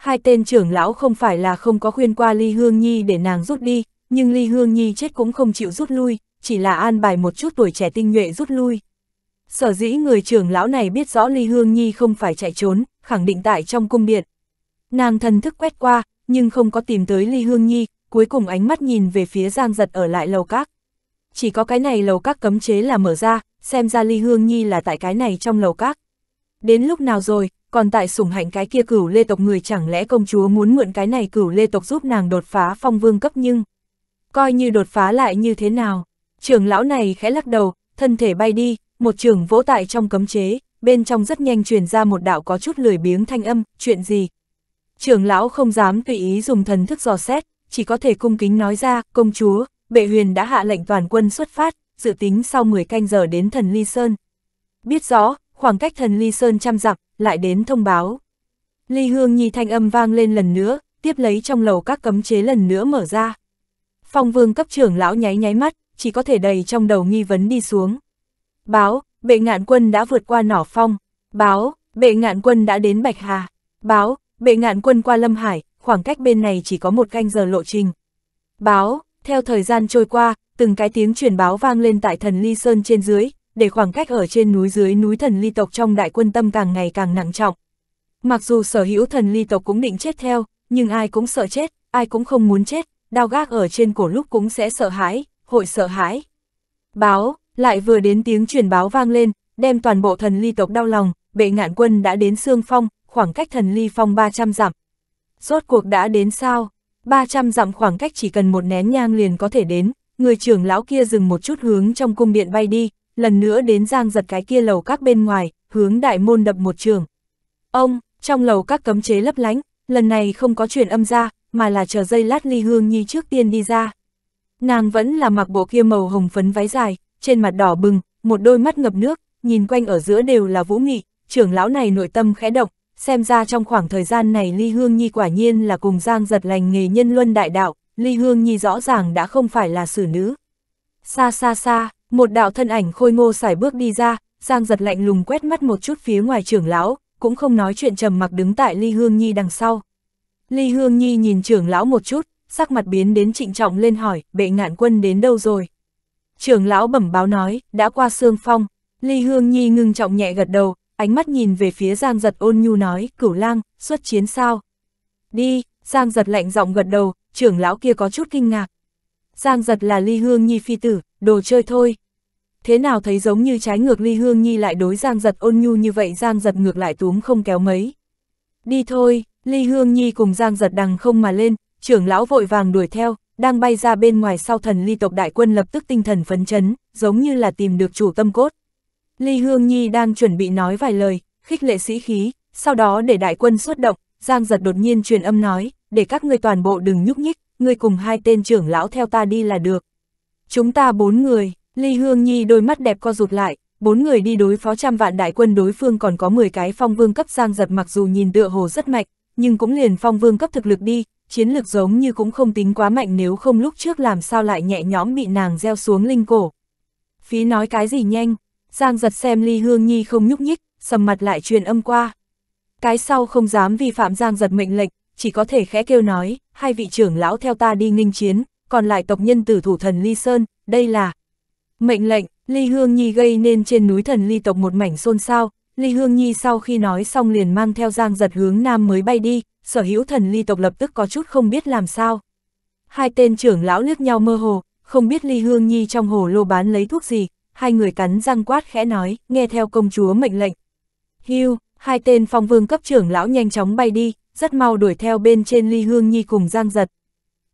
hai tên trưởng lão không phải là không có khuyên qua Ly Hương Nhi để nàng rút đi, nhưng Ly Hương Nhi chết cũng không chịu rút lui, chỉ là an bài một chút tuổi trẻ tinh nhuệ rút lui. Sở dĩ người trưởng lão này biết rõ Ly Hương Nhi không phải chạy trốn, khẳng định tại trong cung điện. Nàng thần thức quét qua, nhưng không có tìm tới Ly Hương Nhi, cuối cùng ánh mắt nhìn về phía Giang Giật ở lại lầu các. Chỉ có cái này lầu các cấm chế là mở ra, xem ra Ly Hương Nhi là tại cái này trong lầu các. Đến lúc nào rồi, còn tại sủng hạnh cái kia cửu lê tộc người chẳng lẽ công chúa muốn mượn cái này cửu lê tộc giúp nàng đột phá phong vương cấp nhưng... Coi như đột phá lại như thế nào, trưởng lão này khẽ lắc đầu, thân thể bay đi, một trường vỗ tại trong cấm chế, bên trong rất nhanh truyền ra một đạo có chút lười biếng thanh âm, chuyện gì. Trưởng lão không dám tùy ý dùng thần thức dò xét, chỉ có thể cung kính nói ra, công chúa, bệ huyền đã hạ lệnh toàn quân xuất phát, dự tính sau 10 canh giờ đến thần Ly Sơn. Biết rõ, khoảng cách thần Ly Sơn trăm dặm, lại đến thông báo. Ly Hương Nhi thanh âm vang lên lần nữa, tiếp lấy trong lầu các cấm chế lần nữa mở ra. Phong vương cấp trưởng lão nháy nháy mắt, chỉ có thể đầy trong đầu nghi vấn đi xuống. Báo, bệ ngạn quân đã vượt qua nỏ phong. Báo, bệ ngạn quân đã đến Bạch Hà. Báo, bệ ngạn quân qua Lâm Hải, khoảng cách bên này chỉ có một canh giờ lộ trình. Báo, theo thời gian trôi qua, từng cái tiếng truyền báo vang lên tại thần Ly Sơn trên dưới, để khoảng cách ở trên núi dưới núi thần ly tộc trong đại quân tâm càng ngày càng nặng trọng. Mặc dù sở hữu thần ly tộc cũng định chết theo, nhưng ai cũng sợ chết, ai cũng không muốn chết, đao gác ở trên cổ lúc cũng sẽ sợ hãi, hội sợ hãi. Báo, lại vừa đến tiếng truyền báo vang lên, đem toàn bộ thần ly tộc đau lòng, bệ ngạn quân đã đến xương Phong, khoảng cách thần ly phong 300 dặm. Rốt cuộc đã đến sao? 300 dặm khoảng cách chỉ cần một nén nhang liền có thể đến, người trưởng lão kia dừng một chút hướng trong cung điện bay đi, lần nữa đến giang giật cái kia lầu các bên ngoài, hướng đại môn đập một trường. Ông, trong lầu các cấm chế lấp lánh, lần này không có truyền âm ra, mà là chờ dây lát ly hương nhi trước tiên đi ra. Nàng vẫn là mặc bộ kia màu hồng phấn váy dài, trên mặt đỏ bừng, một đôi mắt ngập nước, nhìn quanh ở giữa đều là vũ nghị, trưởng lão này nội tâm khẽ động, xem ra trong khoảng thời gian này Ly Hương Nhi quả nhiên là cùng Giang giật lành nghề nhân luân đại đạo, Ly Hương Nhi rõ ràng đã không phải là xử nữ. Xa xa xa, một đạo thân ảnh khôi ngô xài bước đi ra, Giang giật lạnh lùng quét mắt một chút phía ngoài trưởng lão, cũng không nói chuyện trầm mặc đứng tại Ly Hương Nhi đằng sau. Ly Hương Nhi nhìn trưởng lão một chút, sắc mặt biến đến trịnh trọng lên hỏi, bệ ngạn quân đến đâu rồi? Trưởng lão bẩm báo nói, đã qua sương phong, Ly Hương Nhi ngưng trọng nhẹ gật đầu, ánh mắt nhìn về phía Giang giật ôn nhu nói, cửu lang, xuất chiến sao? Đi, Giang giật lạnh giọng gật đầu, trưởng lão kia có chút kinh ngạc, Giang giật là Ly Hương Nhi phi tử, đồ chơi thôi. Thế nào thấy giống như trái ngược Ly Hương Nhi lại đối Giang giật ôn nhu như vậy Giang giật ngược lại túm không kéo mấy. Đi thôi, Ly Hương Nhi cùng Giang giật đằng không mà lên, trưởng lão vội vàng đuổi theo, đang bay ra bên ngoài sau thần ly tộc đại quân lập tức tinh thần phấn chấn, giống như là tìm được chủ tâm cốt. Ly Hương Nhi đang chuẩn bị nói vài lời, khích lệ sĩ khí, sau đó để đại quân xuất động, Giang giật đột nhiên truyền âm nói, để các ngươi toàn bộ đừng nhúc nhích, ngươi cùng hai tên trưởng lão theo ta đi là được. Chúng ta bốn người, Ly Hương Nhi đôi mắt đẹp co rụt lại, bốn người đi đối phó trăm vạn đại quân đối phương còn có 10 cái phong vương cấp giang giật mặc dù nhìn tựa hồ rất mạnh, nhưng cũng liền phong vương cấp thực lực đi, chiến lực giống như cũng không tính quá mạnh nếu không lúc trước làm sao lại nhẹ nhõm bị nàng gieo xuống linh cổ. Phí nói cái gì nhanh, giang giật xem Ly Hương Nhi không nhúc nhích, sầm mặt lại truyền âm qua. Cái sau không dám vi phạm giang giật mệnh lệnh, chỉ có thể khẽ kêu nói, hai vị trưởng lão theo ta đi nghinh chiến, còn lại tộc nhân tử thủ thần Ly Sơn, đây là mệnh lệnh, Ly Hương Nhi gây nên trên núi thần Ly tộc một mảnh xôn xao, Ly Hương Nhi sau khi nói xong liền mang theo giang giật hướng nam mới bay đi, sở hữu thần Ly tộc lập tức có chút không biết làm sao. Hai tên trưởng lão liếc nhau mơ hồ, không biết Ly Hương Nhi trong hồ lô bán lấy thuốc gì, hai người cắn răng quát khẽ nói, nghe theo công chúa mệnh lệnh. Hưu, hai tên phong vương cấp trưởng lão nhanh chóng bay đi, rất mau đuổi theo bên trên Ly Hương Nhi cùng Giang Giật.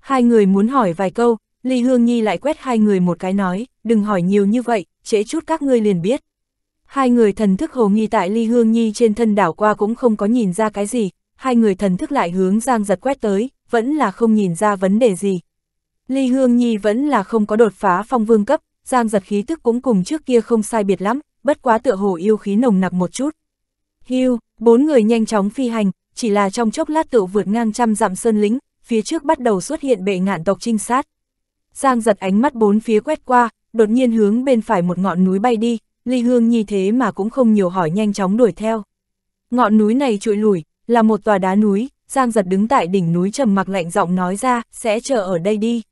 Hai người muốn hỏi vài câu, Ly Hương Nhi lại quét hai người một cái nói, đừng hỏi nhiều như vậy, trễ chút các ngươi liền biết. Hai người thần thức hồ nghi tại Ly Hương Nhi trên thân đảo qua cũng không có nhìn ra cái gì, hai người thần thức lại hướng Giang Giật quét tới, vẫn là không nhìn ra vấn đề gì. Ly Hương Nhi vẫn là không có đột phá phong vương cấp, Giang Giật khí tức cũng cùng trước kia không sai biệt lắm, bất quá tựa hồ yêu khí nồng nặc một chút. Hưu, bốn người nhanh chóng phi hành, chỉ là trong chốc lát tự vượt ngang trăm dặm sơn lính, phía trước bắt đầu xuất hiện bệ ngạn tộc trinh sát. Giang giật ánh mắt bốn phía quét qua, đột nhiên hướng bên phải một ngọn núi bay đi, Ly Hương nhi thế mà cũng không nhiều hỏi nhanh chóng đuổi theo. Ngọn núi này trụi lùi là một tòa đá núi, Giang giật đứng tại đỉnh núi trầm mặc lạnh giọng nói ra, sẽ chờ ở đây đi.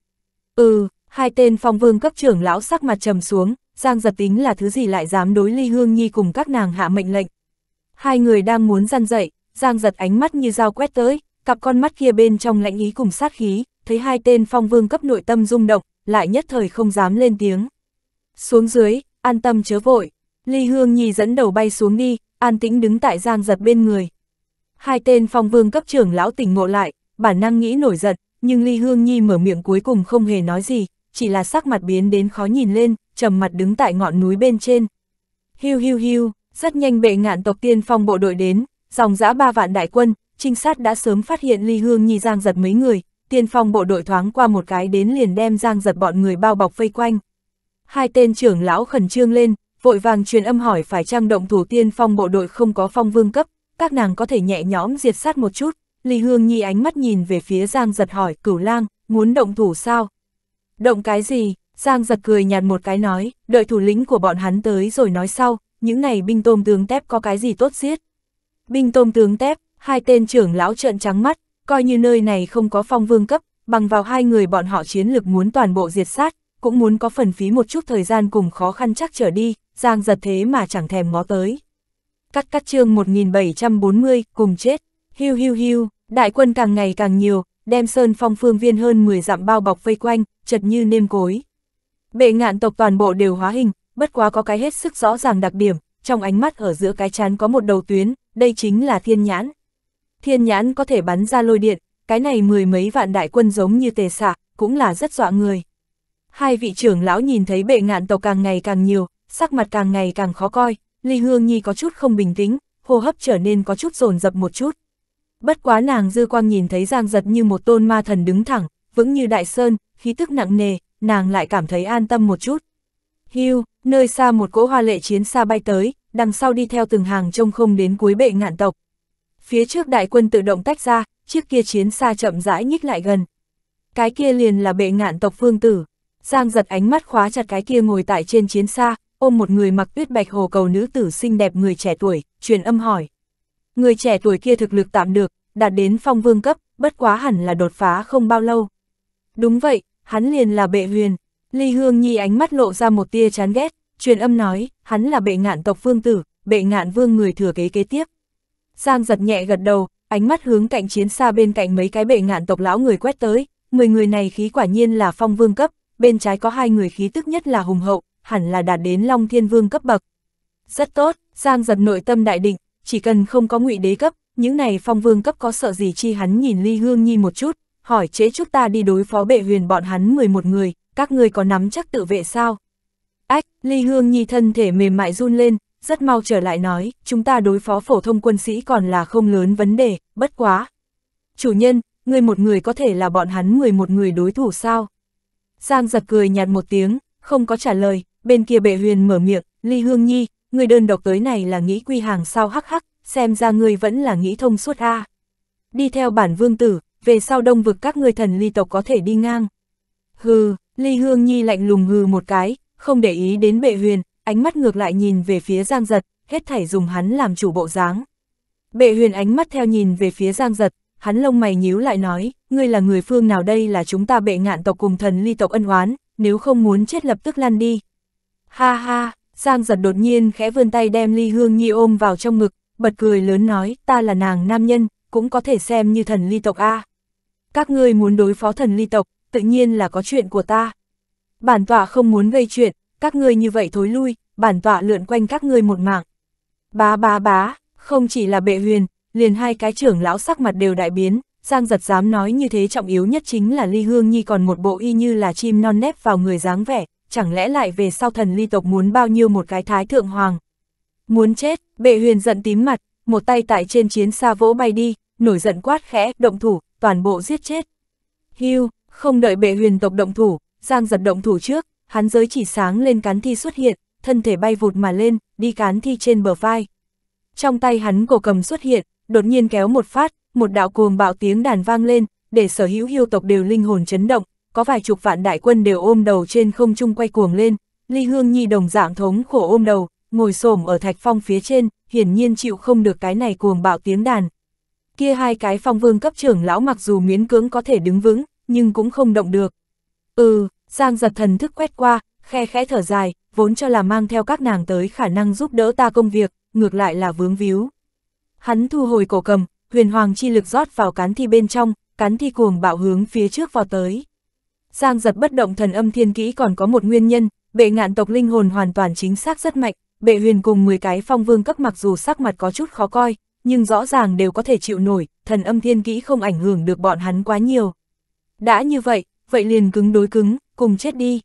Ừ, hai tên phong vương cấp trưởng lão sắc mặt trầm xuống, Giang giật tính là thứ gì lại dám đối Ly Hương Nhi cùng các nàng hạ mệnh lệnh. Hai người đang muốn răn dậy, Giang giật ánh mắt như dao quét tới, cặp con mắt kia bên trong lạnh ý cùng sát khí, thấy hai tên phong vương cấp nội tâm rung động, lại nhất thời không dám lên tiếng. Xuống dưới, an tâm chớ vội, Ly Hương Nhi dẫn đầu bay xuống đi, an tĩnh đứng tại Giang giật bên người. Hai tên phong vương cấp trưởng lão tỉnh ngộ lại, bản năng nghĩ nổi giận, nhưng Ly Hương Nhi mở miệng cuối cùng không hề nói gì, chỉ là sắc mặt biến đến khó nhìn lên, trầm mặt đứng tại ngọn núi bên trên. Hiu hiu hiu, rất nhanh bệ ngạn tộc tiên phong bộ đội đến, Dòng dã ba vạn đại quân, trinh sát đã sớm phát hiện Ly Hương Nhi giang giật mấy người, tiên phong bộ đội thoáng qua một cái đến liền đem giang giật bọn người bao bọc vây quanh. Hai tên trưởng lão khẩn trương lên, vội vàng truyền âm hỏi phải trang động thủ tiên phong bộ đội không có phong vương cấp, các nàng có thể nhẹ nhõm diệt sát một chút. Ly Hương Nhi ánh mắt nhìn về phía Giang giật hỏi cửu lang, muốn động thủ sao? Động cái gì? Giang giật cười nhạt một cái nói, đợi thủ lĩnh của bọn hắn tới rồi nói sau, những này binh tôm tướng tép có cái gì tốt giết. Binh tôm tướng tép, hai tên trưởng lão trợn trắng mắt, coi như nơi này không có phong vương cấp, bằng vào hai người bọn họ chiến lực muốn toàn bộ diệt sát, cũng muốn có phần phí một chút thời gian cùng khó khăn chắc trở đi, giang giật thế mà chẳng thèm ngó tới. Cắt cắt chương 1740, cùng chết, hiu hiu hiu, đại quân càng ngày càng nhiều, đem sơn phong phương viên hơn 10 dặm bao bọc vây quanh, chật như nêm cối. Bệ ngạn tộc toàn bộ đều hóa hình, bất quá có cái hết sức rõ ràng đặc điểm, trong ánh mắt ở giữa cái chán có một đầu tuyến, đây chính là thiên nhãn. Thiên nhãn có thể bắn ra lôi điện, cái này mười mấy vạn đại quân giống như tề xạ, cũng là rất dọa người. Hai vị trưởng lão nhìn thấy bệ ngạn tộc càng ngày càng nhiều, sắc mặt càng ngày càng khó coi, Ly Hương Nhi có chút không bình tĩnh, hô hấp trở nên có chút rồn rập một chút. Bất quá nàng dư quang nhìn thấy Giang Giật như một tôn ma thần đứng thẳng, vững như đại sơn, khí tức nặng nề, nàng lại cảm thấy an tâm một chút. Hưu, Nơi xa một cỗ hoa lệ chiến xa bay tới, đằng sau đi theo từng hàng trông không đến cuối bệ ngạn tộc. Phía trước đại quân tự động tách ra, chiếc kia chiến xa chậm rãi nhích lại gần. Cái kia liền là bệ ngạn tộc phương tử. Giang giật ánh mắt khóa chặt cái kia ngồi tại trên chiến xa, ôm một người mặc tuyết bạch hồ cầu nữ tử xinh đẹp người trẻ tuổi, truyền âm hỏi. Người trẻ tuổi kia thực lực tạm được, đạt đến phong vương cấp, bất quá hẳn là đột phá không bao lâu. Đúng vậy, hắn liền là bệ huyền, Ly Hương Nhi ánh mắt lộ ra một tia chán ghét, truyền âm nói, hắn là bệ ngạn tộc vương tử, bệ ngạn vương người thừa kế kế tiếp. Giang giật nhẹ gật đầu, ánh mắt hướng cạnh chiến xa bên cạnh mấy cái bệ ngạn tộc lão người quét tới, Mười người này khí quả nhiên là phong vương cấp, bên trái có hai người khí tức nhất là hùng hậu, hẳn là đạt đến long thiên vương cấp bậc. Rất tốt, Giang giật nội tâm đại định, chỉ cần không có ngụy đế cấp, những này phong vương cấp có sợ gì chi hắn nhìn ly hương nhi một chút, hỏi chế chúc ta đi đối phó bệ huyền bọn hắn 11 người, các người có nắm chắc tự vệ sao? Ách, Ly Hương Nhi thân thể mềm mại run lên, rất mau trở lại nói, chúng ta đối phó phổ thông quân sĩ còn là không lớn vấn đề, bất quá. Chủ nhân, người một người có thể là bọn hắn người một người đối thủ sao? Giang giật cười nhạt một tiếng, không có trả lời, bên kia bệ huyền mở miệng, Ly Hương Nhi, người đơn độc tới này là nghĩ quy hàng sao hắc hắc, xem ra người vẫn là nghĩ thông suốt a Đi theo bản vương tử, về sau đông vực các người thần ly tộc có thể đi ngang. Hừ, Ly Hương Nhi lạnh lùng hừ một cái, không để ý đến bệ huyền, ánh mắt ngược lại nhìn về phía Giang Giật, hết thảy dùng hắn làm chủ bộ dáng. Bệ huyền ánh mắt theo nhìn về phía Giang Giật, hắn lông mày nhíu lại nói, ngươi là người phương nào đây là chúng ta bệ ngạn tộc cùng thần ly tộc ân oán, nếu không muốn chết lập tức lăn đi. Ha ha, Giang Giật đột nhiên khẽ vươn tay đem Ly Hương Nhi ôm vào trong ngực, bật cười lớn nói, ta là nàng nam nhân, cũng có thể xem như thần ly tộc A. Các ngươi muốn đối phó thần ly tộc, tự nhiên là có chuyện của ta. Bản tọa không muốn gây chuyện, các ngươi như vậy thối lui, bản tọa lượn quanh các ngươi một mạng. Bá bá bá, không chỉ là bệ huyền, liền hai cái trưởng lão sắc mặt đều đại biến, Giang giật dám nói như thế trọng yếu nhất chính là Ly Hương Nhi còn một bộ y như là chim non nép vào người dáng vẻ, chẳng lẽ lại về sau thần ly tộc muốn bao nhiêu một cái thái thượng hoàng. Muốn chết, bệ huyền giận tím mặt, một tay tại trên chiến xa vỗ bay đi, nổi giận quát khẽ, động thủ, toàn bộ giết chết. Hưu, không đợi bệ huyền tộc động thủ, Giang giật động thủ trước, hắn giới chỉ sáng lên cán thi xuất hiện, thân thể bay vụt mà lên, đi cán thi trên bờ vai. Trong tay hắn cổ cầm xuất hiện, đột nhiên kéo một phát, một đạo cuồng bạo tiếng đàn vang lên, để sở hữu hiêu tộc đều linh hồn chấn động, có vài chục vạn đại quân đều ôm đầu trên không trung quay cuồng lên, Ly Hương Nhi đồng dạng thống khổ ôm đầu, ngồi xổm ở thạch phong phía trên, hiển nhiên chịu không được cái này cuồng bạo tiếng đàn. Kia hai cái phong vương cấp trưởng lão mặc dù miễn cưỡng có thể đứng vững, nhưng cũng không động được. Ừ, Giang giật thần thức quét qua, khe khẽ thở dài, vốn cho là mang theo các nàng tới khả năng giúp đỡ ta công việc, ngược lại là vướng víu. Hắn thu hồi cổ cầm, huyền hoàng chi lực rót vào cán thi bên trong, cán thi cuồng bạo hướng phía trước vào tới. Giang giật bất động thần âm thiên kỹ còn có một nguyên nhân, bệ ngạn tộc linh hồn hoàn toàn chính xác rất mạnh, bệ huyền cùng 10 cái phong vương cấp mặc dù sắc mặt có chút khó coi, nhưng rõ ràng đều có thể chịu nổi, thần âm thiên kỹ không ảnh hưởng được bọn hắn quá nhiều. Đã như vậy, vậy liền cứng đối cứng, cùng chết đi.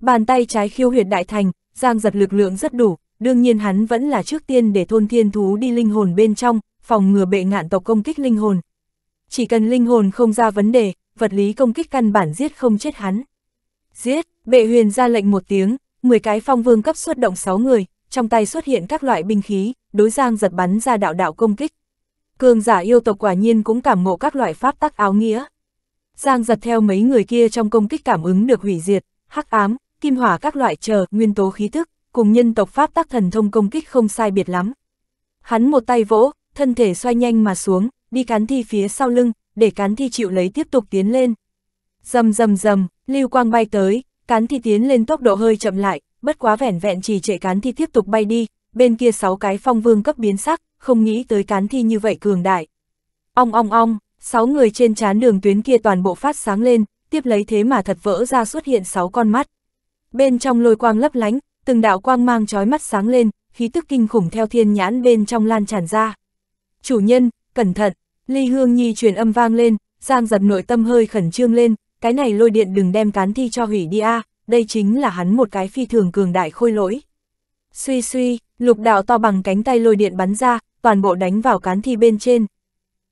Bàn tay trái khiêu huyệt đại thành, giang giật lực lượng rất đủ, đương nhiên hắn vẫn là trước tiên để thôn thiên thú đi linh hồn bên trong, phòng ngừa bệ ngạn tộc công kích linh hồn. Chỉ cần linh hồn không ra vấn đề, vật lý công kích căn bản giết không chết hắn. Giết, bệ huyền ra lệnh một tiếng, 10 cái phong vương cấp xuất động 6 người, trong tay xuất hiện các loại binh khí, đối giang giật bắn ra đạo đạo công kích. Cường giả yêu tộc quả nhiên cũng cảm ngộ các loại pháp tắc áo nghĩa. Giang giật theo mấy người kia trong công kích cảm ứng được hủy diệt, hắc ám, kim hỏa các loại chờ, nguyên tố khí thức, cùng nhân tộc Pháp tác thần thông công kích không sai biệt lắm. Hắn một tay vỗ, thân thể xoay nhanh mà xuống, đi cán thi phía sau lưng, để cán thi chịu lấy tiếp tục tiến lên. Dầm dầm dầm, lưu quang bay tới, cán thi tiến lên tốc độ hơi chậm lại, bất quá vẻn vẹn chỉ trệ cán thi tiếp tục bay đi, bên kia sáu cái phong vương cấp biến sắc, không nghĩ tới cán thi như vậy cường đại. Ong ong ong, Sáu người trên chán đường tuyến kia toàn bộ phát sáng lên, tiếp lấy thế mà thật vỡ ra xuất hiện sáu con mắt. Bên trong lôi quang lấp lánh, từng đạo quang mang trói mắt sáng lên, khí tức kinh khủng theo thiên nhãn bên trong lan tràn ra. Chủ nhân, cẩn thận, ly hương nhi truyền âm vang lên, giang giật nội tâm hơi khẩn trương lên, cái này lôi điện đừng đem cán thi cho hủy đi a đây chính là hắn một cái phi thường cường đại khôi lỗi. Suy suy, lục đạo to bằng cánh tay lôi điện bắn ra, toàn bộ đánh vào cán thi bên trên.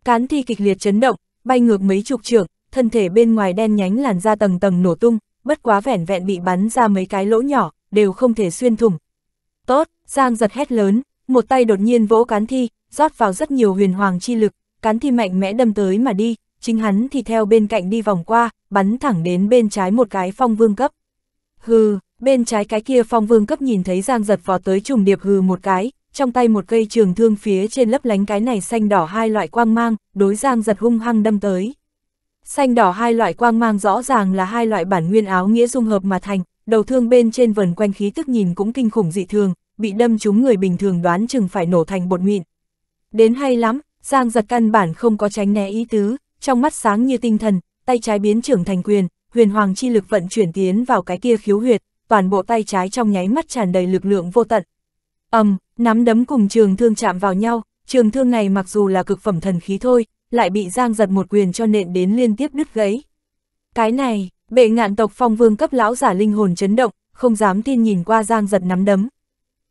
Cán thi kịch liệt chấn động, bay ngược mấy chục trượng, thân thể bên ngoài đen nhánh làn ra tầng tầng nổ tung, bất quá vẻn vẹn bị bắn ra mấy cái lỗ nhỏ, đều không thể xuyên thủng. Tốt, Giang giật hét lớn, một tay đột nhiên vỗ cán thi, rót vào rất nhiều huyền hoàng chi lực, cán thi mạnh mẽ đâm tới mà đi, chính hắn thì theo bên cạnh đi vòng qua, bắn thẳng đến bên trái một cái phong vương cấp. Hừ, bên trái cái kia phong vương cấp nhìn thấy Giang giật vò tới trùng điệp hừ một cái, trong tay một cây trường thương phía trên lấp lánh cái này xanh đỏ hai loại quang mang, đối Giang giật hung hăng đâm tới. Xanh đỏ hai loại quang mang rõ ràng là hai loại bản nguyên áo nghĩa dung hợp mà thành, đầu thương bên trên vần quanh khí tức nhìn cũng kinh khủng dị thường, bị đâm chúng người bình thường đoán chừng phải nổ thành bột mịn. Đến hay lắm, Giang giật căn bản không có tránh né ý tứ, trong mắt sáng như tinh thần, tay trái biến trưởng thành quyền, huyền hoàng chi lực vận chuyển tiến vào cái kia khiếu huyệt, toàn bộ tay trái trong nháy mắt tràn đầy lực lượng vô tận. ầm, um, Nắm đấm cùng trường thương chạm vào nhau, trường thương này mặc dù là cực phẩm thần khí thôi, lại bị Giang giật một quyền cho nện đến liên tiếp đứt gãy. Cái này, bệ ngạn tộc phong vương cấp lão giả linh hồn chấn động, không dám tin nhìn qua Giang giật nắm đấm.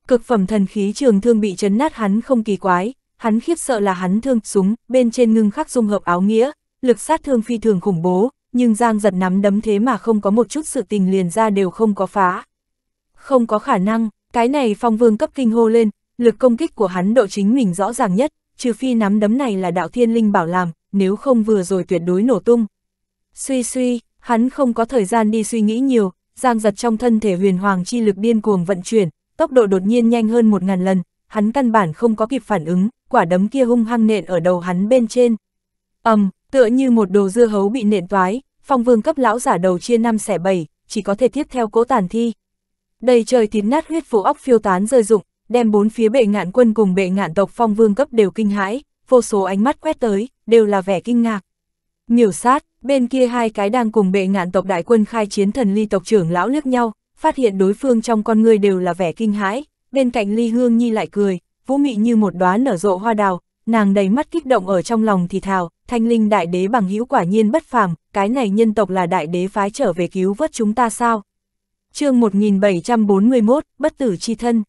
Cực phẩm thần khí trường thương bị chấn nát hắn không kỳ quái, hắn khiếp sợ là hắn thương súng, bên trên ngưng khắc dung hợp áo nghĩa, lực sát thương phi thường khủng bố, nhưng Giang giật nắm đấm thế mà không có một chút sự tình liền ra đều không có phá. Không có khả năng, cái này phong vương cấp kinh hô lên, lực công kích của hắn độ chính mình rõ ràng nhất, trừ phi nắm đấm này là đạo thiên linh bảo làm, nếu không vừa rồi tuyệt đối nổ tung. Suy suy, hắn không có thời gian đi suy nghĩ nhiều, giang giật trong thân thể huyền hoàng chi lực điên cuồng vận chuyển, tốc độ đột nhiên nhanh hơn một ngàn lần, hắn căn bản không có kịp phản ứng, quả đấm kia hung hăng nện ở đầu hắn bên trên. ầm, um, tựa như một đồ dưa hấu bị nện toái, phong vương cấp lão giả đầu chia năm xẻ bảy, chỉ có thể tiếp theo cỗ tàn thi. Đầy trời tím nát huyết vụ óc phiêu tán rơi rụng, đem bốn phía bệ ngạn quân cùng bệ ngạn tộc phong vương cấp đều kinh hãi, vô số ánh mắt quét tới, đều là vẻ kinh ngạc. Miểu sát, bên kia hai cái đang cùng bệ ngạn tộc đại quân khai chiến thần ly tộc trưởng lão liếc nhau, phát hiện đối phương trong con người đều là vẻ kinh hãi, bên cạnh ly hương nhi lại cười, vũ mị như một đóa nở rộ hoa đào, nàng đầy mắt kích động ở trong lòng thì thào, thanh linh đại đế bằng hữu quả nhiên bất phàm, cái này nhân tộc là đại đế phái trở về cứu vớt chúng ta sao? chương 1741, bất tử chi thân.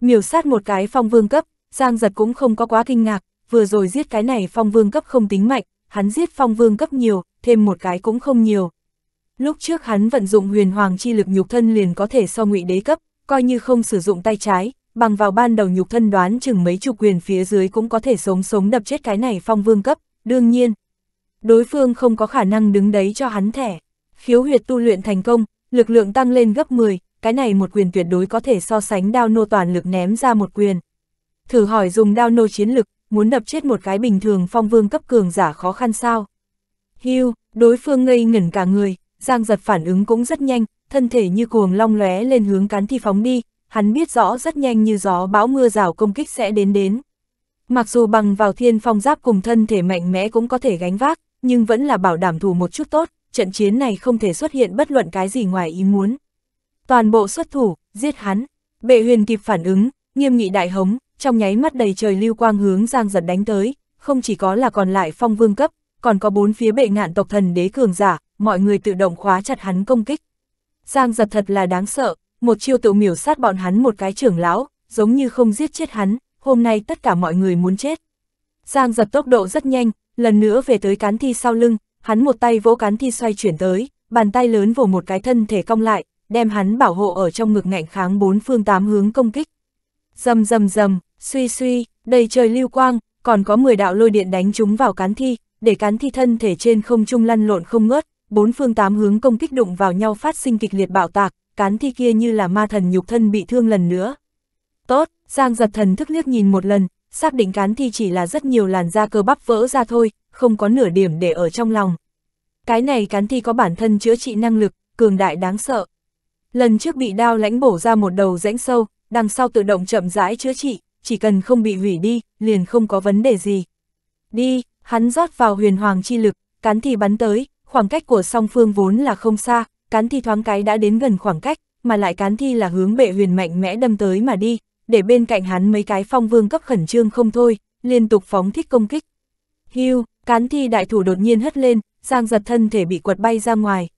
Miểu sát một cái phong vương cấp, Giang giật cũng không có quá kinh ngạc, vừa rồi giết cái này phong vương cấp không tính mạnh, hắn giết phong vương cấp nhiều, thêm một cái cũng không nhiều. Lúc trước hắn vận dụng huyền hoàng chi lực nhục thân liền có thể so ngụy đế cấp, coi như không sử dụng tay trái, bằng vào ban đầu nhục thân đoán chừng mấy chục quyền phía dưới cũng có thể sống sống đập chết cái này phong vương cấp, đương nhiên. Đối phương không có khả năng đứng đấy cho hắn thẻ. Khiếu huyệt tu luyện thành công, Lực lượng tăng lên gấp 10, cái này một quyền tuyệt đối có thể so sánh đao nô toàn lực ném ra một quyền. Thử hỏi dùng đao nô chiến lực, muốn đập chết một cái bình thường phong vương cấp cường giả khó khăn sao. Hưu, đối phương ngây ngẩn cả người, Giang giật phản ứng cũng rất nhanh, thân thể như cuồng long lóe lên hướng cán thi phóng đi, hắn biết rõ rất nhanh như gió bão mưa rào công kích sẽ đến đến. Mặc dù bằng vào thiên phong giáp cùng thân thể mạnh mẽ cũng có thể gánh vác, nhưng vẫn là bảo đảm thủ một chút tốt, trận chiến này không thể xuất hiện bất luận cái gì ngoài ý muốn. Toàn bộ xuất thủ, giết hắn, bệ huyền kịp phản ứng, nghiêm nghị đại hống, trong nháy mắt đầy trời lưu quang hướng giang giật đánh tới, không chỉ có là còn lại phong vương cấp, còn có bốn phía bệ ngạn tộc thần đế cường giả, mọi người tự động khóa chặt hắn công kích. Giang giật thật là đáng sợ, một chiêu tự miểu sát bọn hắn một cái trưởng lão, giống như không giết chết hắn, hôm nay tất cả mọi người muốn chết. Giang giật tốc độ rất nhanh, lần nữa về tới cán thi sau lưng, hắn một tay vỗ cán thi xoay chuyển tới, bàn tay lớn vồ một cái thân thể cong lại, đem hắn bảo hộ ở trong ngực ngạnh kháng bốn phương tám hướng công kích. Dầm dầm dầm, suy suy, đầy trời lưu quang, còn có 10 đạo lôi điện đánh chúng vào cán thi, để cán thi thân thể trên không trung lăn lộn không ngớt, bốn phương tám hướng công kích đụng vào nhau phát sinh kịch liệt bạo tạc, cán thi kia như là ma thần nhục thân bị thương lần nữa. Tốt, Giang giật thần thức liếc nhìn một lần, xác định cán thì chỉ là rất nhiều làn da cơ bắp vỡ ra thôi, không có nửa điểm để ở trong lòng. Cái này cán thi có bản thân chữa trị năng lực, cường đại đáng sợ. Lần trước bị đao lãnh bổ ra một đầu rãnh sâu, đằng sau tự động chậm rãi chữa trị, chỉ cần không bị hủy đi, liền không có vấn đề gì. Đi, hắn rót vào huyền hoàng chi lực, cán thi bắn tới, khoảng cách của song phương vốn là không xa, cán thi thoáng cái đã đến gần khoảng cách, mà lại cán thi là hướng bệ huyền mạnh mẽ đâm tới mà đi, để bên cạnh hắn mấy cái phong vương cấp khẩn trương không thôi, liên tục phóng thích công kích. Hưu, cán thi đại thủ đột nhiên hất lên, Giang giật thân thể bị quật bay ra ngoài.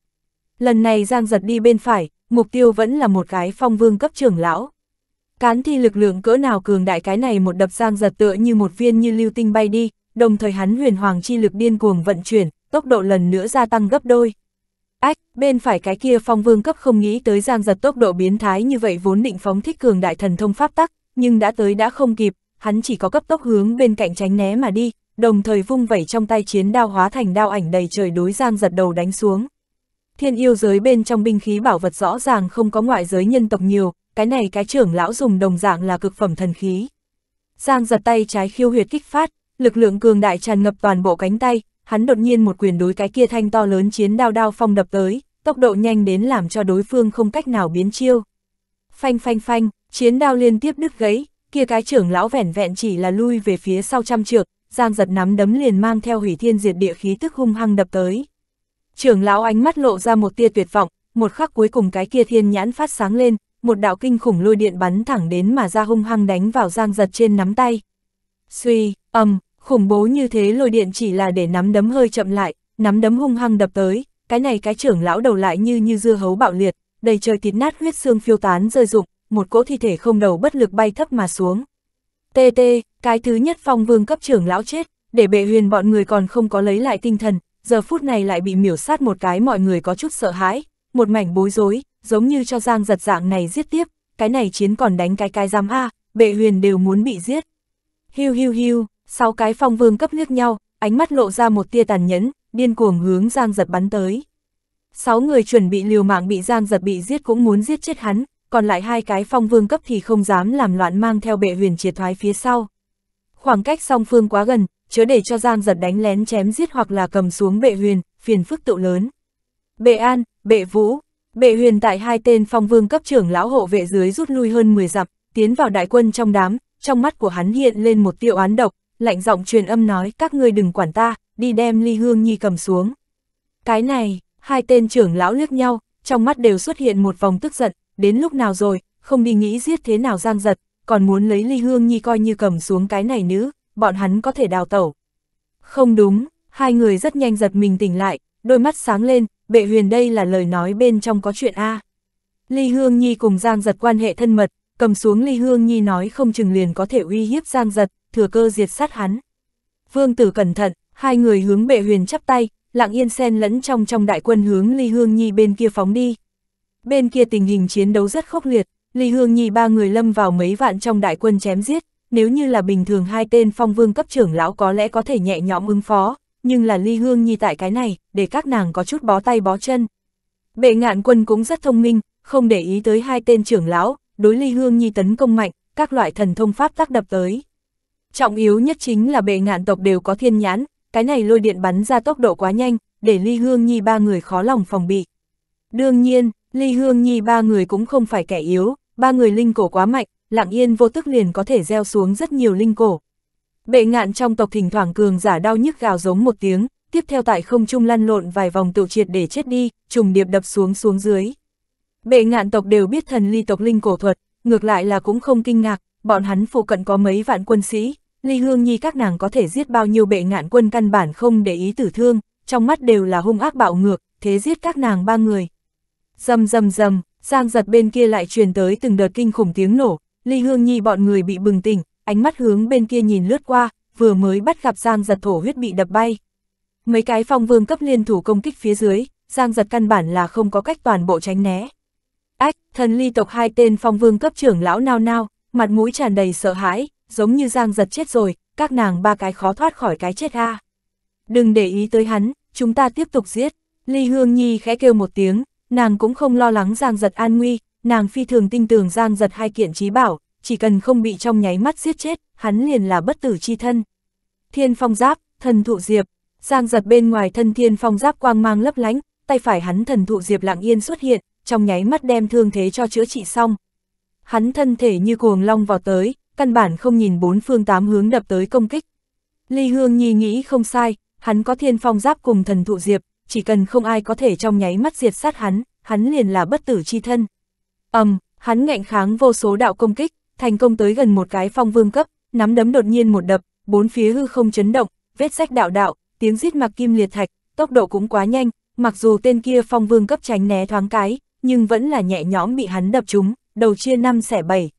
Lần này Giang giật đi bên phải, mục tiêu vẫn là một cái phong vương cấp trưởng lão. Cán thi lực lượng cỡ nào cường đại cái này một đập Giang giật tựa như một viên như lưu tinh bay đi, đồng thời hắn huyền hoàng chi lực điên cuồng vận chuyển, tốc độ lần nữa gia tăng gấp đôi. Ách, bên phải cái kia phong vương cấp không nghĩ tới giang giật tốc độ biến thái như vậy vốn định phóng thích cường đại thần thông pháp tắc, nhưng đã tới đã không kịp, hắn chỉ có cấp tốc hướng bên cạnh tránh né mà đi, đồng thời vung vẩy trong tay chiến đao hóa thành đao ảnh đầy trời đối giang giật đầu đánh xuống. Thiên yêu giới bên trong binh khí bảo vật rõ ràng không có ngoại giới nhân tộc nhiều, cái này cái trưởng lão dùng đồng dạng là cực phẩm thần khí. Giang giật tay trái khiêu huyệt kích phát, lực lượng cường đại tràn ngập toàn bộ cánh tay, hắn đột nhiên một quyền đối cái kia thanh to lớn chiến đao đao phong đập tới, tốc độ nhanh đến làm cho đối phương không cách nào biến chiêu. Phanh phanh phanh, chiến đao liên tiếp đứt gãy, kia cái trưởng lão vẻn vẹn chỉ là lui về phía sau trăm trượng, Giang giật nắm đấm liền mang theo hủy thiên diệt địa khí tức hung hăng đập tới. Trưởng lão ánh mắt lộ ra một tia tuyệt vọng, một khắc cuối cùng cái kia thiên nhãn phát sáng lên, một đạo kinh khủng lôi điện bắn thẳng đến mà ra hung hăng đánh vào Giang giật trên nắm tay. Suy, ầm, Khủng bố như thế lôi điện chỉ là để nắm đấm hơi chậm lại, nắm đấm hung hăng đập tới, cái này cái trưởng lão đầu lại như như dưa hấu bạo liệt, đầy trời thịt nát huyết xương phiêu tán rơi rụng, một cỗ thi thể không đầu bất lực bay thấp mà xuống. tt cái thứ nhất phong vương cấp trưởng lão chết, để bệ huyền bọn người còn không có lấy lại tinh thần, giờ phút này lại bị miểu sát một cái mọi người có chút sợ hãi, một mảnh bối rối, giống như cho giang giật dạng này giết tiếp, cái này chiến còn đánh cái cái giam a, bệ huyền đều muốn bị giết. Hiu hiu hiu, sáu cái phong vương cấp liếc nhau, ánh mắt lộ ra một tia tàn nhẫn, điên cuồng hướng Giang Giật bắn tới. Sáu người chuẩn bị liều mạng bị Giang Giật bị giết cũng muốn giết chết hắn, còn lại hai cái phong vương cấp thì không dám làm loạn mang theo bệ huyền triệt thoái phía sau. Khoảng cách song phương quá gần, chớ để cho Giang Giật đánh lén chém giết hoặc là cầm xuống bệ huyền, phiền phức tụ lớn. Bệ An, bệ Vũ, bệ huyền tại hai tên phong vương cấp trưởng lão hộ vệ dưới rút lui hơn 10 dặm, tiến vào đại quân trong đám, trong mắt của hắn hiện lên một tiêu án độc, lạnh giọng truyền âm nói các ngươi đừng quản ta, đi đem ly hương nhi cầm xuống. Cái này, hai tên trưởng lão liếc nhau, trong mắt đều xuất hiện một vòng tức giận, đến lúc nào rồi, không đi nghĩ giết thế nào giang giật, còn muốn lấy ly hương nhi coi như cầm xuống cái này nữ, bọn hắn có thể đào tẩu. Không đúng, hai người rất nhanh giật mình tỉnh lại, đôi mắt sáng lên, bệ huyền đây là lời nói bên trong có chuyện A. Ly Hương Nhi cùng Giang Giật quan hệ thân mật, cầm xuống Ly Hương Nhi nói không chừng liền có thể uy hiếp Giang Giật, thừa cơ diệt sát hắn. Vương tử cẩn thận, hai người hướng bệ huyền chắp tay, lặng yên xen lẫn trong trong đại quân hướng Ly Hương Nhi bên kia phóng đi. Bên kia tình hình chiến đấu rất khốc liệt, Ly Hương Nhi ba người lâm vào mấy vạn trong đại quân chém giết, nếu như là bình thường hai tên phong vương cấp trưởng lão có lẽ có thể nhẹ nhõm ứng phó, nhưng là Ly Hương Nhi tại cái này, để các nàng có chút bó tay bó chân. Bệ ngạn quân cũng rất thông minh, không để ý tới hai tên trưởng lão, đối Ly Hương Nhi tấn công mạnh, các loại thần thông pháp tác đập tới. Trọng yếu nhất chính là bệ ngạn tộc đều có thiên nhãn, cái này lôi điện bắn ra tốc độ quá nhanh, để Ly Hương Nhi ba người khó lòng phòng bị. Đương nhiên, Ly Hương Nhi ba người cũng không phải kẻ yếu, ba người linh cổ quá mạnh, lặng yên vô tức liền có thể gieo xuống rất nhiều linh cổ. Bệ ngạn trong tộc thỉnh thoảng cường giả đau nhức gào giống một tiếng, tiếp theo tại không trung lăn lộn vài vòng tự triệt để chết đi, trùng điệp đập xuống xuống dưới. Bệ ngạn tộc đều biết thần ly tộc linh cổ thuật, ngược lại là cũng không kinh ngạc, bọn hắn phụ cận có mấy vạn quân sĩ, Ly Hương Nhi các nàng có thể giết bao nhiêu bệ ngạn quân căn bản không để ý tử thương, trong mắt đều là hung ác bạo ngược, thế giết các nàng ba người. Dầm dầm dầm, giang giật bên kia lại truyền tới từng đợt kinh khủng tiếng nổ, Ly Hương Nhi bọn người bị bừng tỉnh, ánh mắt hướng bên kia nhìn lướt qua, vừa mới bắt gặp giang giật thổ huyết bị đập bay. Mấy cái phong vương cấp liên thủ công kích phía dưới, giang giật căn bản là không có cách toàn bộ tránh né. Ách, thần ly tộc hai tên phong vương cấp trưởng lão nao nao, mặt mũi tràn đầy sợ hãi, giống như giang giật chết rồi, các nàng ba cái khó thoát khỏi cái chết ha. Đừng để ý tới hắn, chúng ta tiếp tục giết. Ly Hương Nhi khẽ kêu một tiếng, nàng cũng không lo lắng giang giật an nguy, nàng phi thường tin tưởng giang giật hai kiện trí bảo, chỉ cần không bị trong nháy mắt giết chết, hắn liền là bất tử chi thân. Thiên phong giáp, thần thụ diệp, giang giật bên ngoài thân thiên phong giáp quang mang lấp lánh, tay phải hắn thần thụ diệp lặng yên xuất hiện, trong nháy mắt đem thương thế cho chữa trị xong. Hắn thân thể như cuồng long vào tới, căn bản không nhìn bốn phương tám hướng đập tới công kích. Ly Hương Nhi nghĩ không sai, hắn có thiên phong giáp cùng thần thụ diệp, chỉ cần không ai có thể trong nháy mắt diệt sát hắn, hắn liền là bất tử chi thân. ầm, um, hắn ngạnh kháng vô số đạo công kích, thành công tới gần một cái phong vương cấp, nắm đấm đột nhiên một đập, bốn phía hư không chấn động, vết sách đạo đạo, tiếng giết mặc kim liệt thạch, tốc độ cũng quá nhanh, mặc dù tên kia phong vương cấp tránh né thoáng cái, nhưng vẫn là nhẹ nhõm bị hắn đập trúng, đầu chia năm xẻ bảy.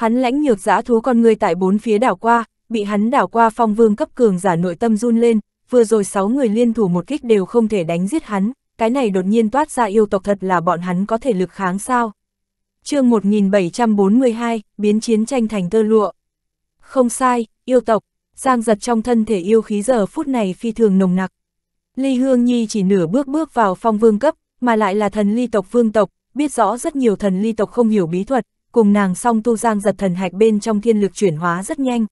Hắn lãnh nhược giã thú con người tại bốn phía đảo qua, bị hắn đảo qua phong vương cấp cường giả nội tâm run lên, vừa rồi sáu người liên thủ một kích đều không thể đánh giết hắn, cái này đột nhiên toát ra yêu tộc thật là bọn hắn có thể lực kháng sao. chương 1742, biến chiến tranh thành tơ lụa. Không sai, yêu tộc, giang giật trong thân thể yêu khí giờ phút này phi thường nồng nặc. Ly Hương Nhi chỉ nửa bước bước vào phong vương cấp, mà lại là thần ly tộc vương tộc, biết rõ rất nhiều thần ly tộc không hiểu bí thuật, cùng nàng song tu giang giật thần hạch bên trong thiên lực chuyển hóa rất nhanh.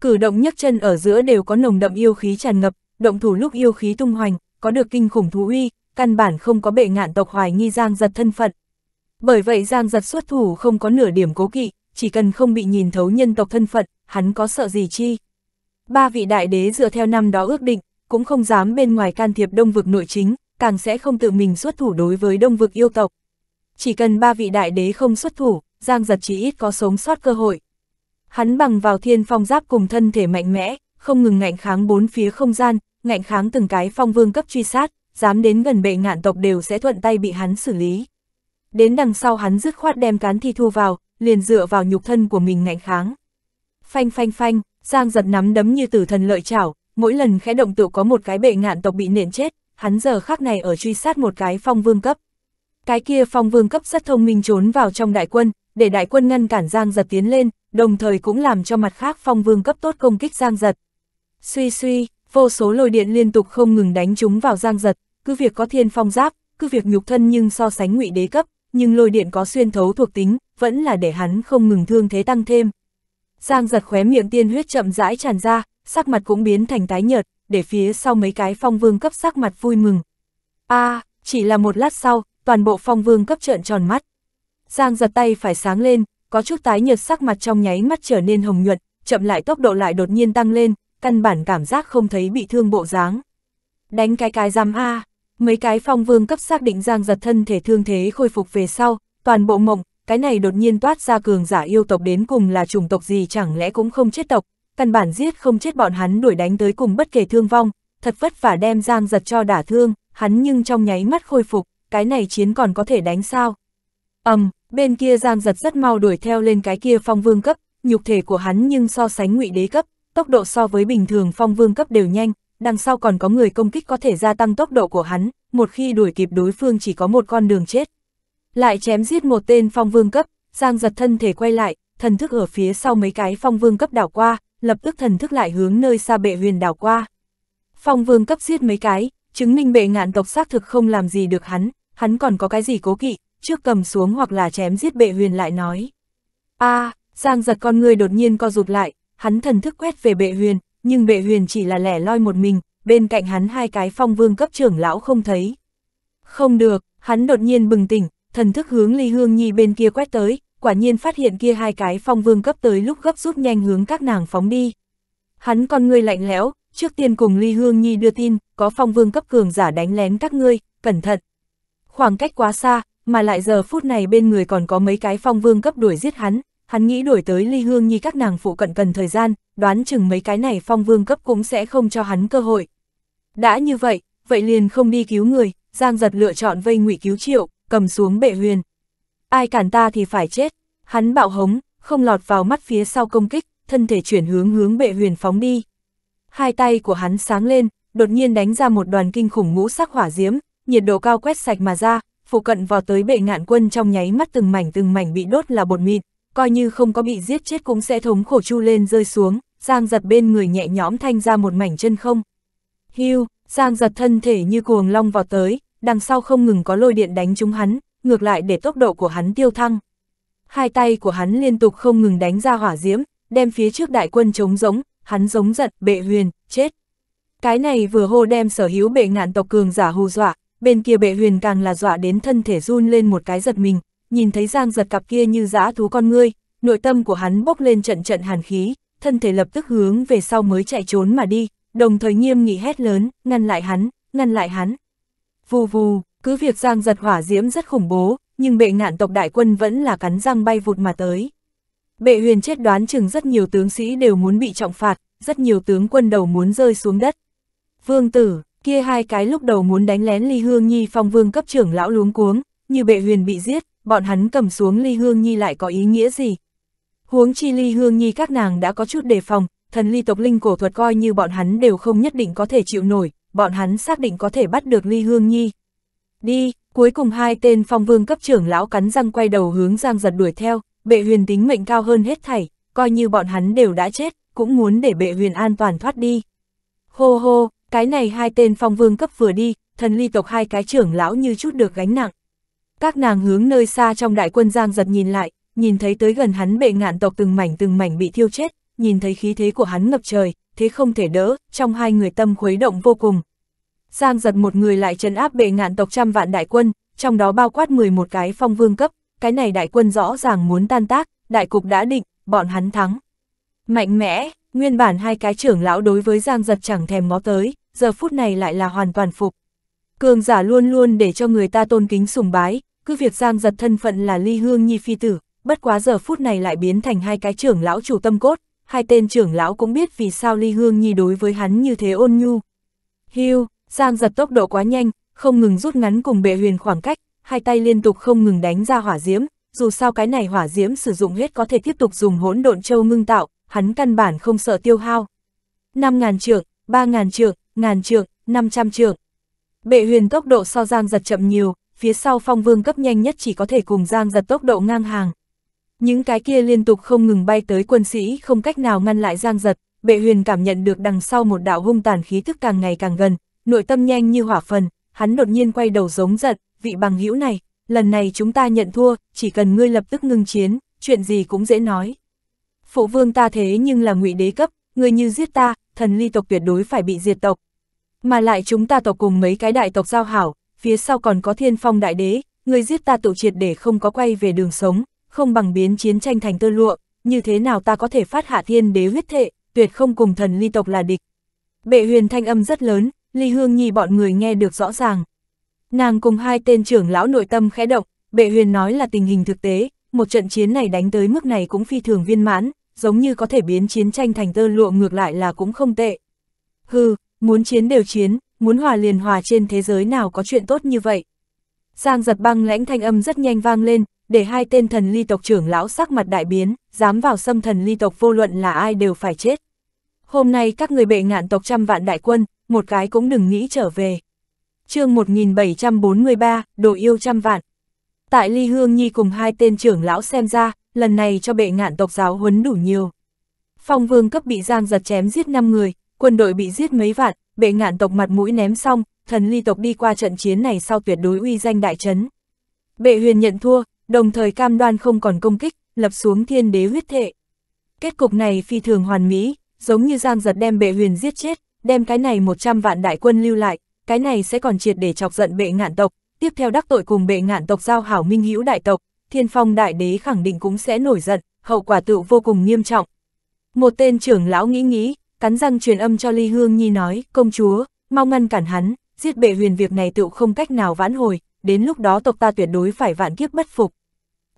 Cử động nhấc chân ở giữa đều có nồng đậm yêu khí tràn ngập, động thủ lúc yêu khí tung hoành, có được kinh khủng thú uy, căn bản không có bệ ngạn tộc hoài nghi giang giật thân phận. Bởi vậy giang giật xuất thủ không có nửa điểm cố kỵ, chỉ cần không bị nhìn thấu nhân tộc thân phận, hắn có sợ gì chi. Ba vị đại đế dựa theo năm đó ước định, cũng không dám bên ngoài can thiệp đông vực nội chính, càng sẽ không tự mình xuất thủ đối với đông vực yêu tộc. Chỉ cần ba vị đại đế không xuất thủ, Giang giật chỉ ít có sống sót cơ hội. Hắn bằng vào thiên phong giáp cùng thân thể mạnh mẽ, không ngừng ngạnh kháng bốn phía không gian, ngạnh kháng từng cái phong vương cấp truy sát, dám đến gần bệ ngạn tộc đều sẽ thuận tay bị hắn xử lý. Đến đằng sau hắn dứt khoát đem cán thi thu vào, liền dựa vào nhục thân của mình ngạnh kháng. Phanh phanh phanh, Giang giật nắm đấm như tử thần lợi chảo, mỗi lần khẽ động tự có một cái bệ ngạn tộc bị nện chết, hắn giờ khác này ở truy sát một cái phong vương cấp. Cái kia phong vương cấp rất thông minh trốn vào trong đại quân, để đại quân ngăn cản Giang Giật tiến lên, đồng thời cũng làm cho mặt khác phong vương cấp tốt công kích Giang Giật. Suy suy, vô số lôi điện liên tục không ngừng đánh chúng vào Giang Giật, cứ việc có thiên phong giáp, cứ việc nhục thân nhưng so sánh ngụy đế cấp, nhưng lôi điện có xuyên thấu thuộc tính, vẫn là để hắn không ngừng thương thế tăng thêm. Giang Giật khóe miệng tiên huyết chậm rãi tràn ra, sắc mặt cũng biến thành tái nhợt, để phía sau mấy cái phong vương cấp sắc mặt vui mừng. A, à, chỉ là một lát sau, toàn bộ phong vương cấp trợn tròn mắt. Giang giật tay phải sáng lên, có chút tái nhợt sắc mặt trong nháy mắt trở nên hồng nhuận, chậm lại tốc độ lại đột nhiên tăng lên, căn bản cảm giác không thấy bị thương bộ dáng. Đánh cái cái giam A, mấy cái phong vương cấp xác định Giang giật thân thể thương thế khôi phục về sau, toàn bộ mộng, cái này đột nhiên toát ra cường giả yêu tộc đến cùng là chủng tộc gì chẳng lẽ cũng không chết tộc, căn bản giết không chết bọn hắn đuổi đánh tới cùng bất kể thương vong, thật vất vả đem Giang giật cho đả thương, hắn nhưng trong nháy mắt khôi phục, cái này chiến còn có thể đánh sao. Ầm, um, Bên kia Giang giật rất mau đuổi theo lên cái kia phong vương cấp, nhục thể của hắn nhưng so sánh ngụy đế cấp, tốc độ so với bình thường phong vương cấp đều nhanh, đằng sau còn có người công kích có thể gia tăng tốc độ của hắn, một khi đuổi kịp đối phương chỉ có một con đường chết. Lại chém giết một tên phong vương cấp, Giang giật thân thể quay lại, thần thức ở phía sau mấy cái phong vương cấp đảo qua, lập tức thần thức lại hướng nơi xa bệ huyền đảo qua. Phong vương cấp giết mấy cái, chứng minh bệ ngạn tộc xác thực không làm gì được hắn, hắn còn có cái gì cố kỵ, trước cầm xuống hoặc là chém giết bệ huyền lại nói. a à, Giang giật con người đột nhiên co rụt lại, hắn thần thức quét về bệ huyền, nhưng bệ huyền chỉ là lẻ loi một mình, bên cạnh hắn hai cái phong vương cấp trưởng lão không thấy. Không được, hắn đột nhiên bừng tỉnh, thần thức hướng ly hương nhi bên kia quét tới, quả nhiên phát hiện kia hai cái phong vương cấp tới lúc gấp rút nhanh hướng các nàng phóng đi. Hắn con người lạnh lẽo, trước tiên cùng ly hương nhi đưa tin, có phong vương cấp cường giả đánh lén các ngươi, cẩn thận. Khoảng cách quá xa, mà lại giờ phút này bên người còn có mấy cái phong vương cấp đuổi giết hắn, hắn nghĩ đuổi tới ly hương nhi các nàng phụ cận cần thời gian, đoán chừng mấy cái này phong vương cấp cũng sẽ không cho hắn cơ hội. Đã như vậy, vậy liền không đi cứu người, Giang giật lựa chọn vây ngụy cứu triệu, cầm xuống bệ huyền. Ai cản ta thì phải chết, hắn bạo hống, không lọt vào mắt phía sau công kích, thân thể chuyển hướng hướng bệ huyền phóng đi. Hai tay của hắn sáng lên, đột nhiên đánh ra một đoàn kinh khủng ngũ sắc hỏa diễm, nhiệt độ cao quét sạch mà ra, phủ cận vào tới bệ ngạn quân trong nháy mắt từng mảnh từng mảnh bị đốt là bột mịn, coi như không có bị giết chết cũng sẽ thống khổ chu lên rơi xuống, Giang giật bên người nhẹ nhõm thanh ra một mảnh chân không. Hưu, Giang giật thân thể như cuồng long vào tới, đằng sau không ngừng có lôi điện đánh trúng hắn, ngược lại để tốc độ của hắn tiêu thăng. Hai tay của hắn liên tục không ngừng đánh ra hỏa diễm, đem phía trước đại quân chống giống, hắn giống giận, bệ huyền, chết. Cái này vừa hô đem sở hữu bệ ngạn tộc cường giả hù dọa, bên kia bệ huyền càng là dọa đến thân thể run lên một cái giật mình, nhìn thấy Giang giật cặp kia như dã thú con ngươi, nội tâm của hắn bốc lên trận trận hàn khí, thân thể lập tức hướng về sau mới chạy trốn mà đi, đồng thời nghiêm nghị hét lớn, ngăn lại hắn, ngăn lại hắn. Vù vù, cứ việc Giang giật hỏa diễm rất khủng bố, nhưng bệ ngạn tộc đại quân vẫn là cắn răng bay vụt mà tới. Bệ huyền chết đoán chừng rất nhiều tướng sĩ đều muốn bị trọng phạt, rất nhiều tướng quân đầu muốn rơi xuống đất. Vương tử, Kia hai cái lúc đầu muốn đánh lén Ly Hương Nhi phong vương cấp trưởng lão luống cuống, như bệ huyền bị giết, bọn hắn cầm xuống Ly Hương Nhi lại có ý nghĩa gì? Huống chi Ly Hương Nhi các nàng đã có chút đề phòng, thần ly tộc linh cổ thuật coi như bọn hắn đều không nhất định có thể chịu nổi, bọn hắn xác định có thể bắt được Ly Hương Nhi. Đi, cuối cùng hai tên phong vương cấp trưởng lão cắn răng quay đầu hướng Giang giật đuổi theo, bệ huyền tính mệnh cao hơn hết thảy, coi như bọn hắn đều đã chết, cũng muốn để bệ huyền an toàn thoát đi. Hô hô, cái này hai tên phong vương cấp vừa đi, thần ly tộc hai cái trưởng lão như chút được gánh nặng. Các nàng hướng nơi xa trong đại quân giang giật nhìn lại, nhìn thấy tới gần hắn bệ ngạn tộc từng mảnh từng mảnh bị thiêu chết, nhìn thấy khí thế của hắn ngập trời, thế không thể đỡ, trong hai người tâm khuấy động vô cùng. Giang giật một người lại trấn áp bệ ngạn tộc trăm vạn đại quân, trong đó bao quát 11 cái phong vương cấp, cái này đại quân rõ ràng muốn tan tác, đại cục đã định, bọn hắn thắng. Mạnh mẽ, nguyên bản hai cái trưởng lão đối với Giang giật chẳng thèm ngó tới, giờ phút này lại là hoàn toàn phục. Cường giả luôn luôn để cho người ta tôn kính sùng bái, cứ việc giang giật thân phận là ly hương nhi phi tử, bất quá giờ phút này lại biến thành hai cái trưởng lão chủ tâm cốt, hai tên trưởng lão cũng biết vì sao ly hương nhi đối với hắn như thế ôn nhu. Hiu, giang giật tốc độ quá nhanh, không ngừng rút ngắn cùng bệ huyền khoảng cách, hai tay liên tục không ngừng đánh ra hỏa diễm, dù sao cái này hỏa diễm sử dụng hết có thể tiếp tục dùng hỗn độn châu ngưng tạo, hắn căn bản không sợ tiêu hao. 5.000 trượng, 3.000 trượng, ngàn trượng, 500 trượng. Bệ huyền tốc độ so Giang giật chậm nhiều, phía sau phong vương cấp nhanh nhất chỉ có thể cùng Giang giật tốc độ ngang hàng. Những cái kia liên tục không ngừng bay tới quân sĩ không cách nào ngăn lại Giang giật, bệ huyền cảm nhận được đằng sau một đạo hung tàn khí thức càng ngày càng gần, nội tâm nhanh như hỏa phần, hắn đột nhiên quay đầu giống giật, vị bằng hữu này, lần này chúng ta nhận thua, chỉ cần ngươi lập tức ngưng chiến, chuyện gì cũng dễ nói. Phụ vương ta thế nhưng là ngụy đế cấp, ngươi như giết ta, thần ly tộc tuyệt đối phải bị diệt tộc. Mà lại chúng ta tộc cùng mấy cái đại tộc giao hảo, phía sau còn có thiên phong đại đế, người giết ta tự triệt để không có quay về đường sống, không bằng biến chiến tranh thành tơ lụa, như thế nào ta có thể phát hạ thiên đế huyết thệ, tuyệt không cùng thần ly tộc là địch. Bệ huyền thanh âm rất lớn, ly hương nhi bọn người nghe được rõ ràng. Nàng cùng hai tên trưởng lão nội tâm khẽ động, bệ huyền nói là tình hình thực tế, một trận chiến này đánh tới mức này cũng phi thường viên mãn, giống như có thể biến chiến tranh thành tơ lụa ngược lại là cũng không tệ. Hừ, muốn chiến đều chiến, muốn hòa liền hòa trên thế giới nào có chuyện tốt như vậy. Giang giật băng lãnh thanh âm rất nhanh vang lên, để hai tên thần ly tộc trưởng lão sắc mặt đại biến, dám vào xâm thần ly tộc vô luận là ai đều phải chết. Hôm nay các người bệ ngạn tộc trăm vạn đại quân, một cái cũng đừng nghĩ trở về. chương 1743, đồ yêu trăm vạn. Tại Ly Hương Nhi cùng hai tên trưởng lão xem ra, lần này cho bệ ngạn tộc giáo huấn đủ nhiều. Phong vương cấp bị giang giật chém giết 5 người, quân đội bị giết mấy vạn, bệ ngạn tộc mặt mũi ném xong, thần ly tộc đi qua trận chiến này sau tuyệt đối uy danh đại trấn. Bệ huyền nhận thua, đồng thời cam đoan không còn công kích, lập xuống thiên đế huyết thệ. Kết cục này phi thường hoàn mỹ, giống như giang giật đem bệ huyền giết chết, đem cái này 100 vạn đại quân lưu lại, cái này sẽ còn triệt để chọc giận bệ ngạn tộc, tiếp theo đắc tội cùng bệ ngạn tộc giao hảo minh hữu đại tộc, thiên phong đại đế khẳng định cũng sẽ nổi giận, hậu quả tự vô cùng nghiêm trọng. Một tên trưởng lão nghĩ nghĩ, cắn răng truyền âm cho Ly Hương Nhi nói, công chúa, mau ngăn cản hắn, giết bệ huyền việc này tự không cách nào vãn hồi, đến lúc đó tộc ta tuyệt đối phải vạn kiếp bất phục.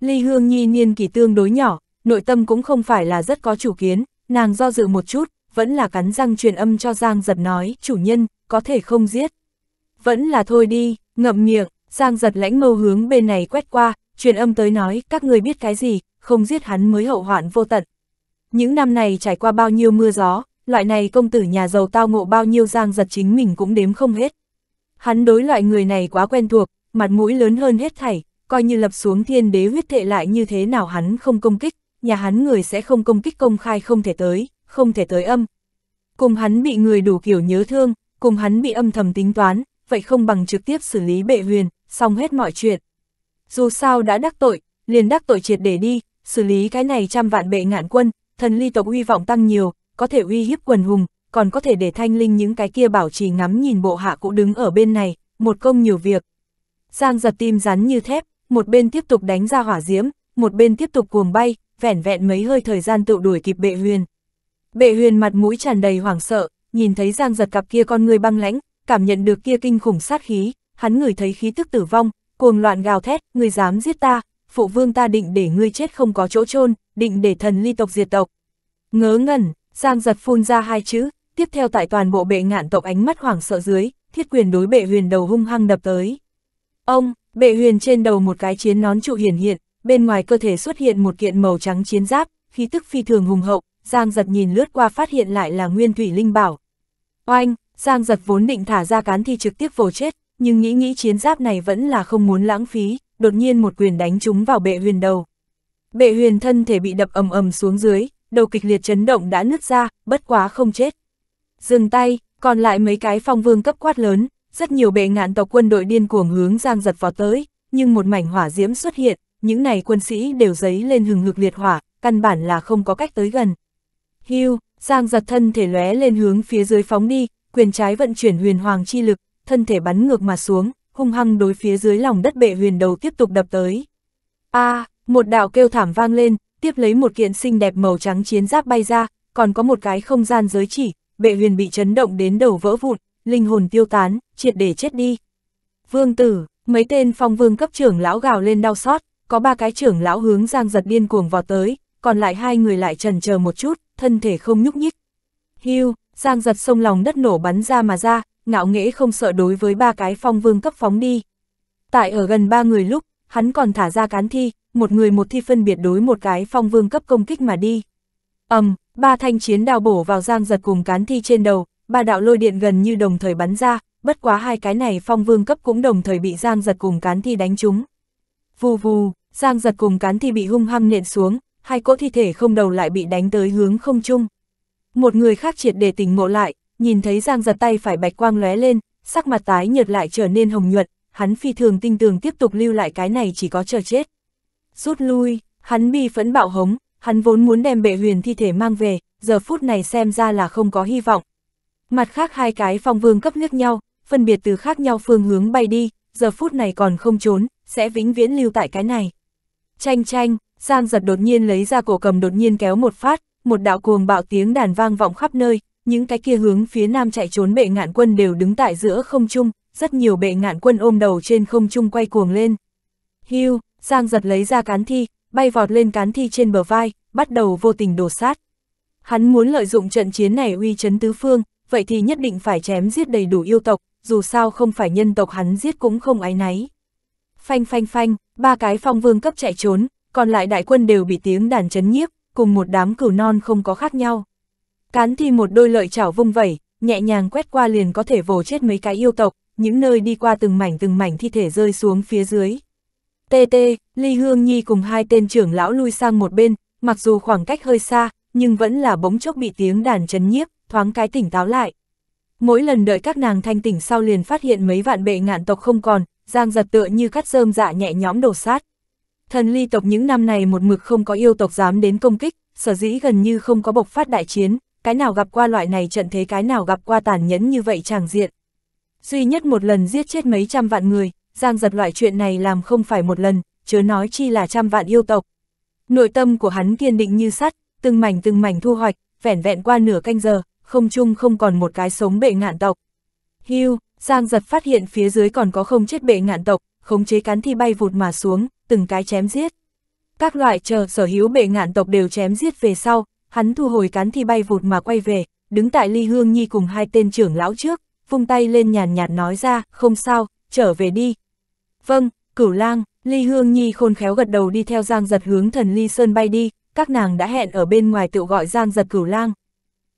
Ly Hương Nhi niên kỳ tương đối nhỏ, nội tâm cũng không phải là rất có chủ kiến, nàng do dự một chút, vẫn là cắn răng truyền âm cho Giang Giật nói, chủ nhân, có thể không giết. Vẫn là thôi đi, ngậm miệng, Giang Giật lãnh mâu hướng bên này quét qua, truyền âm tới nói, các người biết cái gì, không giết hắn mới hậu hoạn vô tận. Những năm này trải qua bao nhiêu mưa gió, loại này công tử nhà giàu tao ngộ bao nhiêu giang giật chính mình cũng đếm không hết. Hắn đối loại người này quá quen thuộc, mặt mũi lớn hơn hết thảy, coi như lập xuống thiên đế huyết thệ lại như thế nào hắn không công kích, nhà hắn người sẽ không công kích công khai không thể tới, không thể tới âm. Cùng hắn bị người đủ kiểu nhớ thương, cùng hắn bị âm thầm tính toán, vậy không bằng trực tiếp xử lý bệ huyền, xong hết mọi chuyện dù sao đã đắc tội, liền đắc tội triệt để đi, xử lý cái này trăm vạn bệ ngạn quân, thần ly tộc uy vọng tăng nhiều, có thể uy hiếp quần hùng, còn có thể để thanh linh những cái kia bảo trì ngắm nhìn bộ hạ cũng đứng ở bên này, một công nhiều việc. Giang giật tim rắn như thép, một bên tiếp tục đánh ra hỏa diễm, một bên tiếp tục cuồng bay, vẻn vẹn mấy hơi thời gian tự đuổi kịp bệ huyền. Bệ huyền mặt mũi tràn đầy hoảng sợ, nhìn thấy giang giật cặp kia con người băng lãnh, cảm nhận được kia kinh khủng sát khí, hắn ngửi thấy khí tức tử vong, cuồng loạn gào thét, ngươi dám giết ta, phụ vương ta định để ngươi chết không có chỗ chôn định để thần ly tộc diệt tộc. Ngớ ngẩn, Giang giật phun ra hai chữ, tiếp theo tại toàn bộ bệ ngạn tộc ánh mắt hoảng sợ dưới, thiết quyền đối bệ huyền đầu hung hăng đập tới. Ông, bệ huyền trên đầu một cái chiến nón trụ hiển hiện, bên ngoài cơ thể xuất hiện một kiện màu trắng chiến giáp, khí tức phi thường hùng hậu, Giang giật nhìn lướt qua phát hiện lại là nguyên thủy linh bảo. Oanh, Giang giật vốn định thả ra cán thi trực tiếp vồ chết, nhưng nghĩ nghĩ chiến giáp này vẫn là không muốn lãng phí, đột nhiên một quyền đánh trúng vào bệ huyền đầu. Bệ huyền thân thể bị đập ầm ầm xuống dưới, đầu kịch liệt chấn động đã nứt ra, bất quá không chết. Dừng tay, còn lại mấy cái phong vương cấp quát lớn, rất nhiều bệ ngạn tộc quân đội điên cuồng hướng giang giật vào tới, nhưng một mảnh hỏa diễm xuất hiện, những này quân sĩ đều giấy lên hừng hực liệt hỏa, căn bản là không có cách tới gần. Hưu, giang giật thân thể lóe lên hướng phía dưới phóng đi, quyền trái vận chuyển huyền hoàng chi lực, thân thể bắn ngược mà xuống, hung hăng đối phía dưới lòng đất bệ huyền đầu tiếp tục đập tới. A, à, một đạo kêu thảm vang lên, tiếp lấy một kiện xinh đẹp màu trắng chiến giáp bay ra, còn có một cái không gian giới chỉ, bệ huyền bị chấn động đến đầu vỡ vụn, linh hồn tiêu tán, triệt để chết đi. Vương tử, mấy tên phong vương cấp trưởng lão gào lên đau xót, có ba cái trưởng lão hướng giang giật điên cuồng vào tới, còn lại hai người lại trần chờ một chút, thân thể không nhúc nhích. Hưu, giang giật sông lòng đất nổ bắn ra mà ra, ngạo nghễ không sợ đối với ba cái phong vương cấp phóng đi. Tại ở gần ba người lúc, hắn còn thả ra cán thi, một người một thi phân biệt đối một cái phong vương cấp công kích mà đi. ầm, um, ba thanh chiến đao bổ vào giang giật cùng cán thi trên đầu, ba đạo lôi điện gần như đồng thời bắn ra, bất quá hai cái này phong vương cấp cũng đồng thời bị giang giật cùng cán thi đánh trúng. Vù vù, giang giật cùng cán thi bị hung hăng nện xuống, hai cỗ thi thể không đầu lại bị đánh tới hướng không chung. Một người khác triệt để tỉnh ngộ lại, nhìn thấy Giang giật tay phải bạch quang lóe lên, sắc mặt tái nhợt lại trở nên hồng nhuận, hắn phi thường tinh tường tiếp tục lưu lại cái này chỉ có chờ chết. Rút lui, hắn bi phẫn bạo hống, hắn vốn muốn đem bệ huyền thi thể mang về, giờ phút này xem ra là không có hy vọng. Mặt khác hai cái phong vương cấp liếc nhau, phân biệt từ khác nhau phương hướng bay đi, giờ phút này còn không trốn, sẽ vĩnh viễn lưu tại cái này. Chanh chanh, Giang giật đột nhiên lấy ra cổ cầm đột nhiên kéo một phát, một đạo cuồng bạo tiếng đàn vang vọng khắp nơi, những cái kia hướng phía nam chạy trốn bệ ngạn quân đều đứng tại giữa không trung, rất nhiều bệ ngạn quân ôm đầu trên không trung quay cuồng lên. Hưu, Giang giật lấy ra cán thi, bay vọt lên cán thi trên bờ vai, bắt đầu vô tình đổ sát. Hắn muốn lợi dụng trận chiến này uy chấn tứ phương, vậy thì nhất định phải chém giết đầy đủ yêu tộc, dù sao không phải nhân tộc hắn giết cũng không ái náy. Phanh phanh phanh, ba cái phong vương cấp chạy trốn, còn lại đại quân đều bị tiếng đàn chấn nhiếp, cùng một đám cừu non không có khác nhau. Cán thi một đôi lợi chảo vung vẩy, nhẹ nhàng quét qua liền có thể vồ chết mấy cái yêu tộc, những nơi đi qua từng mảnh từng mảnh thi thể rơi xuống phía dưới. tt Ly Hương Nhi cùng hai tên trưởng lão lui sang một bên, mặc dù khoảng cách hơi xa, nhưng vẫn là bỗng chốc bị tiếng đàn chấn nhiếp, thoáng cái tỉnh táo lại. Mỗi lần đợi các nàng thanh tỉnh sau liền phát hiện mấy vạn bệ ngạn tộc không còn, giang giật tựa như cắt rơm dạ nhẹ nhõm đổ sát. Thần ly tộc những năm này một mực không có yêu tộc dám đến công kích, sở dĩ gần như không có bộc phát đại chiến, cái nào gặp qua loại này trận thế cái nào gặp qua tàn nhẫn như vậy chẳng diện. Duy nhất một lần giết chết mấy trăm vạn người, Giang giật loại chuyện này làm không phải một lần, chớ nói chi là trăm vạn yêu tộc. Nội tâm của hắn kiên định như sắt, từng mảnh từng mảnh thu hoạch, vẻn vẹn qua nửa canh giờ, không chung không còn một cái sống bệ ngạn tộc. Hưu, Giang giật phát hiện phía dưới còn có không chết bệ ngạn tộc, khống chế cán thi bay vụt mà xuống, từng cái chém giết. Các loại chờ sở hữu bệ ngạn tộc đều chém giết về sau, Hắn thu hồi cán thi bay vụt mà quay về, đứng tại Ly Hương Nhi cùng hai tên trưởng lão trước, vung tay lên nhàn nhạt nói ra, không sao, trở về đi. Vâng, cửu lang, Ly Hương Nhi khôn khéo gật đầu đi theo Giang Giật hướng thần Ly Sơn bay đi, các nàng đã hẹn ở bên ngoài tự gọi Giang Giật cửu lang.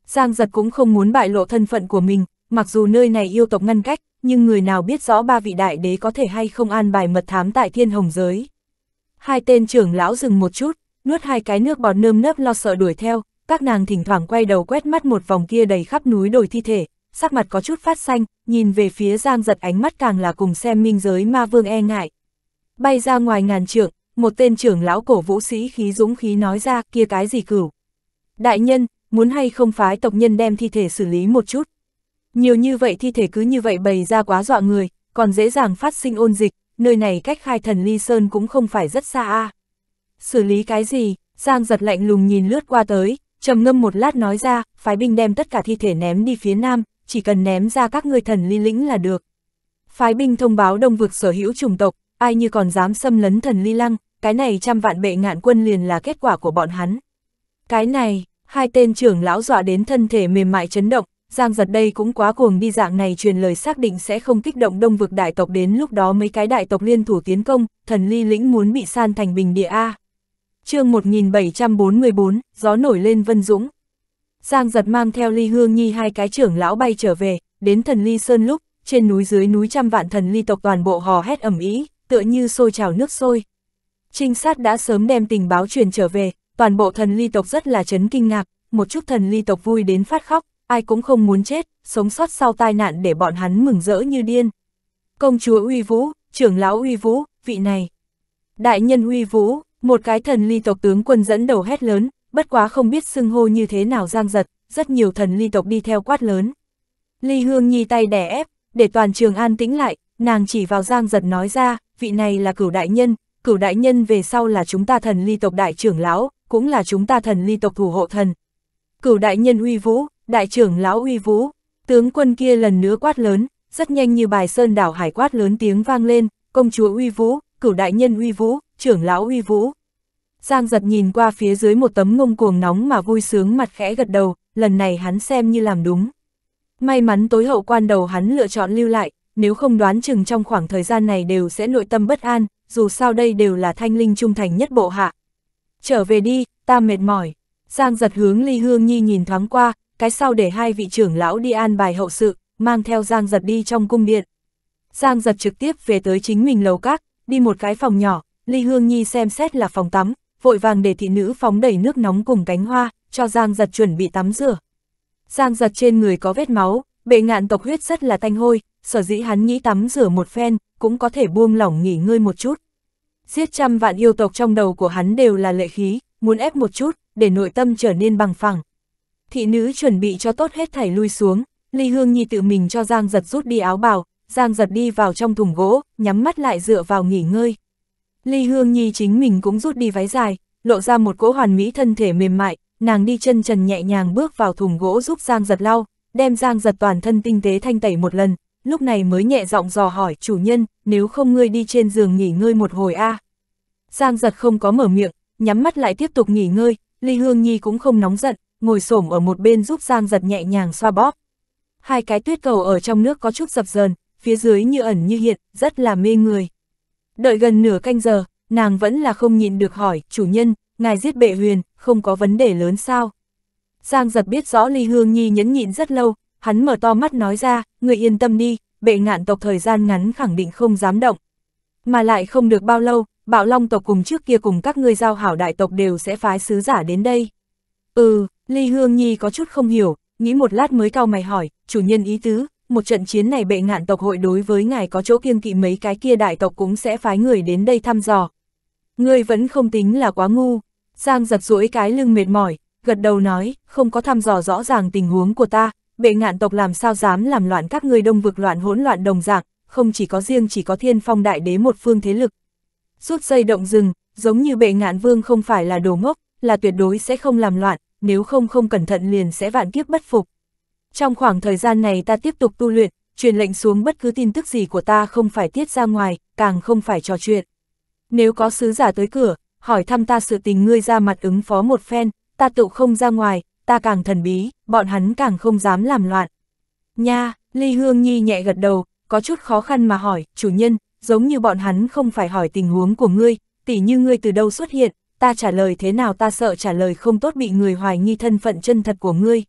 Giang Giật cũng không muốn bại lộ thân phận của mình, mặc dù nơi này yêu tộc ngăn cách, nhưng người nào biết rõ ba vị đại đế có thể hay không an bài mật thám tại thiên hồng giới. Hai tên trưởng lão dừng một chút, nuốt hai cái nước bọt nơm nớp lo sợ đuổi theo, các nàng thỉnh thoảng quay đầu quét mắt một vòng kia đầy khắp núi đồi thi thể, sắc mặt có chút phát xanh, nhìn về phía Giang giật ánh mắt càng là cùng xem minh giới ma vương e ngại. Bay ra ngoài ngàn trượng, một tên trưởng lão cổ vũ sĩ khí dũng khí nói ra kia cái gì cửu. Đại nhân, muốn hay không phái tộc nhân đem thi thể xử lý một chút. Nhiều như vậy thi thể cứ như vậy bày ra quá dọa người, còn dễ dàng phát sinh ôn dịch, nơi này cách khai thần ly sơn cũng không phải rất xa a à. Xử lý cái gì, Giang giật lạnh lùng nhìn lướt qua tới, trầm ngâm một lát nói ra, phái binh đem tất cả thi thể ném đi phía nam, chỉ cần ném ra các ngươi thần ly lĩnh là được. Phái binh thông báo đông vực sở hữu chủng tộc, ai như còn dám xâm lấn thần ly lăng, cái này trăm vạn bệ ngạn quân liền là kết quả của bọn hắn. Cái này, hai tên trưởng lão dọa đến thân thể mềm mại chấn động, Giang giật đây cũng quá cuồng đi dạng này truyền lời xác định sẽ không kích động đông vực đại tộc đến lúc đó mấy cái đại tộc liên thủ tiến công, thần ly lĩnh muốn bị san thành bình địa A chương 1744, gió nổi lên vân dũng. Giang giật mang theo ly hương nhi hai cái trưởng lão bay trở về, đến thần ly sơn lúc, trên núi dưới núi trăm vạn thần ly tộc toàn bộ hò hét ẩm ý, tựa như sôi trào nước sôi. Trinh sát đã sớm đem tình báo truyền trở về, toàn bộ thần ly tộc rất là chấn kinh ngạc, một chút thần ly tộc vui đến phát khóc, ai cũng không muốn chết, sống sót sau tai nạn để bọn hắn mừng rỡ như điên. Công chúa uy vũ, trưởng lão uy vũ, vị này. Đại nhân uy vũ, một cái thần ly tộc tướng quân dẫn đầu hét lớn, bất quá không biết xưng hô như thế nào giang giật, rất nhiều thần ly tộc đi theo quát lớn. Ly Hương Nhi tay đẻ ép, để toàn trường an tĩnh lại, nàng chỉ vào giang giật nói ra, vị này là cửu đại nhân, cửu đại nhân về sau là chúng ta thần ly tộc đại trưởng lão, cũng là chúng ta thần ly tộc thủ hộ thần. Cửu đại nhân uy vũ, đại trưởng lão uy vũ, tướng quân kia lần nữa quát lớn, rất nhanh như bài sơn đảo hải quát lớn tiếng vang lên, công chúa uy vũ, cửu đại nhân uy vũ, trưởng lão uy vũ. Giang giật nhìn qua phía dưới một tấm ngông cuồng nóng mà vui sướng mặt khẽ gật đầu, lần này hắn xem như làm đúng. May mắn tối hậu quan đầu hắn lựa chọn lưu lại, nếu không đoán chừng trong khoảng thời gian này đều sẽ nội tâm bất an, dù sao đây đều là thanh linh trung thành nhất bộ hạ. Trở về đi, ta mệt mỏi. Giang giật hướng Ly Hương Nhi nhìn thoáng qua, cái sau để hai vị trưởng lão đi an bài hậu sự, mang theo Giang giật đi trong cung điện. Giang giật trực tiếp về tới chính mình lầu các, đi một cái phòng nhỏ, Ly Hương Nhi xem xét là phòng tắm, vội vàng để thị nữ phóng đầy nước nóng cùng cánh hoa, cho Giang giật chuẩn bị tắm rửa. Giang giật trên người có vết máu, bệ ngạn tộc huyết rất là tanh hôi, sở dĩ hắn nghĩ tắm rửa một phen, cũng có thể buông lỏng nghỉ ngơi một chút. Giết trăm vạn yêu tộc trong đầu của hắn đều là lệ khí, muốn ép một chút, để nội tâm trở nên bằng phẳng. Thị nữ chuẩn bị cho tốt hết thảy lui xuống, Ly Hương Nhi tự mình cho Giang giật rút đi áo bào, Giang giật đi vào trong thùng gỗ, nhắm mắt lại dựa vào nghỉ ngơi. Ly Hương Nhi chính mình cũng rút đi váy dài, lộ ra một cỗ hoàn mỹ thân thể mềm mại, nàng đi chân trần nhẹ nhàng bước vào thùng gỗ giúp Giang giật lau, đem Giang giật toàn thân tinh tế thanh tẩy một lần, lúc này mới nhẹ giọng dò hỏi chủ nhân, nếu không ngươi đi trên giường nghỉ ngơi một hồi a. Giang giật không có mở miệng, nhắm mắt lại tiếp tục nghỉ ngơi, Ly Hương Nhi cũng không nóng giận, ngồi xổm ở một bên giúp Giang giật nhẹ nhàng xoa bóp. Hai cái tuyết cầu ở trong nước có chút dập dờn, phía dưới như ẩn như hiện, rất là mê người. Đợi gần nửa canh giờ, nàng vẫn là không nhịn được hỏi, chủ nhân, ngài giết bệ huyền, không có vấn đề lớn sao? Giang giật biết rõ Ly Hương Nhi nhẫn nhịn rất lâu, hắn mở to mắt nói ra, người yên tâm đi, bệ ngạn tộc thời gian ngắn khẳng định không dám động. Mà lại không được bao lâu, bạo long tộc cùng trước kia cùng các ngươi giao hảo đại tộc đều sẽ phái sứ giả đến đây. Ừ, Ly Hương Nhi có chút không hiểu, nghĩ một lát mới cao mày hỏi, chủ nhân ý tứ, một trận chiến này bệ ngạn tộc hội đối với ngài có chỗ kiêng kỵ mấy cái kia đại tộc cũng sẽ phái người đến đây thăm dò. Ngươi vẫn không tính là quá ngu, Giang giật duỗi cái lưng mệt mỏi, gật đầu nói, không có thăm dò rõ ràng tình huống của ta, bệ ngạn tộc làm sao dám làm loạn các ngươi đông vực loạn hỗn loạn đồng dạng, không chỉ có riêng chỉ có thiên phong đại đế một phương thế lực. Rút dây động rừng, giống như bệ ngạn vương không phải là đồ ngốc, là tuyệt đối sẽ không làm loạn, nếu không không cẩn thận liền sẽ vạn kiếp bất phục trong khoảng thời gian này ta tiếp tục tu luyện, truyền lệnh xuống bất cứ tin tức gì của ta không phải tiết ra ngoài, càng không phải trò chuyện. Nếu có sứ giả tới cửa, hỏi thăm ta sự tình ngươi ra mặt ứng phó một phen, ta tự không ra ngoài, ta càng thần bí, bọn hắn càng không dám làm loạn. Nha, Ly Hương Nhi nhẹ gật đầu, có chút khó khăn mà hỏi, chủ nhân, giống như bọn hắn không phải hỏi tình huống của ngươi, tỉ như ngươi từ đâu xuất hiện, ta trả lời thế nào ta sợ trả lời không tốt bị người hoài nghi thân phận chân thật của ngươi,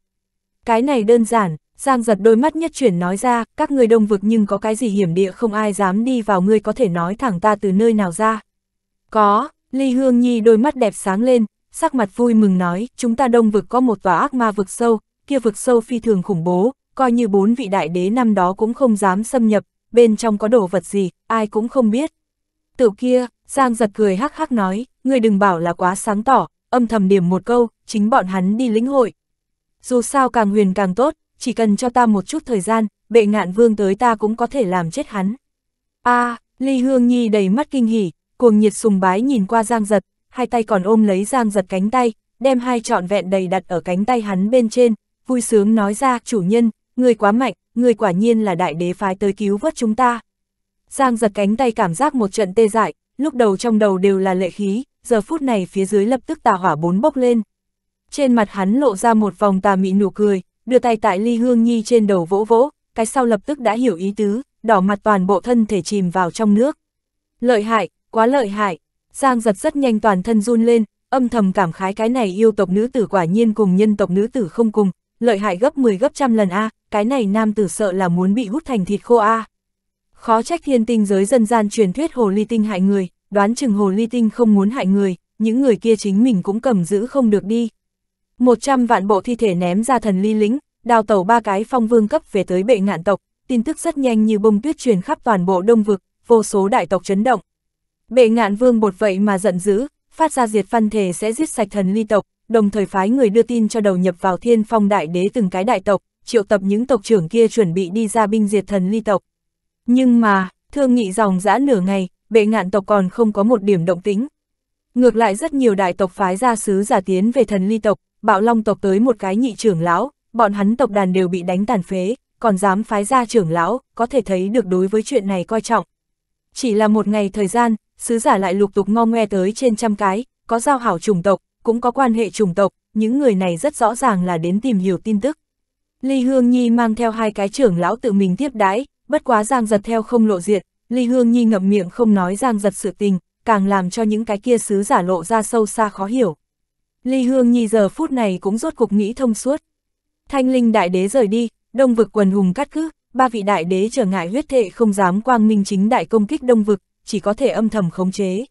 cái này đơn giản, Giang giật đôi mắt nhất chuyển nói ra, các người đông vực nhưng có cái gì hiểm địa không ai dám đi vào ngươi có thể nói thẳng ta từ nơi nào ra. Có, Ly Hương Nhi đôi mắt đẹp sáng lên, sắc mặt vui mừng nói, chúng ta đông vực có một tòa ác ma vực sâu, kia vực sâu phi thường khủng bố, coi như bốn vị đại đế năm đó cũng không dám xâm nhập, bên trong có đồ vật gì, ai cũng không biết. Tiểu kia, Giang giật cười hắc hắc nói, ngươi đừng bảo là quá sáng tỏ, âm thầm điểm một câu, chính bọn hắn đi lĩnh hội, dù sao càng huyền càng tốt, chỉ cần cho ta một chút thời gian, bệ ngạn vương tới ta cũng có thể làm chết hắn. a Ly Hương Nhi đầy mắt kinh hỉ, cuồng nhiệt sùng bái nhìn qua Giang Giật, hai tay còn ôm lấy Giang Giật cánh tay, đem hai trọn vẹn đầy đặt ở cánh tay hắn bên trên, vui sướng nói ra, chủ nhân, người quá mạnh, người quả nhiên là đại đế phái tới cứu vớt chúng ta. Giang Giật cánh tay cảm giác một trận tê dại, lúc đầu trong đầu đều là lệ khí, giờ phút này phía dưới lập tức tà hỏa bốn bốc lên, trên mặt hắn lộ ra một vòng tà mị nụ cười, đưa tay tại Ly Hương Nhi trên đầu vỗ vỗ, cái sau lập tức đã hiểu ý tứ, đỏ mặt toàn bộ thân thể chìm vào trong nước. Lợi hại, quá lợi hại, Giang giật rất nhanh toàn thân run lên, âm thầm cảm khái cái này yêu tộc nữ tử quả nhiên cùng nhân tộc nữ tử không cùng, lợi hại gấp 10 gấp trăm lần A, cái này nam tử sợ là muốn bị hút thành thịt khô A. Khó trách thiên tinh giới dân gian truyền thuyết hồ ly tinh hại người, đoán chừng hồ ly tinh không muốn hại người, những người kia chính mình cũng cầm giữ không được đi. 100 vạn bộ thi thể ném ra thần ly lính, đào tẩu ba cái phong vương cấp về tới bệ ngạn tộc, tin tức rất nhanh như bông tuyết truyền khắp toàn bộ đông vực, vô số đại tộc chấn động. Bệ ngạn vương bột vậy mà giận dữ, phát ra diệt văn thể sẽ giết sạch thần ly tộc, đồng thời phái người đưa tin cho đầu nhập vào thiên phong đại đế từng cái đại tộc, triệu tập những tộc trưởng kia chuẩn bị đi ra binh diệt thần ly tộc. Nhưng mà, thương nghị dòng dã nửa ngày, bệ ngạn tộc còn không có một điểm động tính. Ngược lại rất nhiều đại tộc phái ra sứ giả tiến về thần ly tộc, bạo long tộc tới một cái nhị trưởng lão, bọn hắn tộc đàn đều bị đánh tàn phế, còn dám phái ra trưởng lão, có thể thấy được đối với chuyện này coi trọng. Chỉ là một ngày thời gian, sứ giả lại lục tục ngo ngoe tới trên trăm cái, có giao hảo chủng tộc, cũng có quan hệ chủng tộc, những người này rất rõ ràng là đến tìm hiểu tin tức. Ly Hương Nhi mang theo hai cái trưởng lão tự mình tiếp đãi, bất quá Giang Giật theo không lộ diện, Ly Hương Nhi ngậm miệng không nói Giang Giật sự tình, càng làm cho những cái kia sứ giả lộ ra sâu xa khó hiểu. Ly Hương Nhi giờ phút này cũng rốt cục nghĩ thông suốt. Thanh linh đại đế rời đi, đông vực quần hùng cắt cứ, ba vị đại đế trở ngại huyết thệ không dám quang minh chính đại công kích đông vực, chỉ có thể âm thầm khống chế.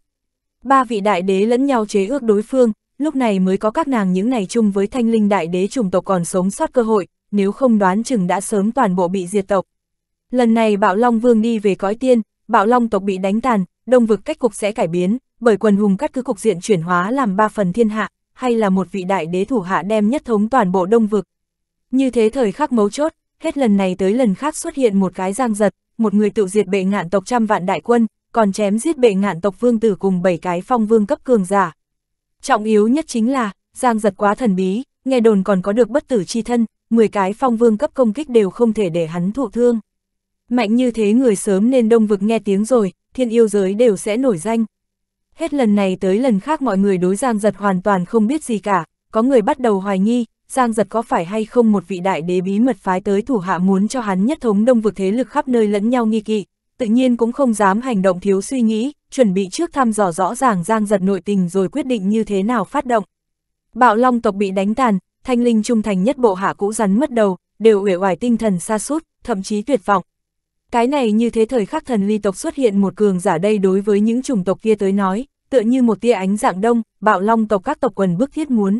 Ba vị đại đế lẫn nhau chế ước đối phương, lúc này mới có các nàng những này chung với thanh linh đại đế trùng tộc còn sống sót cơ hội, nếu không đoán chừng đã sớm toàn bộ bị diệt tộc. Lần này bạo long vương đi về cõi tiên, bạo long tộc bị đánh tàn, đông vực cách cục sẽ cải biến, bởi quần hùng cắt cứ cục diện chuyển hóa làm ba phần thiên hạ, hay là một vị đại đế thủ hạ đem nhất thống toàn bộ đông vực. Như thế thời khắc mấu chốt, hết lần này tới lần khác xuất hiện một cái giang giật, một người tự diệt bệ ngạn tộc trăm vạn đại quân, còn chém giết bệ ngạn tộc vương tử cùng bảy cái phong vương cấp cường giả. Trọng yếu nhất chính là, giang giật quá thần bí, nghe đồn còn có được bất tử chi thân, 10 cái phong vương cấp công kích đều không thể để hắn thụ thương. Mạnh như thế người sớm nên đông vực nghe tiếng rồi, thiên yêu giới đều sẽ nổi danh, Hết lần này tới lần khác mọi người đối Giang Giật hoàn toàn không biết gì cả, có người bắt đầu hoài nghi, Giang Giật có phải hay không một vị đại đế bí mật phái tới thủ hạ muốn cho hắn nhất thống đông vực thế lực khắp nơi lẫn nhau nghi kỵ, tự nhiên cũng không dám hành động thiếu suy nghĩ, chuẩn bị trước thăm dò rõ ràng Giang Giật nội tình rồi quyết định như thế nào phát động. Bạo Long tộc bị đánh tàn, thanh linh trung thành nhất bộ hạ cũ rắn mất đầu, đều uể oải tinh thần xa sút thậm chí tuyệt vọng, cái này như thế thời khắc thần ly tộc xuất hiện một cường giả đây đối với những chủng tộc kia tới nói, tựa như một tia ánh dạng đông, bạo long tộc các tộc quần bức thiết muốn.